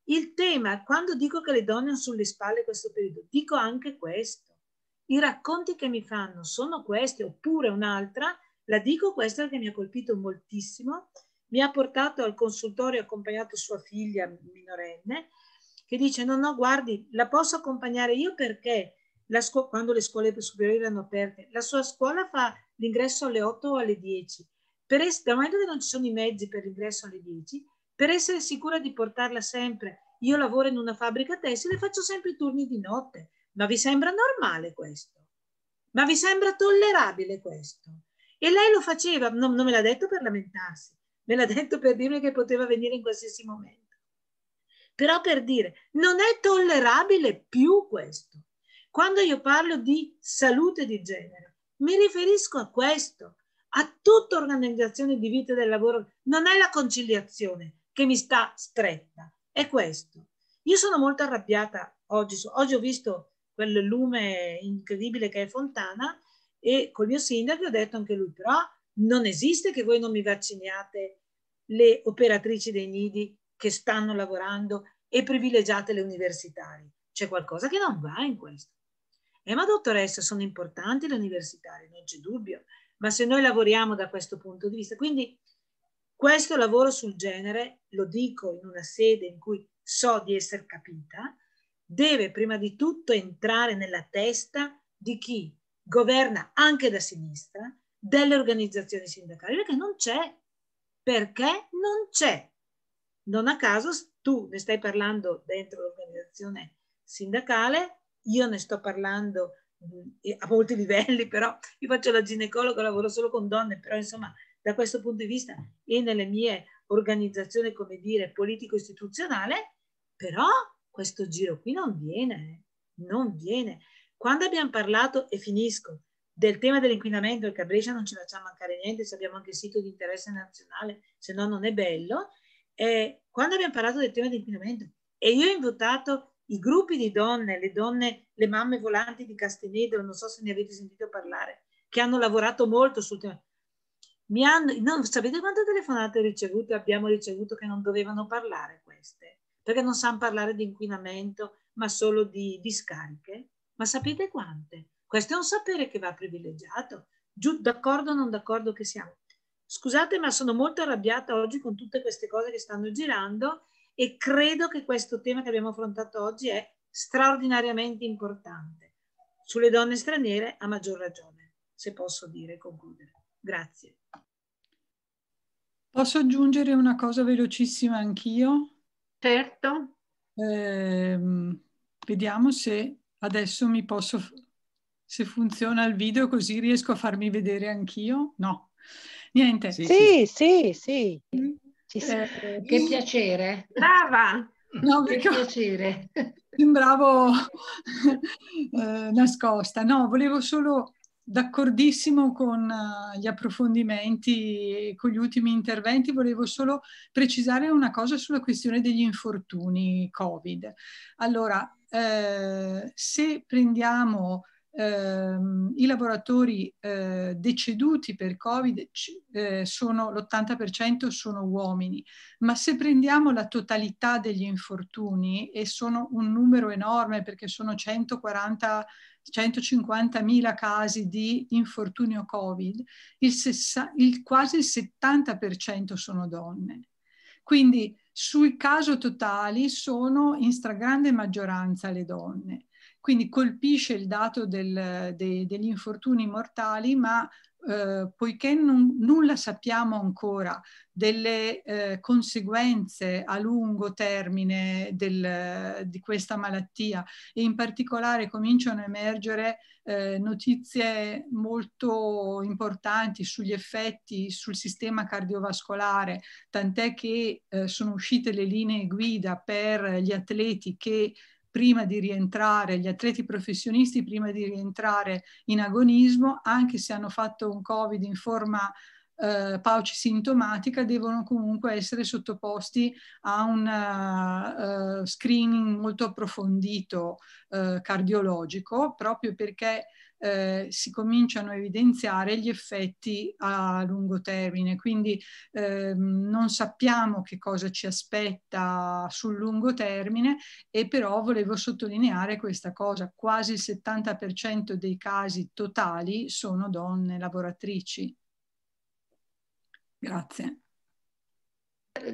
il tema, quando dico che le donne hanno sulle spalle questo periodo, dico anche questo. I racconti che mi fanno sono questi, oppure un'altra, la dico questa che mi ha colpito moltissimo, mi ha portato al consultorio, ha accompagnato sua figlia minorenne, che dice no, no, guardi, la posso accompagnare io perché quando le scuole superiori erano aperte, la sua scuola fa l'ingresso alle 8 o alle 10, per es- dal momento che non ci sono i mezzi per l'ingresso alle 10, per essere sicura di portarla sempre, io lavoro in una fabbrica tessile, e faccio sempre i turni di notte. Ma vi sembra normale questo? Ma vi sembra tollerabile questo? E lei lo faceva, non, non me l'ha detto per lamentarsi, me l'ha detto per dirmi che poteva venire in qualsiasi momento. Però per dire, non è tollerabile più questo. Quando io parlo di salute di genere, mi riferisco a questo, a tutta organizzazione di vita del lavoro. Non è la conciliazione che mi sta stretta, è questo. Io sono molto arrabbiata oggi, oggi ho visto quel lume incredibile che è Fontana e col mio sindaco ho detto anche lui, però non esiste che voi non mi vacciniate le operatrici dei nidi che stanno lavorando e privilegiate le universitarie. C'è qualcosa che non va in questo. Eh ma dottoressa, sono importanti le universitarie, non c'è dubbio, ma se noi lavoriamo da questo punto di vista, quindi questo lavoro sul genere, lo dico in una sede in cui so di essere capita, deve prima di tutto entrare nella testa di chi governa anche da sinistra, delle organizzazioni sindacali, perché non c'è, perché non c'è. Non a caso tu ne stai parlando dentro l'organizzazione sindacale, io ne sto parlando a molti livelli, però io faccio la ginecologa, lavoro solo con donne, però insomma da questo punto di vista e nelle mie organizzazioni, come dire, politico-istituzionale, però questo giro qui non viene, non viene. Quando abbiamo parlato, e finisco, del tema dell'inquinamento, perché a Brescia non ce la facciamo mancare niente, se abbiamo anche il sito di interesse nazionale, se no non è bello, eh, quando abbiamo parlato del tema dell'inquinamento e io ho invitato i gruppi di donne, le donne, le mamme volanti di Castenedro, non so se ne avete sentito parlare, che hanno lavorato molto sul tema. Mi hanno, non, sapete quante telefonate ricevute abbiamo ricevuto che non dovevano parlare queste? Perché non sanno parlare di inquinamento, ma solo di, di scariche. Ma sapete quante? Questo è un sapere che va privilegiato, giù d'accordo o non d'accordo che siamo. Scusate, ma sono molto arrabbiata oggi con tutte queste cose che stanno girando e credo che questo tema che abbiamo affrontato oggi è straordinariamente importante. Sulle donne straniere a maggior ragione, se posso dire e concludere. Grazie. Posso aggiungere una cosa velocissima anch'io? Certo. Eh, vediamo se adesso mi posso, se funziona il video così riesco a farmi vedere anch'io. No. Niente. Sì, sì, sì. sì. sì. Mm. Eh, che piacere. Brava! No, che piacere. Sembravo eh, nascosta. No, volevo solo d'accordissimo con eh, gli approfondimenti e con gli ultimi interventi, volevo solo precisare una cosa sulla questione degli infortuni Covid. Allora, eh, se prendiamo ehm, i lavoratori eh, deceduti per Covid eh, sono l'80% sono uomini, ma se prendiamo la totalità degli infortuni, e sono un numero enorme perché sono 140 150.000 casi di infortunio Covid, il sessa, il, quasi il 70% sono donne. Quindi sui casi totali sono in stragrande maggioranza le donne. Quindi colpisce il dato del, de, degli infortuni mortali, ma eh, poiché non, nulla sappiamo ancora delle eh, conseguenze a lungo termine del, di questa malattia e in particolare cominciano a emergere eh, notizie molto importanti sugli effetti sul sistema cardiovascolare, tant'è che eh, sono uscite le linee guida per gli atleti che prima di rientrare, gli atleti professionisti prima di rientrare in agonismo, anche se hanno fatto un Covid in forma eh, pauci sintomatica, devono comunque essere sottoposti a un uh, screening molto approfondito uh, cardiologico, proprio perché eh, si cominciano a evidenziare gli effetti a lungo termine, quindi ehm, non sappiamo che cosa ci aspetta sul lungo termine e però volevo sottolineare questa cosa, quasi il 70% dei casi totali sono donne lavoratrici. Grazie.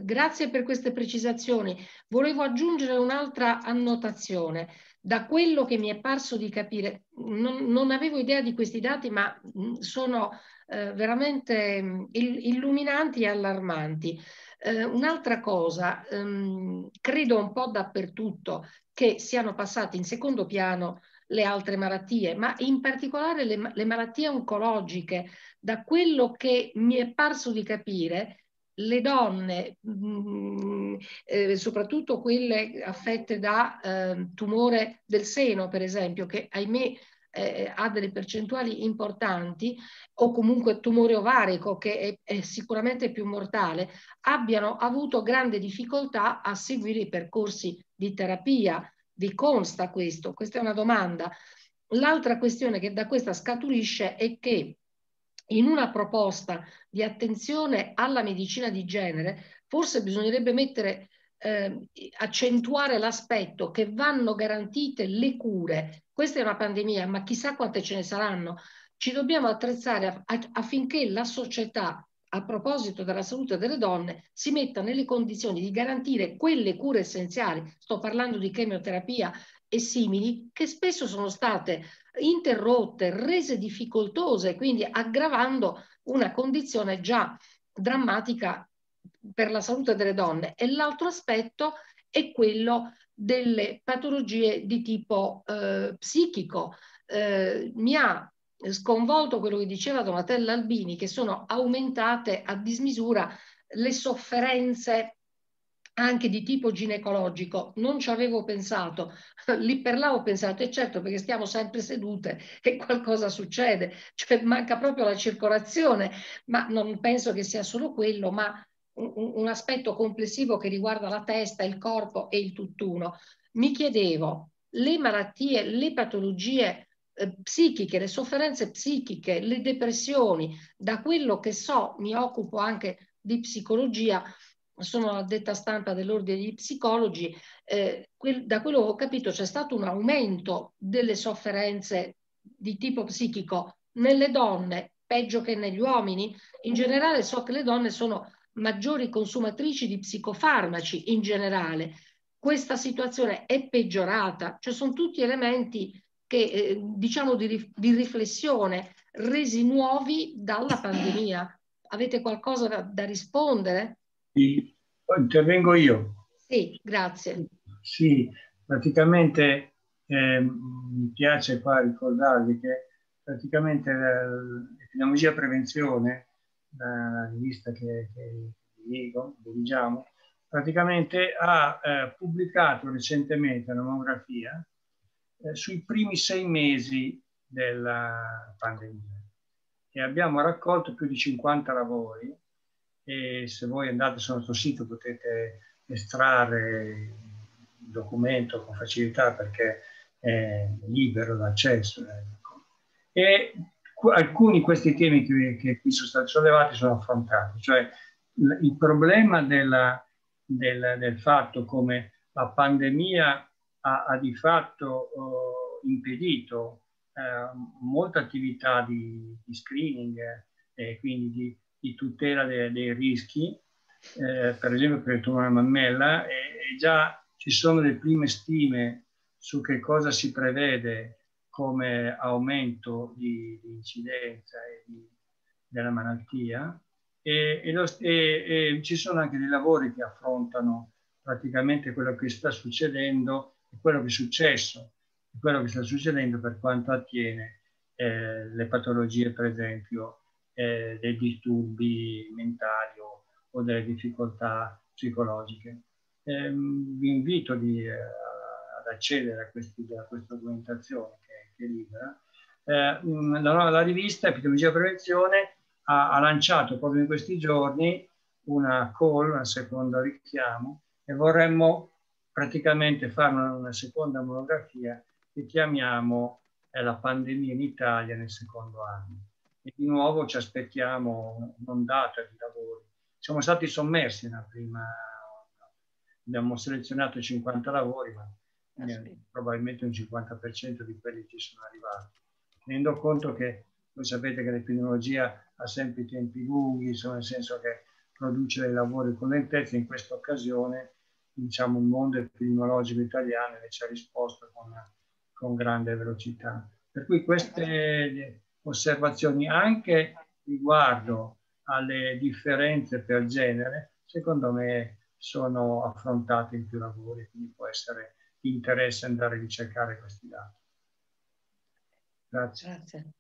Grazie per queste precisazioni. Volevo aggiungere un'altra annotazione da quello che mi è parso di capire, non, non avevo idea di questi dati, ma mm, sono eh, veramente mm, illuminanti e allarmanti. Eh, un'altra cosa, ehm, credo un po' dappertutto che siano passate in secondo piano le altre malattie, ma in particolare le, le malattie oncologiche, da quello che mi è parso di capire, le donne, mm, eh, soprattutto quelle affette da eh, tumore del seno, per esempio, che ahimè eh, ha delle percentuali importanti, o comunque tumore ovarico, che è sicuramente più mortale, abbiano avuto grande difficoltà a seguire i percorsi di terapia. Vi consta questo? Questa è una domanda. L'altra questione che da questa scaturisce è che in una proposta di attenzione alla medicina di genere, forse bisognerebbe mettere, eh, accentuare l'aspetto che vanno garantite le cure. Questa è una pandemia, ma chissà quante ce ne saranno. Ci dobbiamo attrezzare affinché la società, a proposito della salute delle donne, si metta nelle condizioni di garantire quelle cure essenziali. Sto parlando di chemioterapia e simili che spesso sono state interrotte, rese difficoltose, quindi aggravando una condizione già drammatica per la salute delle donne. E l'altro aspetto è quello delle patologie di tipo eh, psichico. Eh, mi ha sconvolto quello che diceva Donatella Albini, che sono aumentate a dismisura le sofferenze anche di tipo ginecologico, non ci avevo pensato, lì per là ho pensato, e eh, certo perché stiamo sempre sedute e qualcosa succede, cioè manca proprio la circolazione, ma non penso che sia solo quello, ma un, un aspetto complessivo che riguarda la testa, il corpo e il tutt'uno. Mi chiedevo, le malattie, le patologie eh, psichiche, le sofferenze psichiche, le depressioni, da quello che so, mi occupo anche di psicologia, sono detta stampa dell'ordine degli psicologi, eh, quel, da quello che ho capito c'è stato un aumento delle sofferenze di tipo psichico nelle donne, peggio che negli uomini. In generale so che le donne sono maggiori consumatrici di psicofarmaci in generale. Questa situazione è peggiorata, cioè sono tutti elementi che eh, diciamo di, di riflessione resi nuovi dalla pandemia. Avete qualcosa da, da rispondere? Intervengo io. Sì, grazie. Sì, praticamente eh, mi piace qua ricordarvi che praticamente l'epidemiologia prevenzione, la rivista che, che dirigo, dirigiamo, praticamente ha eh, pubblicato recentemente una monografia eh, sui primi sei mesi della pandemia e abbiamo raccolto più di 50 lavori e se voi andate sul nostro sito potete estrarre il documento con facilità perché è libero d'accesso. Ecco. E alcuni di questi temi che, che, qui sono stati sollevati sono affrontati, cioè il problema della, del, del, fatto come la pandemia ha, ha di fatto uh, impedito uh, molta attività di, di screening eh, e quindi di, di tutela dei, dei rischi, eh, per esempio per il tumore alla mammella, e, e già ci sono le prime stime su che cosa si prevede come aumento di, di incidenza e di, della malattia e, e, lo, e, e, ci sono anche dei lavori che affrontano praticamente quello che sta succedendo e quello che è successo e quello che sta succedendo per quanto attiene eh, le patologie per esempio eh, dei disturbi mentali o, o delle difficoltà psicologiche. Eh, vi invito di, eh, ad accedere a, questi, a questa documentazione che, che è libera. Eh, mm, la, la, rivista Epidemiologia e Prevenzione ha, ha lanciato proprio in questi giorni una call, un secondo richiamo, e vorremmo praticamente fare una, una seconda monografia che chiamiamo La pandemia in Italia nel secondo anno e di nuovo ci aspettiamo un'ondata di lavori. Siamo stati sommersi nella prima abbiamo selezionato 50 lavori, ma ah, eh, probabilmente un 50% di quelli ci sono arrivati. Tenendo conto che voi sapete che l'epidemiologia ha sempre i tempi lunghi, insomma, nel senso che produce dei lavori con lentezza, in questa occasione diciamo, il mondo epidemiologico italiano ci ha risposto con, con grande velocità. Per cui queste certo osservazioni anche riguardo alle differenze per genere, secondo me sono affrontate in più lavori, quindi può essere di interesse andare a ricercare questi dati. Grazie. Grazie.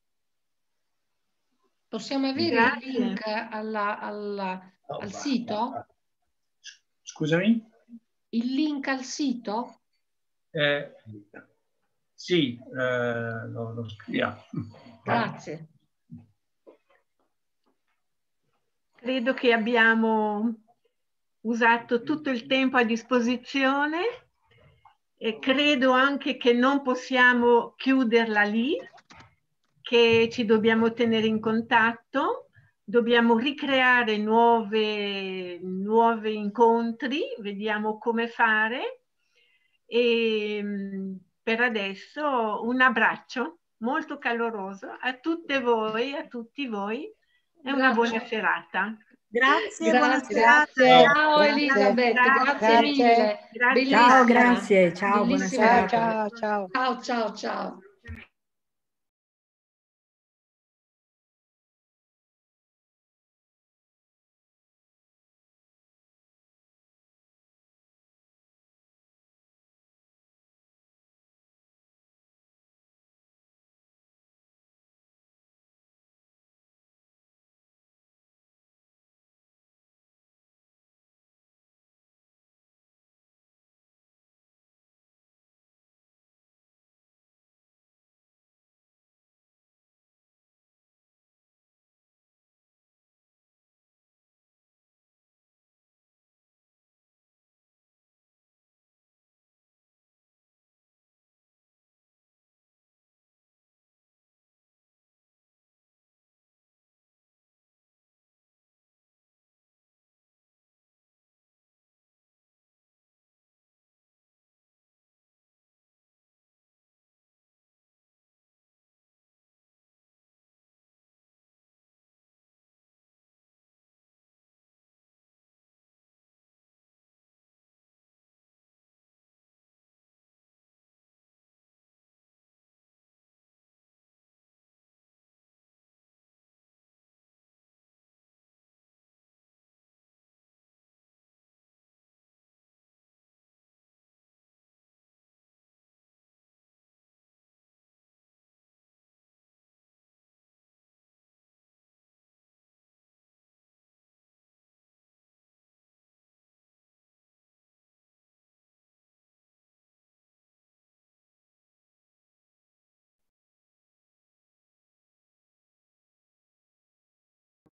Possiamo avere Grazie. il link alla, alla, no, oh, al va, sito? Va. Scusami? Il link al sito? Eh, sì, eh, lo, lo spieghiamo. Grazie. Credo che abbiamo usato tutto il tempo a disposizione e credo anche che non possiamo chiuderla lì, che ci dobbiamo tenere in contatto, dobbiamo ricreare nuove, nuovi incontri, vediamo come fare e mm, per adesso un abbraccio molto caloroso a tutte voi, a tutti voi e una buona serata. Grazie, grazie buona serata. Ciao Elisabetta, grazie, grazie mille. Grazie. Ciao, grazie, ciao, buona serata. ciao, ciao, ciao. ciao. ciao.